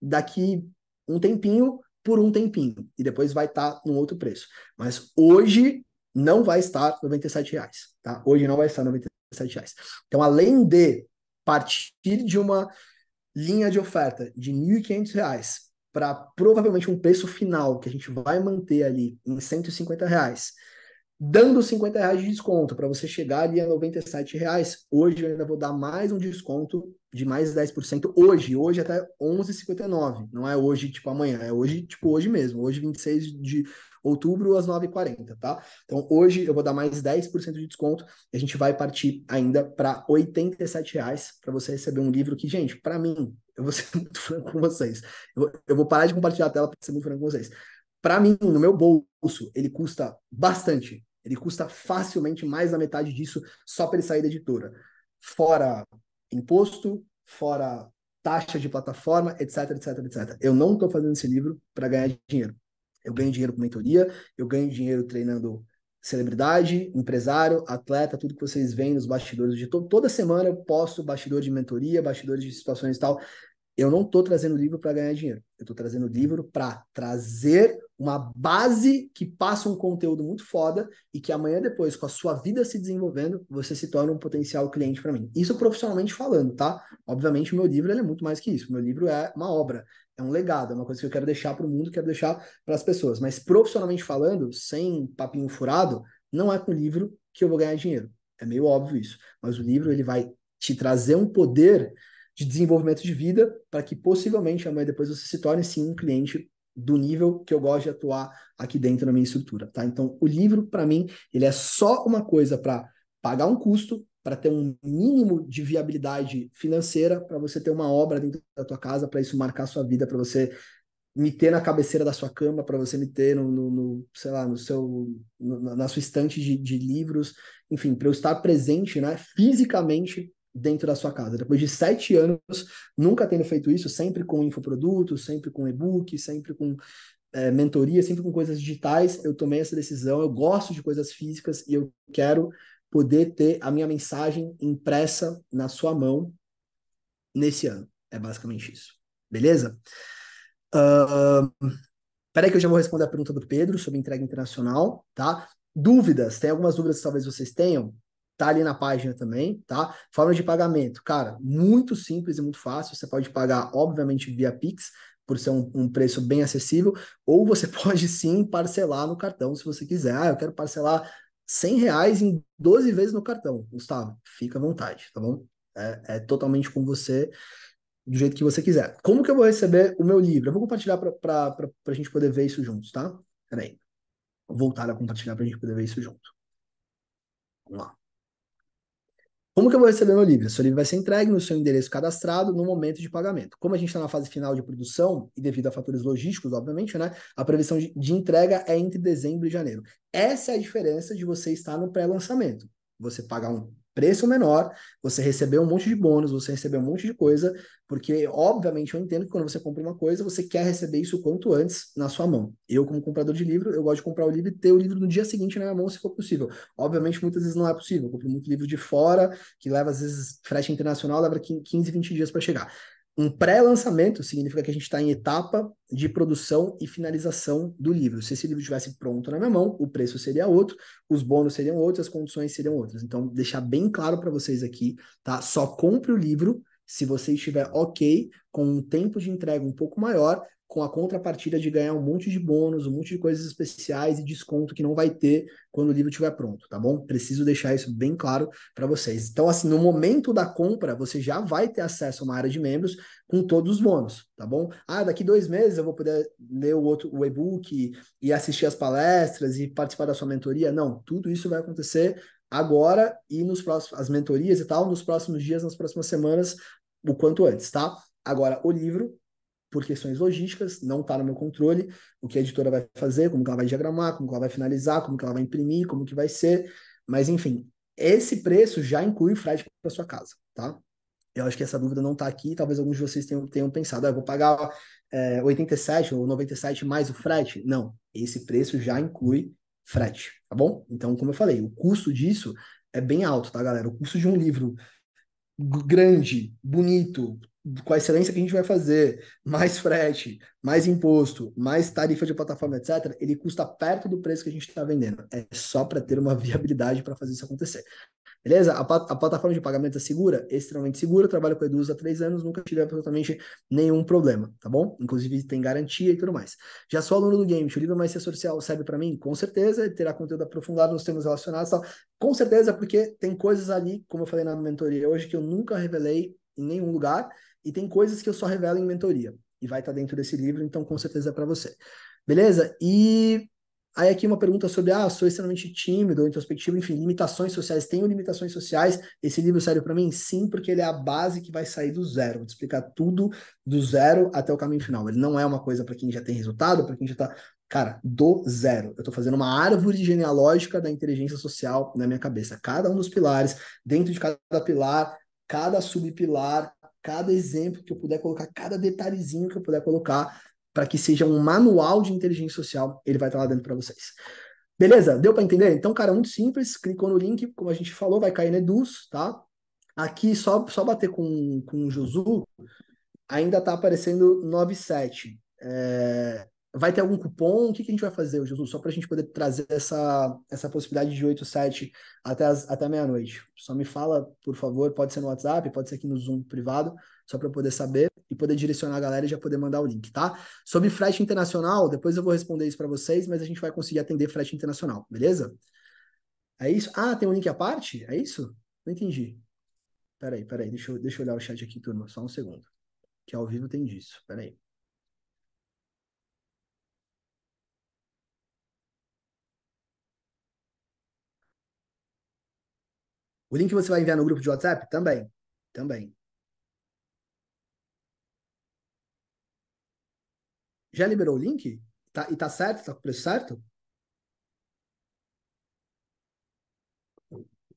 daqui um tempinho por um tempinho. E depois vai estar tá num outro preço. Mas hoje não vai estar R$ 97,00. Tá? Hoje não vai estar R$ 97,00. Então, além de partir de uma linha de oferta de R$ 1.500 para provavelmente um preço final que a gente vai manter ali em R$ 150, reais, dando R$ 50 reais de desconto para você chegar ali a R$ 97, reais, hoje eu ainda vou dar mais um desconto de mais 10% hoje, hoje até 11,59, não é hoje tipo amanhã, é hoje tipo hoje mesmo, hoje 26 de outubro às 9h40, tá? Então hoje eu vou dar mais 10% de desconto e a gente vai partir ainda para R$ reais para você receber um livro que, gente, para mim, eu vou ser muito franco com vocês. Eu vou, eu vou parar de compartilhar a tela para ser muito franco com vocês. Para mim, no meu bolso, ele custa bastante. Ele custa facilmente mais da metade disso só para ele sair da editora. Fora imposto, fora taxa de plataforma, etc, etc, etc. Eu não estou fazendo esse livro para ganhar dinheiro. Eu ganho dinheiro com mentoria, eu ganho dinheiro treinando celebridade, empresário, atleta, tudo que vocês veem nos bastidores de todo. Toda semana eu posto bastidor de mentoria, bastidores de situações e tal. Eu não estou trazendo livro para ganhar dinheiro. Eu estou trazendo livro para trazer uma base que passa um conteúdo muito foda e que amanhã depois, com a sua vida se desenvolvendo, você se torna um potencial cliente para mim. Isso profissionalmente falando, tá? Obviamente, o meu livro é muito mais que isso. Meu livro é uma obra um legado, é uma coisa que eu quero deixar para o mundo, quero deixar para as pessoas. Mas profissionalmente falando, sem papinho furado, não é com livro que eu vou ganhar dinheiro. É meio óbvio isso. Mas o livro ele vai te trazer um poder de desenvolvimento de vida para que possivelmente amanhã depois você se torne sim um cliente do nível que eu gosto de atuar aqui dentro da minha estrutura, tá? Então, o livro para mim, ele é só uma coisa para pagar um custo para ter um mínimo de viabilidade financeira, para você ter uma obra dentro da tua casa, para isso marcar a sua vida, para você me ter na cabeceira da sua cama, para você me ter no, no, no, sei lá, no seu, no, na sua estante de, de livros, enfim, para eu estar presente, né, fisicamente dentro da sua casa. Depois de sete anos, nunca tendo feito isso, sempre com infoprodutos, sempre com e-book, sempre com é, mentoria, sempre com coisas digitais, eu tomei essa decisão. Eu gosto de coisas físicas e eu quero poder ter a minha mensagem impressa na sua mão nesse ano. É basicamente isso. Beleza? Uh, peraí que eu já vou responder a pergunta do Pedro sobre entrega internacional, tá? Dúvidas, tem algumas dúvidas que talvez vocês tenham? Tá ali na página também, tá? Forma de pagamento, cara, muito simples e muito fácil. Você pode pagar, obviamente, via Pix, por ser um, um, preço bem acessível, ou você pode sim parcelar no cartão se você quiser. Ah, eu quero parcelar 100 reais em 12 vezes no cartão. Gustavo, fica à vontade, tá bom? É, é totalmente com você, do jeito que você quiser. Como que eu vou receber o meu livro? Eu vou compartilhar para a gente poder ver isso juntos, tá? Peraí. Vou voltar a compartilhar para a gente poder ver isso junto. Vamos lá. Como que eu vou receber meu livro? Seu livro vai ser entregue no seu endereço cadastrado no momento de pagamento. Como a gente está na fase final de produção, e devido a fatores logísticos, obviamente, né? A previsão de entrega é entre dezembro e janeiro. Essa é a diferença de você estar no pré-lançamento. Você pagar um preço menor, você recebeu um monte de bônus, você recebeu um monte de coisa, porque obviamente eu entendo que quando você compra uma coisa, você quer receber isso quanto antes na sua mão. Eu, como comprador de livro, eu gosto de comprar o livro e ter o livro no dia seguinte na minha mão, se for possível. Obviamente, muitas vezes não é possível. Eu compro muito livro de fora, que leva, às vezes, frete internacional, leva 15, 20 dias para chegar. Um pré-lançamento significa que a gente está em etapa de produção e finalização do livro. Se esse livro estivesse pronto na minha mão, o preço seria outro, os bônus seriam outros, as condições seriam outras. Então, deixar bem claro para vocês aqui, tá? Só compre o livro se você estiver ok com um tempo de entrega um pouco maior com a contrapartida de ganhar um monte de bônus, um monte de coisas especiais e desconto que não vai ter quando o livro estiver pronto, tá bom? Preciso deixar isso bem claro para vocês. Então, assim, no momento da compra, você já vai ter acesso a uma área de membros com todos os bônus, tá bom? Ah, daqui dois meses eu vou poder ler o outro e-book e assistir as palestras e participar da sua mentoria. Não, tudo isso vai acontecer agora e nos próximos as mentorias e tal, nos próximos dias, nas próximas semanas, o quanto antes, tá? Agora, o livro por questões logísticas, não está no meu controle o que a editora vai fazer, como ela vai diagramar, como ela vai finalizar, como ela vai imprimir, como que vai ser, mas enfim, esse preço já inclui o frete para sua casa, tá? Eu acho que essa dúvida não está aqui, talvez alguns de vocês tenham, tenham pensado, ah, eu vou pagar é, eh, 87 ou 97 mais o frete. Não, esse preço já inclui frete, tá bom? Então, como eu falei, o custo disso é bem alto, tá, galera? O custo de um livro grande, bonito, com a excelência que a gente vai fazer, mais frete, mais imposto, mais tarifa de plataforma, etc., ele custa perto do preço que a gente está vendendo. É só para ter uma viabilidade para fazer isso acontecer. Beleza? A, a, plataforma de pagamento é segura? Extremamente segura. Eu trabalho com a Eduz há três anos, nunca tive absolutamente nenhum problema, tá bom? Inclusive tem garantia e tudo mais. Já sou aluno do Game, o livro Mais Ciência Social serve para mim? Com certeza. Ele terá conteúdo aprofundado nos temas relacionados tal. Com certeza, porque tem coisas ali, como eu falei na mentoria hoje, que eu nunca revelei em nenhum lugar. E tem coisas que eu só revelo em mentoria. E vai estar dentro desse livro, então com certeza é para você. Beleza? E Aí aqui uma pergunta sobre, ah, sou extremamente tímido ou introspectivo, enfim, limitações sociais. Tenho limitações sociais? Esse livro serve para mim? Sim, porque ele é a base que vai sair do zero. Vou te explicar tudo do zero até o caminho final. Ele não é uma coisa para quem já tem resultado, para quem já está Cara, do zero. Eu estou fazendo uma árvore genealógica da inteligência social na minha cabeça. Cada um dos pilares, dentro de cada pilar, cada subpilar, cada exemplo que eu puder colocar, cada detalhezinho que eu puder colocar, para que seja um manual de inteligência social, ele vai estar tá lá dentro para vocês. Beleza? Deu para entender? Então, cara, muito simples, clicou no link, como a gente falou, vai cair no Eduz, tá? Aqui, só, só bater com, com o Josu, ainda tá aparecendo 97. É... Vai ter algum cupom? O que, que a gente vai fazer, Jesus? Só para a gente poder trazer essa, essa possibilidade de 8, 7 até, até meia-noite. Só me fala, por favor, pode ser no WhatsApp, pode ser aqui no Zoom privado só para eu poder saber e poder direcionar a galera e já poder mandar o link, tá? Sobre frete internacional, depois eu vou responder isso para vocês, mas a gente vai conseguir atender frete internacional, beleza? É isso? Ah, tem um link à parte? É isso? Não entendi. Peraí, peraí, deixa eu, deixa eu olhar o chat aqui, turma, só um segundo. Que ao vivo tem disso, peraí. O link você vai enviar no grupo de WhatsApp? Também, também. Já liberou o link? Tá, e tá certo? Tá com o preço certo?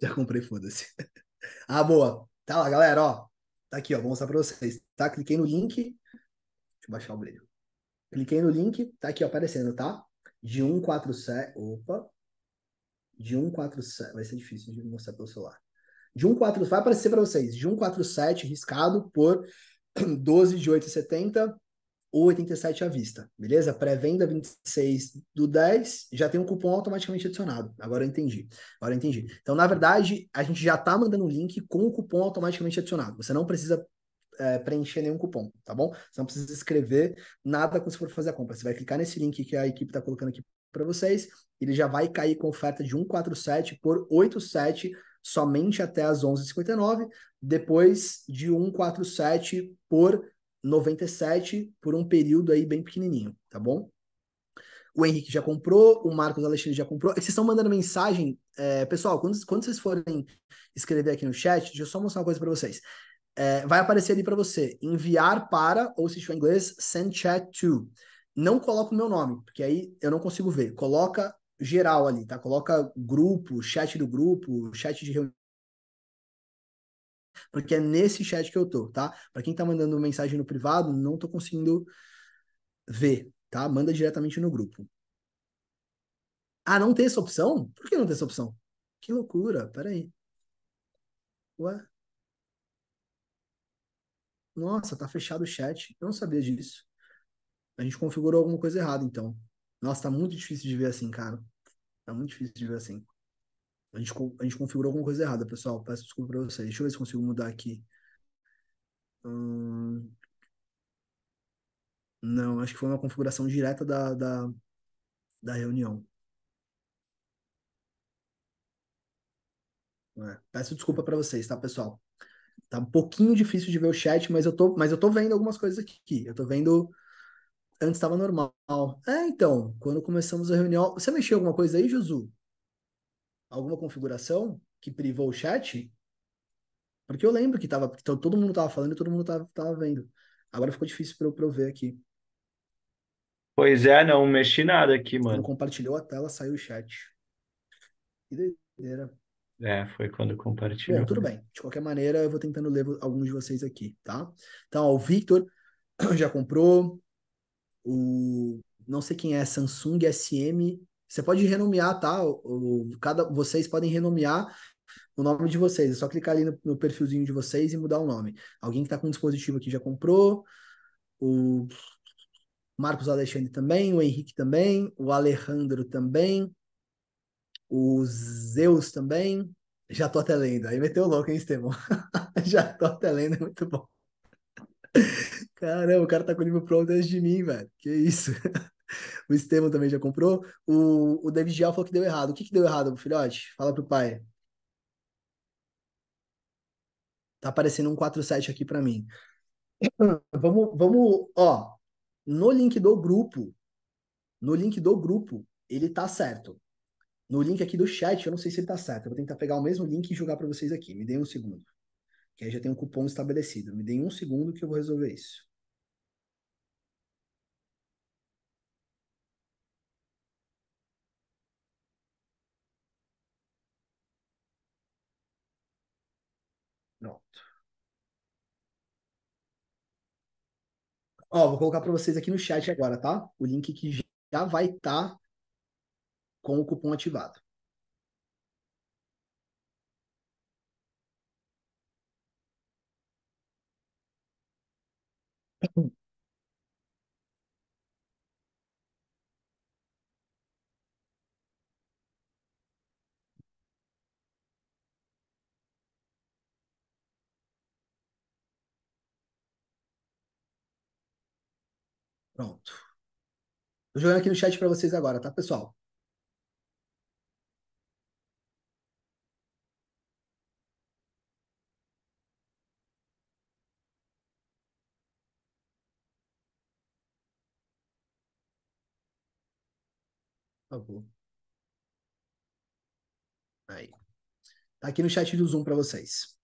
Já comprei, foda-se. Ah, boa. Tá lá, galera, ó. Tá aqui, ó. Vou mostrar pra vocês. Tá? Cliquei no link. Deixa eu baixar o brilho. Cliquei no link. Tá aqui, ó, aparecendo, tá? De 147. Opa de 147. Vai ser difícil de mostrar pelo celular. De 147, vai aparecer para vocês, de 147 riscado por 12 de 8,70 ou 87 à vista, beleza? Pré-venda 26 do 10, já tem um cupom automaticamente adicionado. Agora eu entendi. Agora eu entendi. Então, na verdade, a gente já está mandando um link com o cupom automaticamente adicionado. Você não precisa é, preencher nenhum cupom, tá bom? Você não precisa escrever nada quando você for fazer a compra. Você vai clicar nesse link que a equipe está colocando aqui para vocês. Ele já vai cair com oferta de 147 por 87 somente até as 11h59, depois de 147 por 97 por um período aí bem pequenininho, tá bom? O Henrique já comprou, o Marcos Alexandre já comprou. É e vocês estão mandando mensagem. É, pessoal, quando, quando, vocês forem escrever aqui no chat, deixa eu só mostrar uma coisa para vocês. É, vai aparecer ali para você, enviar para, ou se for em inglês, send chat to. Não coloca o meu nome, porque aí eu não consigo ver. Coloca geral ali, tá? Coloca grupo, chat do grupo, chat de reunião. Porque é nesse chat que eu tô, tá? Para quem tá mandando mensagem no privado, não tô conseguindo ver, tá? Manda diretamente no grupo. Ah, não tem essa opção? Por que não tem essa opção? Que loucura, peraí. Ué? Nossa, tá fechado o chat. Eu não sabia disso a gente configurou alguma coisa errada, então. Nossa, tá muito difícil de ver assim, cara. Tá muito difícil de ver assim. A gente, a gente configurou alguma coisa errada, pessoal. Peço desculpa pra vocês. Deixa eu ver se consigo mudar aqui. Hum... Não, acho que foi uma configuração direta da, da, da reunião. É. Peço desculpa para vocês, tá, pessoal? Tá um pouquinho difícil de ver o chat, mas eu tô, mas eu tô vendo algumas coisas aqui. Eu tô vendo Antes estava normal. É, então, quando começamos a reunião. Você mexeu alguma coisa aí, Josu? Alguma configuração que privou o chat? Porque eu lembro que tava, então todo mundo estava falando e todo mundo estava tava vendo. Agora ficou difícil para eu, eu ver aqui. Pois é, não mexi nada aqui, mano. Quando compartilhou a tela, saiu o chat. Que doideira. É, foi quando compartilhou. Bom, tudo bem. De qualquer maneira, eu vou tentando ler alguns de vocês aqui, tá? Então, ó, o Victor já comprou o não sei quem é, Samsung SM. Você pode renomear, tá? O, o, cada, vocês podem renomear o nome de vocês. É só clicar ali no, no perfilzinho de vocês e mudar o nome. Alguém que está com um dispositivo aqui já comprou. O Marcos Alexandre também, o Henrique também, o Alejandro também, o Zeus também. Já tô até lendo. Aí meteu louco, hein, Estevão? já tô até lendo, é muito bom. Caramba, o cara tá com o livro pronto antes de mim, velho. Que isso. o Estevam também já comprou. O, o David Gial falou que deu errado. O que, que deu errado, filhote? Fala pro pai. Tá aparecendo um 47 aqui para mim. Vamos, vamos, ó. No link do grupo, no link do grupo, ele tá certo. No link aqui do chat, eu não sei se ele tá certo. Eu vou tentar pegar o mesmo link e jogar para vocês aqui. Me dê um segundo. Que aí já tem um cupom estabelecido. Me dê um segundo que eu vou resolver isso. Ó, vou colocar para vocês aqui no chat agora, tá? O link que já vai estar tá com o cupom ativado. Pronto. Estou jogando aqui no chat para vocês agora, tá, pessoal? Por favor. Aí. Tá aqui no chat do Zoom para vocês.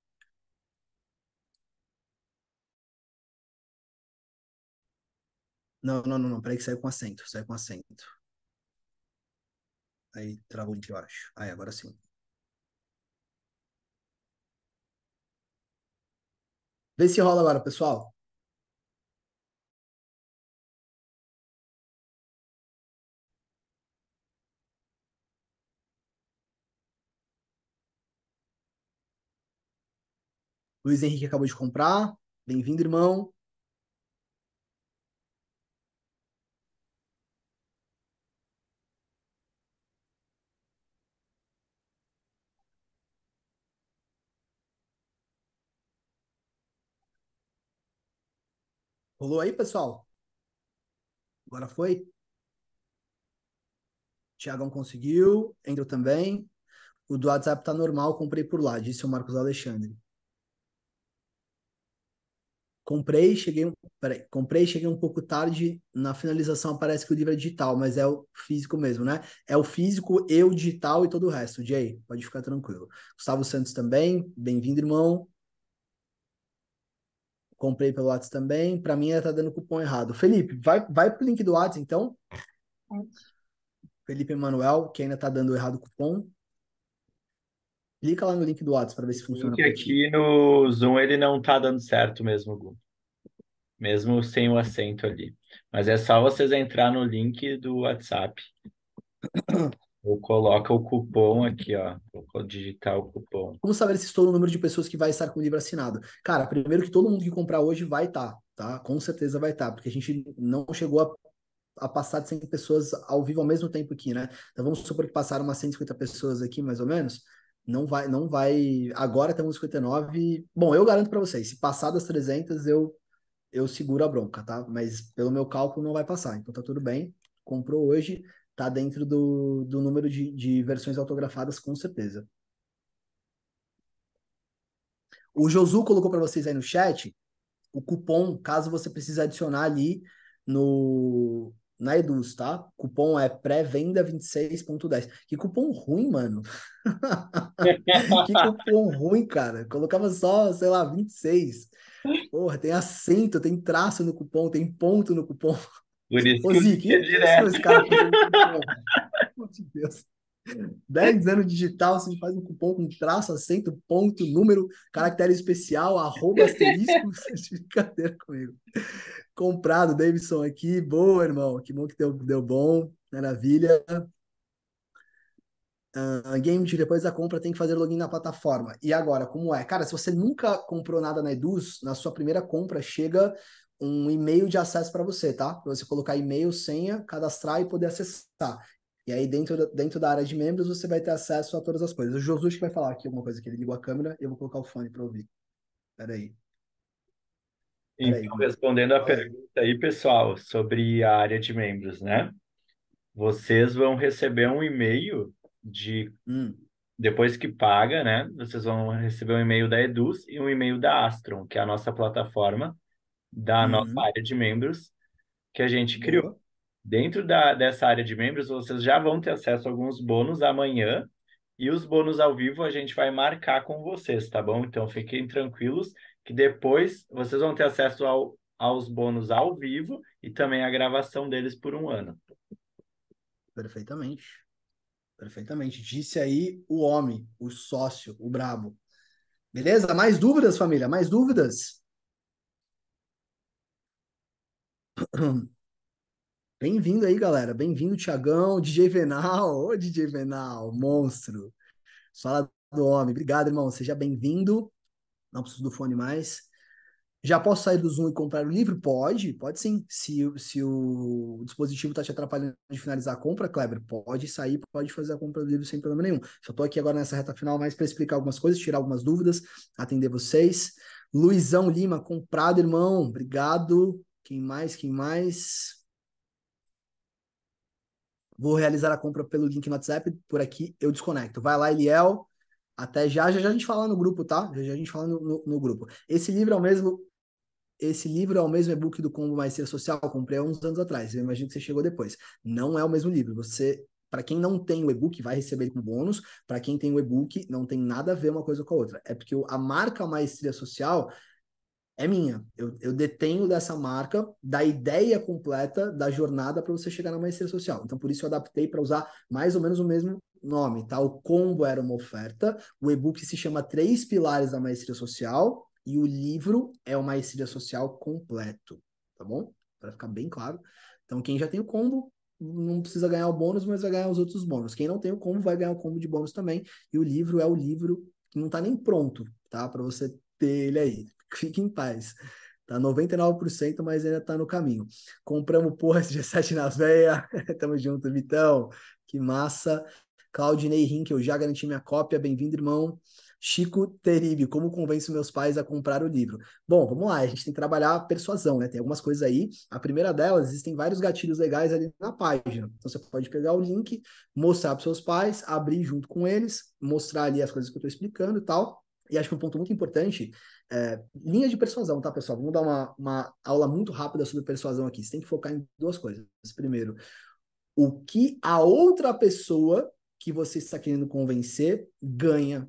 Não, não, não, não. Peraí que saiu com acento. Saiu com acento. Aí travou o link, eu acho. Aí, agora sim. Vê se rola agora, pessoal. Luiz Henrique acabou de comprar. Bem-vindo, irmão. Rolou aí, pessoal? Agora foi? Tiagão conseguiu, Andrew também. O do WhatsApp tá normal, comprei por lá, disse o Marcos Alexandre. Comprei, cheguei, peraí, comprei, cheguei um pouco tarde. Na finalização aparece que o livro é digital, mas é o físico mesmo, né? É o físico, eu digital e todo o resto. Jay, pode ficar tranquilo. Gustavo Santos também, bem-vindo, irmão. Comprei pelo Whats também. Para mim, ela tá dando cupom errado. Felipe, vai, vai pro link do Whats, então. É. Felipe Emanuel, que ainda tá dando errado o cupom. Clica lá no link do Whats para ver se funciona. Porque aqui no Zoom ele não tá dando certo mesmo, Gu. Mesmo sem o acento ali. Mas é só vocês entrar no link do WhatsApp. Ou coloca o cupom aqui, ó. Vou digitar o cupom. Como saber se estou no número de pessoas que vai estar com o livro assinado. Cara, primeiro que todo mundo que comprar hoje vai estar, tá, tá? Com certeza vai estar, tá, porque a gente não chegou a a passar de 100 pessoas ao vivo ao mesmo tempo aqui, né? Então vamos supor que passaram umas 150 pessoas aqui, mais ou menos. Não vai, não vai. Agora temos 59. Bom, eu garanto para vocês, se passar das 300, eu eu seguro a bronca, tá? Mas pelo meu cálculo não vai passar. Então tá tudo bem. Comprou hoje, tá dentro do, do número de, de versões autografadas, com certeza. O Josu colocou para vocês aí no chat o cupom, caso você precise adicionar ali no na Eduz, tá? Cupom é pré-venda 26.10. Que cupom ruim, mano. que cupom ruim, cara. Colocava só, sei lá, 26. Porra, tem acento, tem traço no cupom, tem ponto no cupom. Por isso Ô, que Zique, direto. Esse cara, de Deus. 10 anos digital, você faz um cupom com traço, acento, ponto, número, caractere especial, arroba, asterisco, comigo. Comprado, Davidson aqui, boa, irmão, que bom que deu, deu bom, maravilha. Uh, game de depois da compra tem que fazer login na plataforma. E agora, como é? Cara, se você nunca comprou nada na Eduz, na sua primeira compra chega um e-mail de acesso para você, tá? Para você colocar e-mail, senha, cadastrar e poder acessar. E aí, dentro da, dentro da área de membros, você vai ter acesso a todas as coisas. O Josué vai falar aqui alguma coisa que ele ligou a câmera, eu vou colocar o fone para ouvir. Peraí. Pera então, respondendo a pergunta aí. aí, pessoal, sobre a área de membros, né? Vocês vão receber um e-mail de. Hum. Depois que paga, né? Vocês vão receber um e-mail da Eduz e um e-mail da Astron, que é a nossa plataforma da uhum. nossa área de membros que a gente criou. Dentro da, dessa área de membros, vocês já vão ter acesso a alguns bônus amanhã. E os bônus ao vivo a gente vai marcar com vocês, tá bom? Então fiquem tranquilos que depois vocês vão ter acesso ao, aos bônus ao vivo e também a gravação deles por um ano. Perfeitamente. Perfeitamente. Disse aí o homem, o sócio, o brabo. Beleza? Mais dúvidas, família? Mais dúvidas? Bem-vindo aí, galera. Bem-vindo, Tiagão, DJ Venal. Ô, DJ Venal, monstro. Fala do homem. Obrigado, irmão. Seja bem-vindo. Não preciso do fone mais. Já posso sair do Zoom e comprar o livro? Pode, pode sim. Se, se o dispositivo está te atrapalhando de finalizar a compra, Kleber, pode sair, pode fazer a compra do livro sem problema nenhum. Só estou aqui agora nessa reta final mais para explicar algumas coisas, tirar algumas dúvidas, atender vocês. Luizão Lima, comprado, irmão. Obrigado. Quem mais? Quem mais? Vou realizar a compra pelo link no WhatsApp. Por aqui eu desconecto. Vai lá, Eliel. Até já, já, já a gente fala no grupo, tá? Já, já a gente fala no, no, no grupo. Esse livro é o mesmo. Esse livro é o mesmo e-book do Combo Maestria Social. Eu comprei há uns anos atrás. Eu imagino que você chegou depois. Não é o mesmo livro. Você, para quem não tem o e-book, vai receber com bônus. Para quem tem o e-book, não tem nada a ver uma coisa com a outra. É porque a marca Maestria Social é minha. Eu, eu detenho dessa marca, da ideia completa da jornada para você chegar na maestria social. Então, por isso eu adaptei para usar mais ou menos o mesmo nome, tá? O combo era uma oferta, o e-book se chama Três Pilares da Maestria Social e o livro é o Maestria Social completo, tá bom? Para ficar bem claro. Então, quem já tem o combo, não precisa ganhar o bônus, mas vai ganhar os outros bônus. Quem não tem o combo vai ganhar o combo de bônus também. E o livro é o livro que não está nem pronto, tá? Para você ter ele aí fique em paz. Tá 99%, mas ainda tá no caminho. Compramos, porra, esse G7 na veia. Tamo junto, Vitão. Que massa. Claudinei Rin, que eu já garanti minha cópia. Bem-vindo, irmão. Chico Teribe, como convenço meus pais a comprar o livro? Bom, vamos lá, a gente tem que trabalhar a persuasão, né? Tem algumas coisas aí. A primeira delas, existem vários gatilhos legais ali na página. Então você pode pegar o link, mostrar para seus pais, abrir junto com eles, mostrar ali as coisas que eu estou explicando e tal. E acho que um ponto muito importante é, linha de persuasão, tá, pessoal? Vamos dar uma, uma aula muito rápida sobre persuasão aqui. Você tem que focar em duas coisas. Primeiro, o que a outra pessoa que você está querendo convencer ganha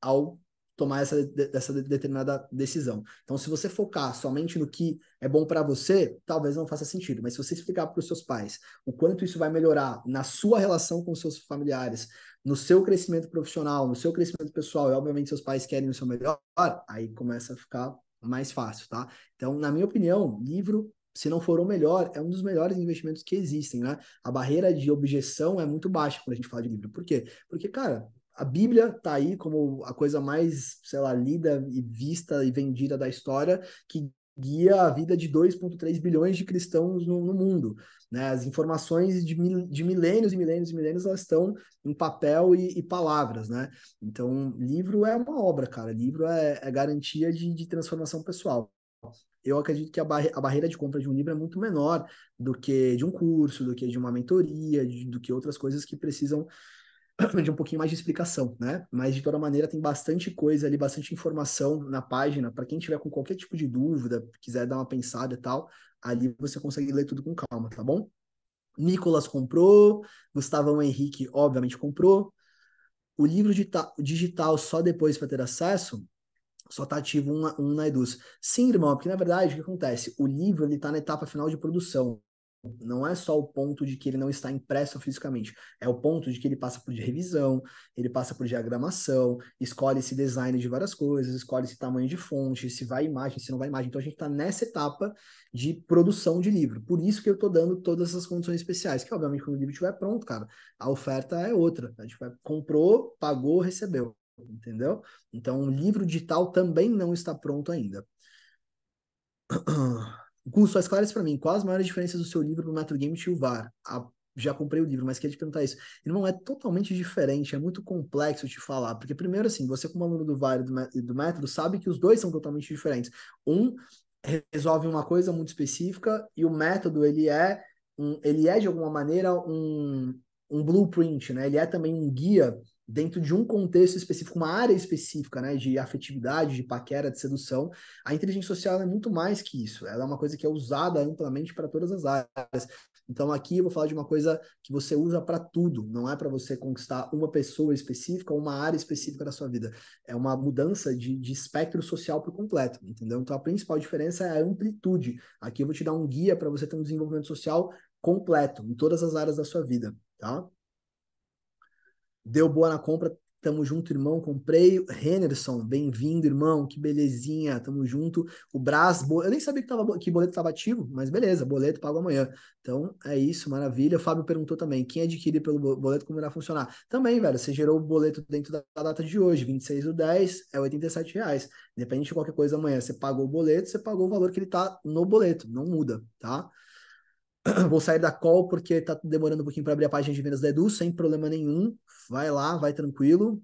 ao tomar essa, essa determinada decisão. Então, se você focar somente no que é bom para você, talvez não faça sentido. Mas se você explicar para os seus pais o quanto isso vai melhorar na sua relação com os seus familiares, no seu crescimento profissional, no seu crescimento pessoal, e obviamente seus pais querem o seu melhor, aí começa a ficar mais fácil, tá? Então, na minha opinião, livro, se não for o melhor, é um dos melhores investimentos que existem, né? A barreira de objeção é muito baixa quando a gente fala de livro. Por quê? Porque, cara, a Bíblia tá aí como a coisa mais, sei lá, lida e vista e vendida da história, que guia a vida de 2,3 bilhões de cristãos no, no mundo. Né? As informações de, mil, de milênios e milênios e milênios elas estão em papel e, e, palavras. Né? Então, livro é uma obra, cara. Livro é, é garantia de, de transformação pessoal eu acredito que a, barre a, barreira de compra de um livro é muito menor do que de um curso, do que de uma mentoria, de, do que outras coisas que precisam de um pouquinho mais de explicação, né? Mas de toda maneira tem bastante coisa ali, bastante informação na página para quem tiver com qualquer tipo de dúvida, quiser dar uma pensada e tal, ali você consegue ler tudo com calma, tá bom? Nicolas comprou, Gustavão Henrique obviamente comprou. O livro digital só depois para ter acesso, só está ativo um, um na Eduz. Sim, irmão, porque na verdade o que acontece? O livro ele está na etapa final de produção não é só o ponto de que ele não está impresso fisicamente, é o ponto de que ele passa por revisão, ele passa por diagramação, escolhe esse design de várias coisas, escolhe esse tamanho de fonte, se vai imagem, se não vai imagem. Então a gente está nessa etapa de produção de livro. Por isso que eu estou dando todas essas condições especiais, que obviamente quando o livro estiver pronto, cara, a oferta é outra. A gente vai, comprou, pagou, recebeu. Entendeu? Então o livro digital também não está pronto ainda. O curso só esclarece para mim quais as maiores diferenças do seu livro no Metro Game e o VAR. A, ah, já comprei o livro, mas queria te perguntar isso. Ele não é totalmente diferente, é muito complexo te falar, porque primeiro assim, você como aluno do VAR e do Metro sabe que os dois são totalmente diferentes. Um resolve uma coisa muito específica e o método ele é um, ele é de alguma maneira um, um blueprint, né? Ele é também um guia dentro de um contexto específico, uma área específica, né, de afetividade, de paquera, de sedução, a inteligência social é muito mais que isso. Ela é uma coisa que é usada amplamente para todas as áreas. Então aqui eu vou falar de uma coisa que você usa para tudo, não é para você conquistar uma pessoa específica, uma área específica da sua vida. É uma mudança de, de espectro social por completo, entendeu? Então a principal diferença é a amplitude. Aqui eu vou te dar um guia para você ter um desenvolvimento social completo em todas as áreas da sua vida, tá? Deu boa na compra, Tamo junto, irmão. Comprei. Henderson, bem-vindo, irmão. Que belezinha. Tamo junto. O Brás, bo... eu nem sabia que, tava, que boleto estava ativo, mas beleza, boleto pago amanhã. Então é isso, maravilha. O Fábio perguntou também: quem adquire pelo boleto, como irá funcionar? Também, velho, você gerou o boleto dentro da data de hoje, 26 do 10 é R$ reais. Independente de qualquer coisa amanhã, você pagou o boleto, você pagou o valor que ele tá no boleto, não muda, tá? vou sair da call porque tá demorando um pouquinho para abrir a página de vendas da Edu, sem problema nenhum. Vai lá, vai tranquilo.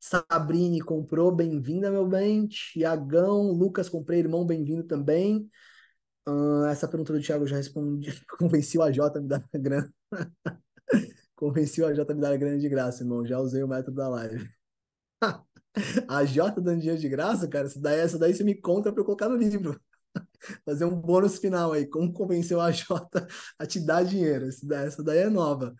Sabrine comprou, bem-vinda, meu bem. Tiagão, Lucas, comprei, irmão, bem-vindo também. Uh, essa pergunta do Thiago eu já respondi. Convenci o AJ a me dar grana. Convenci o AJ a me dar grana de graça, irmão. Já usei o método da live. a dando dinheiro de graça, cara, essa daí, essa daí você me conta para eu colocar no livro. Fazer um bônus final aí. Como convenceu a Jota a te dar dinheiro? Essa daí é nova.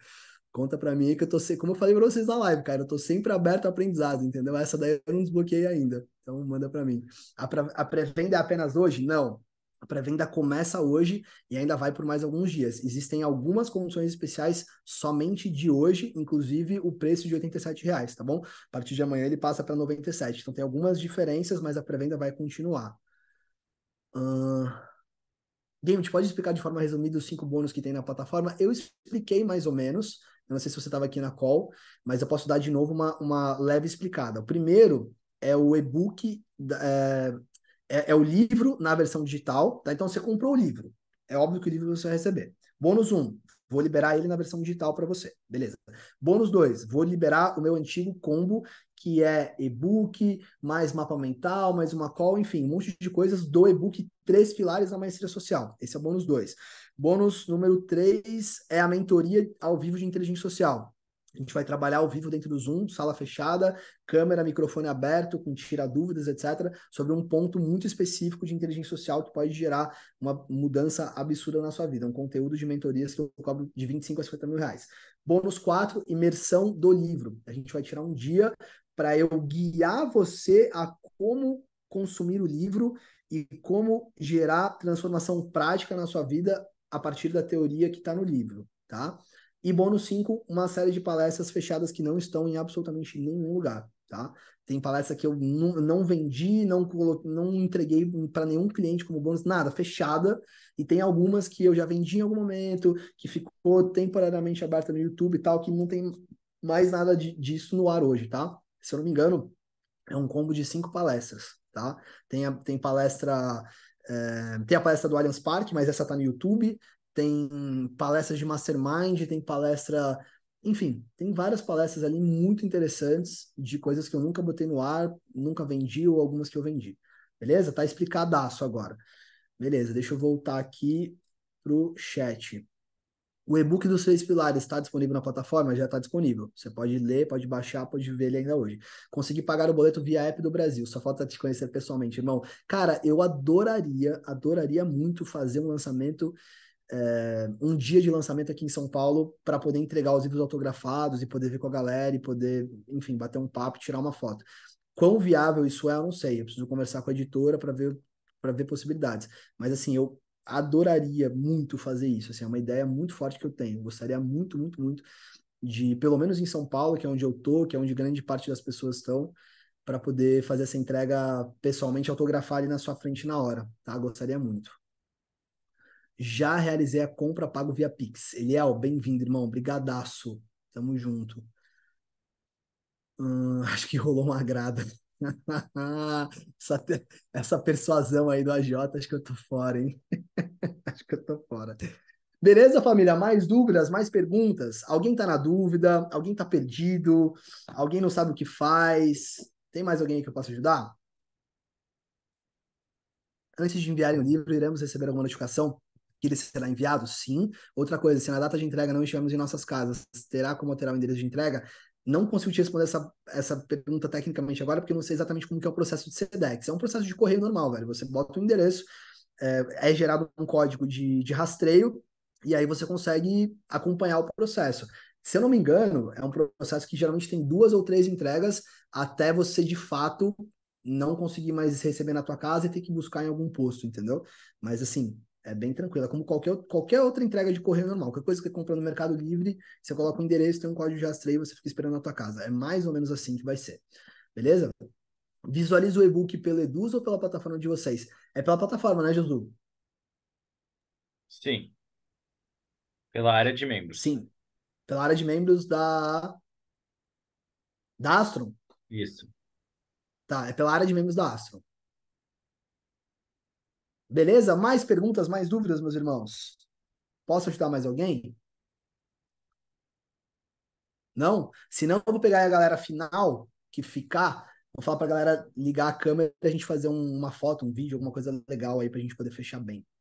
Conta para mim que eu tô sempre, como eu falei para vocês na live, cara, eu tô sempre aberto a aprendizado, entendeu? Essa daí eu não desbloqueei ainda. Então manda para mim. A pré-venda é apenas hoje? Não. A pré-venda começa hoje e ainda vai por mais alguns dias. Existem algumas condições especiais somente de hoje, inclusive o preço de R$ reais, tá bom? A partir de amanhã ele passa para 97. Então tem algumas diferenças, mas a pré-venda vai continuar. Uh... Game, pode explicar de forma resumida os cinco bônus que tem na plataforma? Eu expliquei mais ou menos, eu não sei se você estava aqui na call, mas eu posso dar de novo uma, uma leve explicada. O primeiro é o e-book, é, é, é, o livro na versão digital, tá? Então você comprou o livro. É óbvio que o livro você vai receber. Bônus 1, um, vou liberar ele na versão digital para você. Beleza. Bônus 2, vou liberar o meu antigo combo que é e-book, mais mapa mental, mais uma call, enfim, um monte de coisas do e-book Três Pilares da Maestria Social. Esse é o bônus 2. Bônus número 3 é a mentoria ao vivo de inteligência social. A gente vai trabalhar ao vivo dentro do Zoom, sala fechada, câmera, microfone aberto, com tira dúvidas, etc., sobre um ponto muito específico de inteligência social que pode gerar uma mudança absurda na sua vida. Um conteúdo de mentorias que eu cobro de 25 a 50 mil reais. Bônus 4, imersão do livro. A gente vai tirar um dia para eu guiar você a como consumir o livro e como gerar transformação prática na sua vida a partir da teoria que está no livro, tá? E bônus 5, uma série de palestras fechadas que não estão em absolutamente nenhum lugar, tá? Tem palestra que eu não, vendi, não, coloquei, não entreguei para nenhum cliente como bônus, nada, fechada. E tem algumas que eu já vendi em algum momento, que ficou temporariamente aberta no YouTube e tal, que não tem mais nada de, disso no ar hoje, tá? se eu não me engano, é um combo de cinco palestras, tá? Tem, a, tem palestra. É, tem a palestra do Allianz Parque, mas essa tá no YouTube. Tem palestra de Mastermind, tem palestra. Enfim, tem várias palestras ali muito interessantes de coisas que eu nunca botei no ar, nunca vendi ou algumas que eu vendi. Beleza? Tá explicadaço agora. Beleza, deixa eu voltar aqui pro chat. O e-book dos três pilares está disponível na plataforma? Já está disponível. Você pode ler, pode baixar, pode ver ele ainda hoje. Consegui pagar o boleto via app do Brasil. Só falta te conhecer pessoalmente, irmão. Cara, eu adoraria, adoraria muito fazer um lançamento, é, um dia de lançamento aqui em São Paulo, para poder entregar os livros autografados e poder ver com a galera e poder, enfim, bater um papo, tirar uma foto. Quão viável isso é, eu não sei. Eu preciso conversar com a editora para ver para ver possibilidades. Mas assim, eu adoraria muito fazer isso. Assim, é uma ideia muito forte que eu tenho. Gostaria muito, muito, muito de, pelo menos em São Paulo, que é onde eu tô, que é onde grande parte das pessoas estão, para poder fazer essa entrega pessoalmente, autografar ali na sua frente na hora, tá? Gostaria muito. Já realizei a compra pago via Pix. Eliel, bem-vindo, irmão. Brigadaço. Tamo junto. Hum, acho que rolou uma grada. essa, essa persuasão aí do AJ, acho que eu tô fora, hein? acho que eu tô fora. Beleza, família? Mais dúvidas, mais perguntas? Alguém tá na dúvida? Alguém tá perdido? Alguém não sabe o que faz? Tem mais alguém que eu possa ajudar? Antes de enviarem o livro, iremos receber alguma notificação que ele será enviado? Sim. Outra coisa, se na data de entrega não estivermos em nossas casas, terá como alterar o endereço de entrega? Não consigo te responder essa, essa pergunta tecnicamente agora, porque eu não sei exatamente como que é o processo de SEDEX. É um processo de correio normal, velho. Você bota o endereço, é, é, gerado um código de, de rastreio, e aí você consegue acompanhar o processo. Se eu não me engano, é um processo que geralmente tem duas ou três entregas até você, de fato, não conseguir mais receber na tua casa e ter que buscar em algum posto, entendeu? Mas, assim, é bem tranquila, é como qualquer, qualquer outra entrega de correio normal. Qualquer coisa que você compra no Mercado Livre, você coloca um endereço, tem um código de rastreio e você fica esperando na tua casa. É mais ou menos assim que vai ser. Beleza? Visualiza o e-book pelo Eduz ou pela plataforma de vocês? É pela plataforma, né, Jesus? Sim. Pela área de membros. Sim. Pela área de membros da. Da Astron? Isso. Tá, é pela área de membros da Astron. Beleza? Mais perguntas, mais dúvidas, meus irmãos? Posso ajudar mais alguém? Não? Se não, eu vou pegar a galera final que ficar. Vou falar pra galera ligar a câmera pra gente fazer um, uma foto, um vídeo, alguma coisa legal aí pra gente poder fechar bem.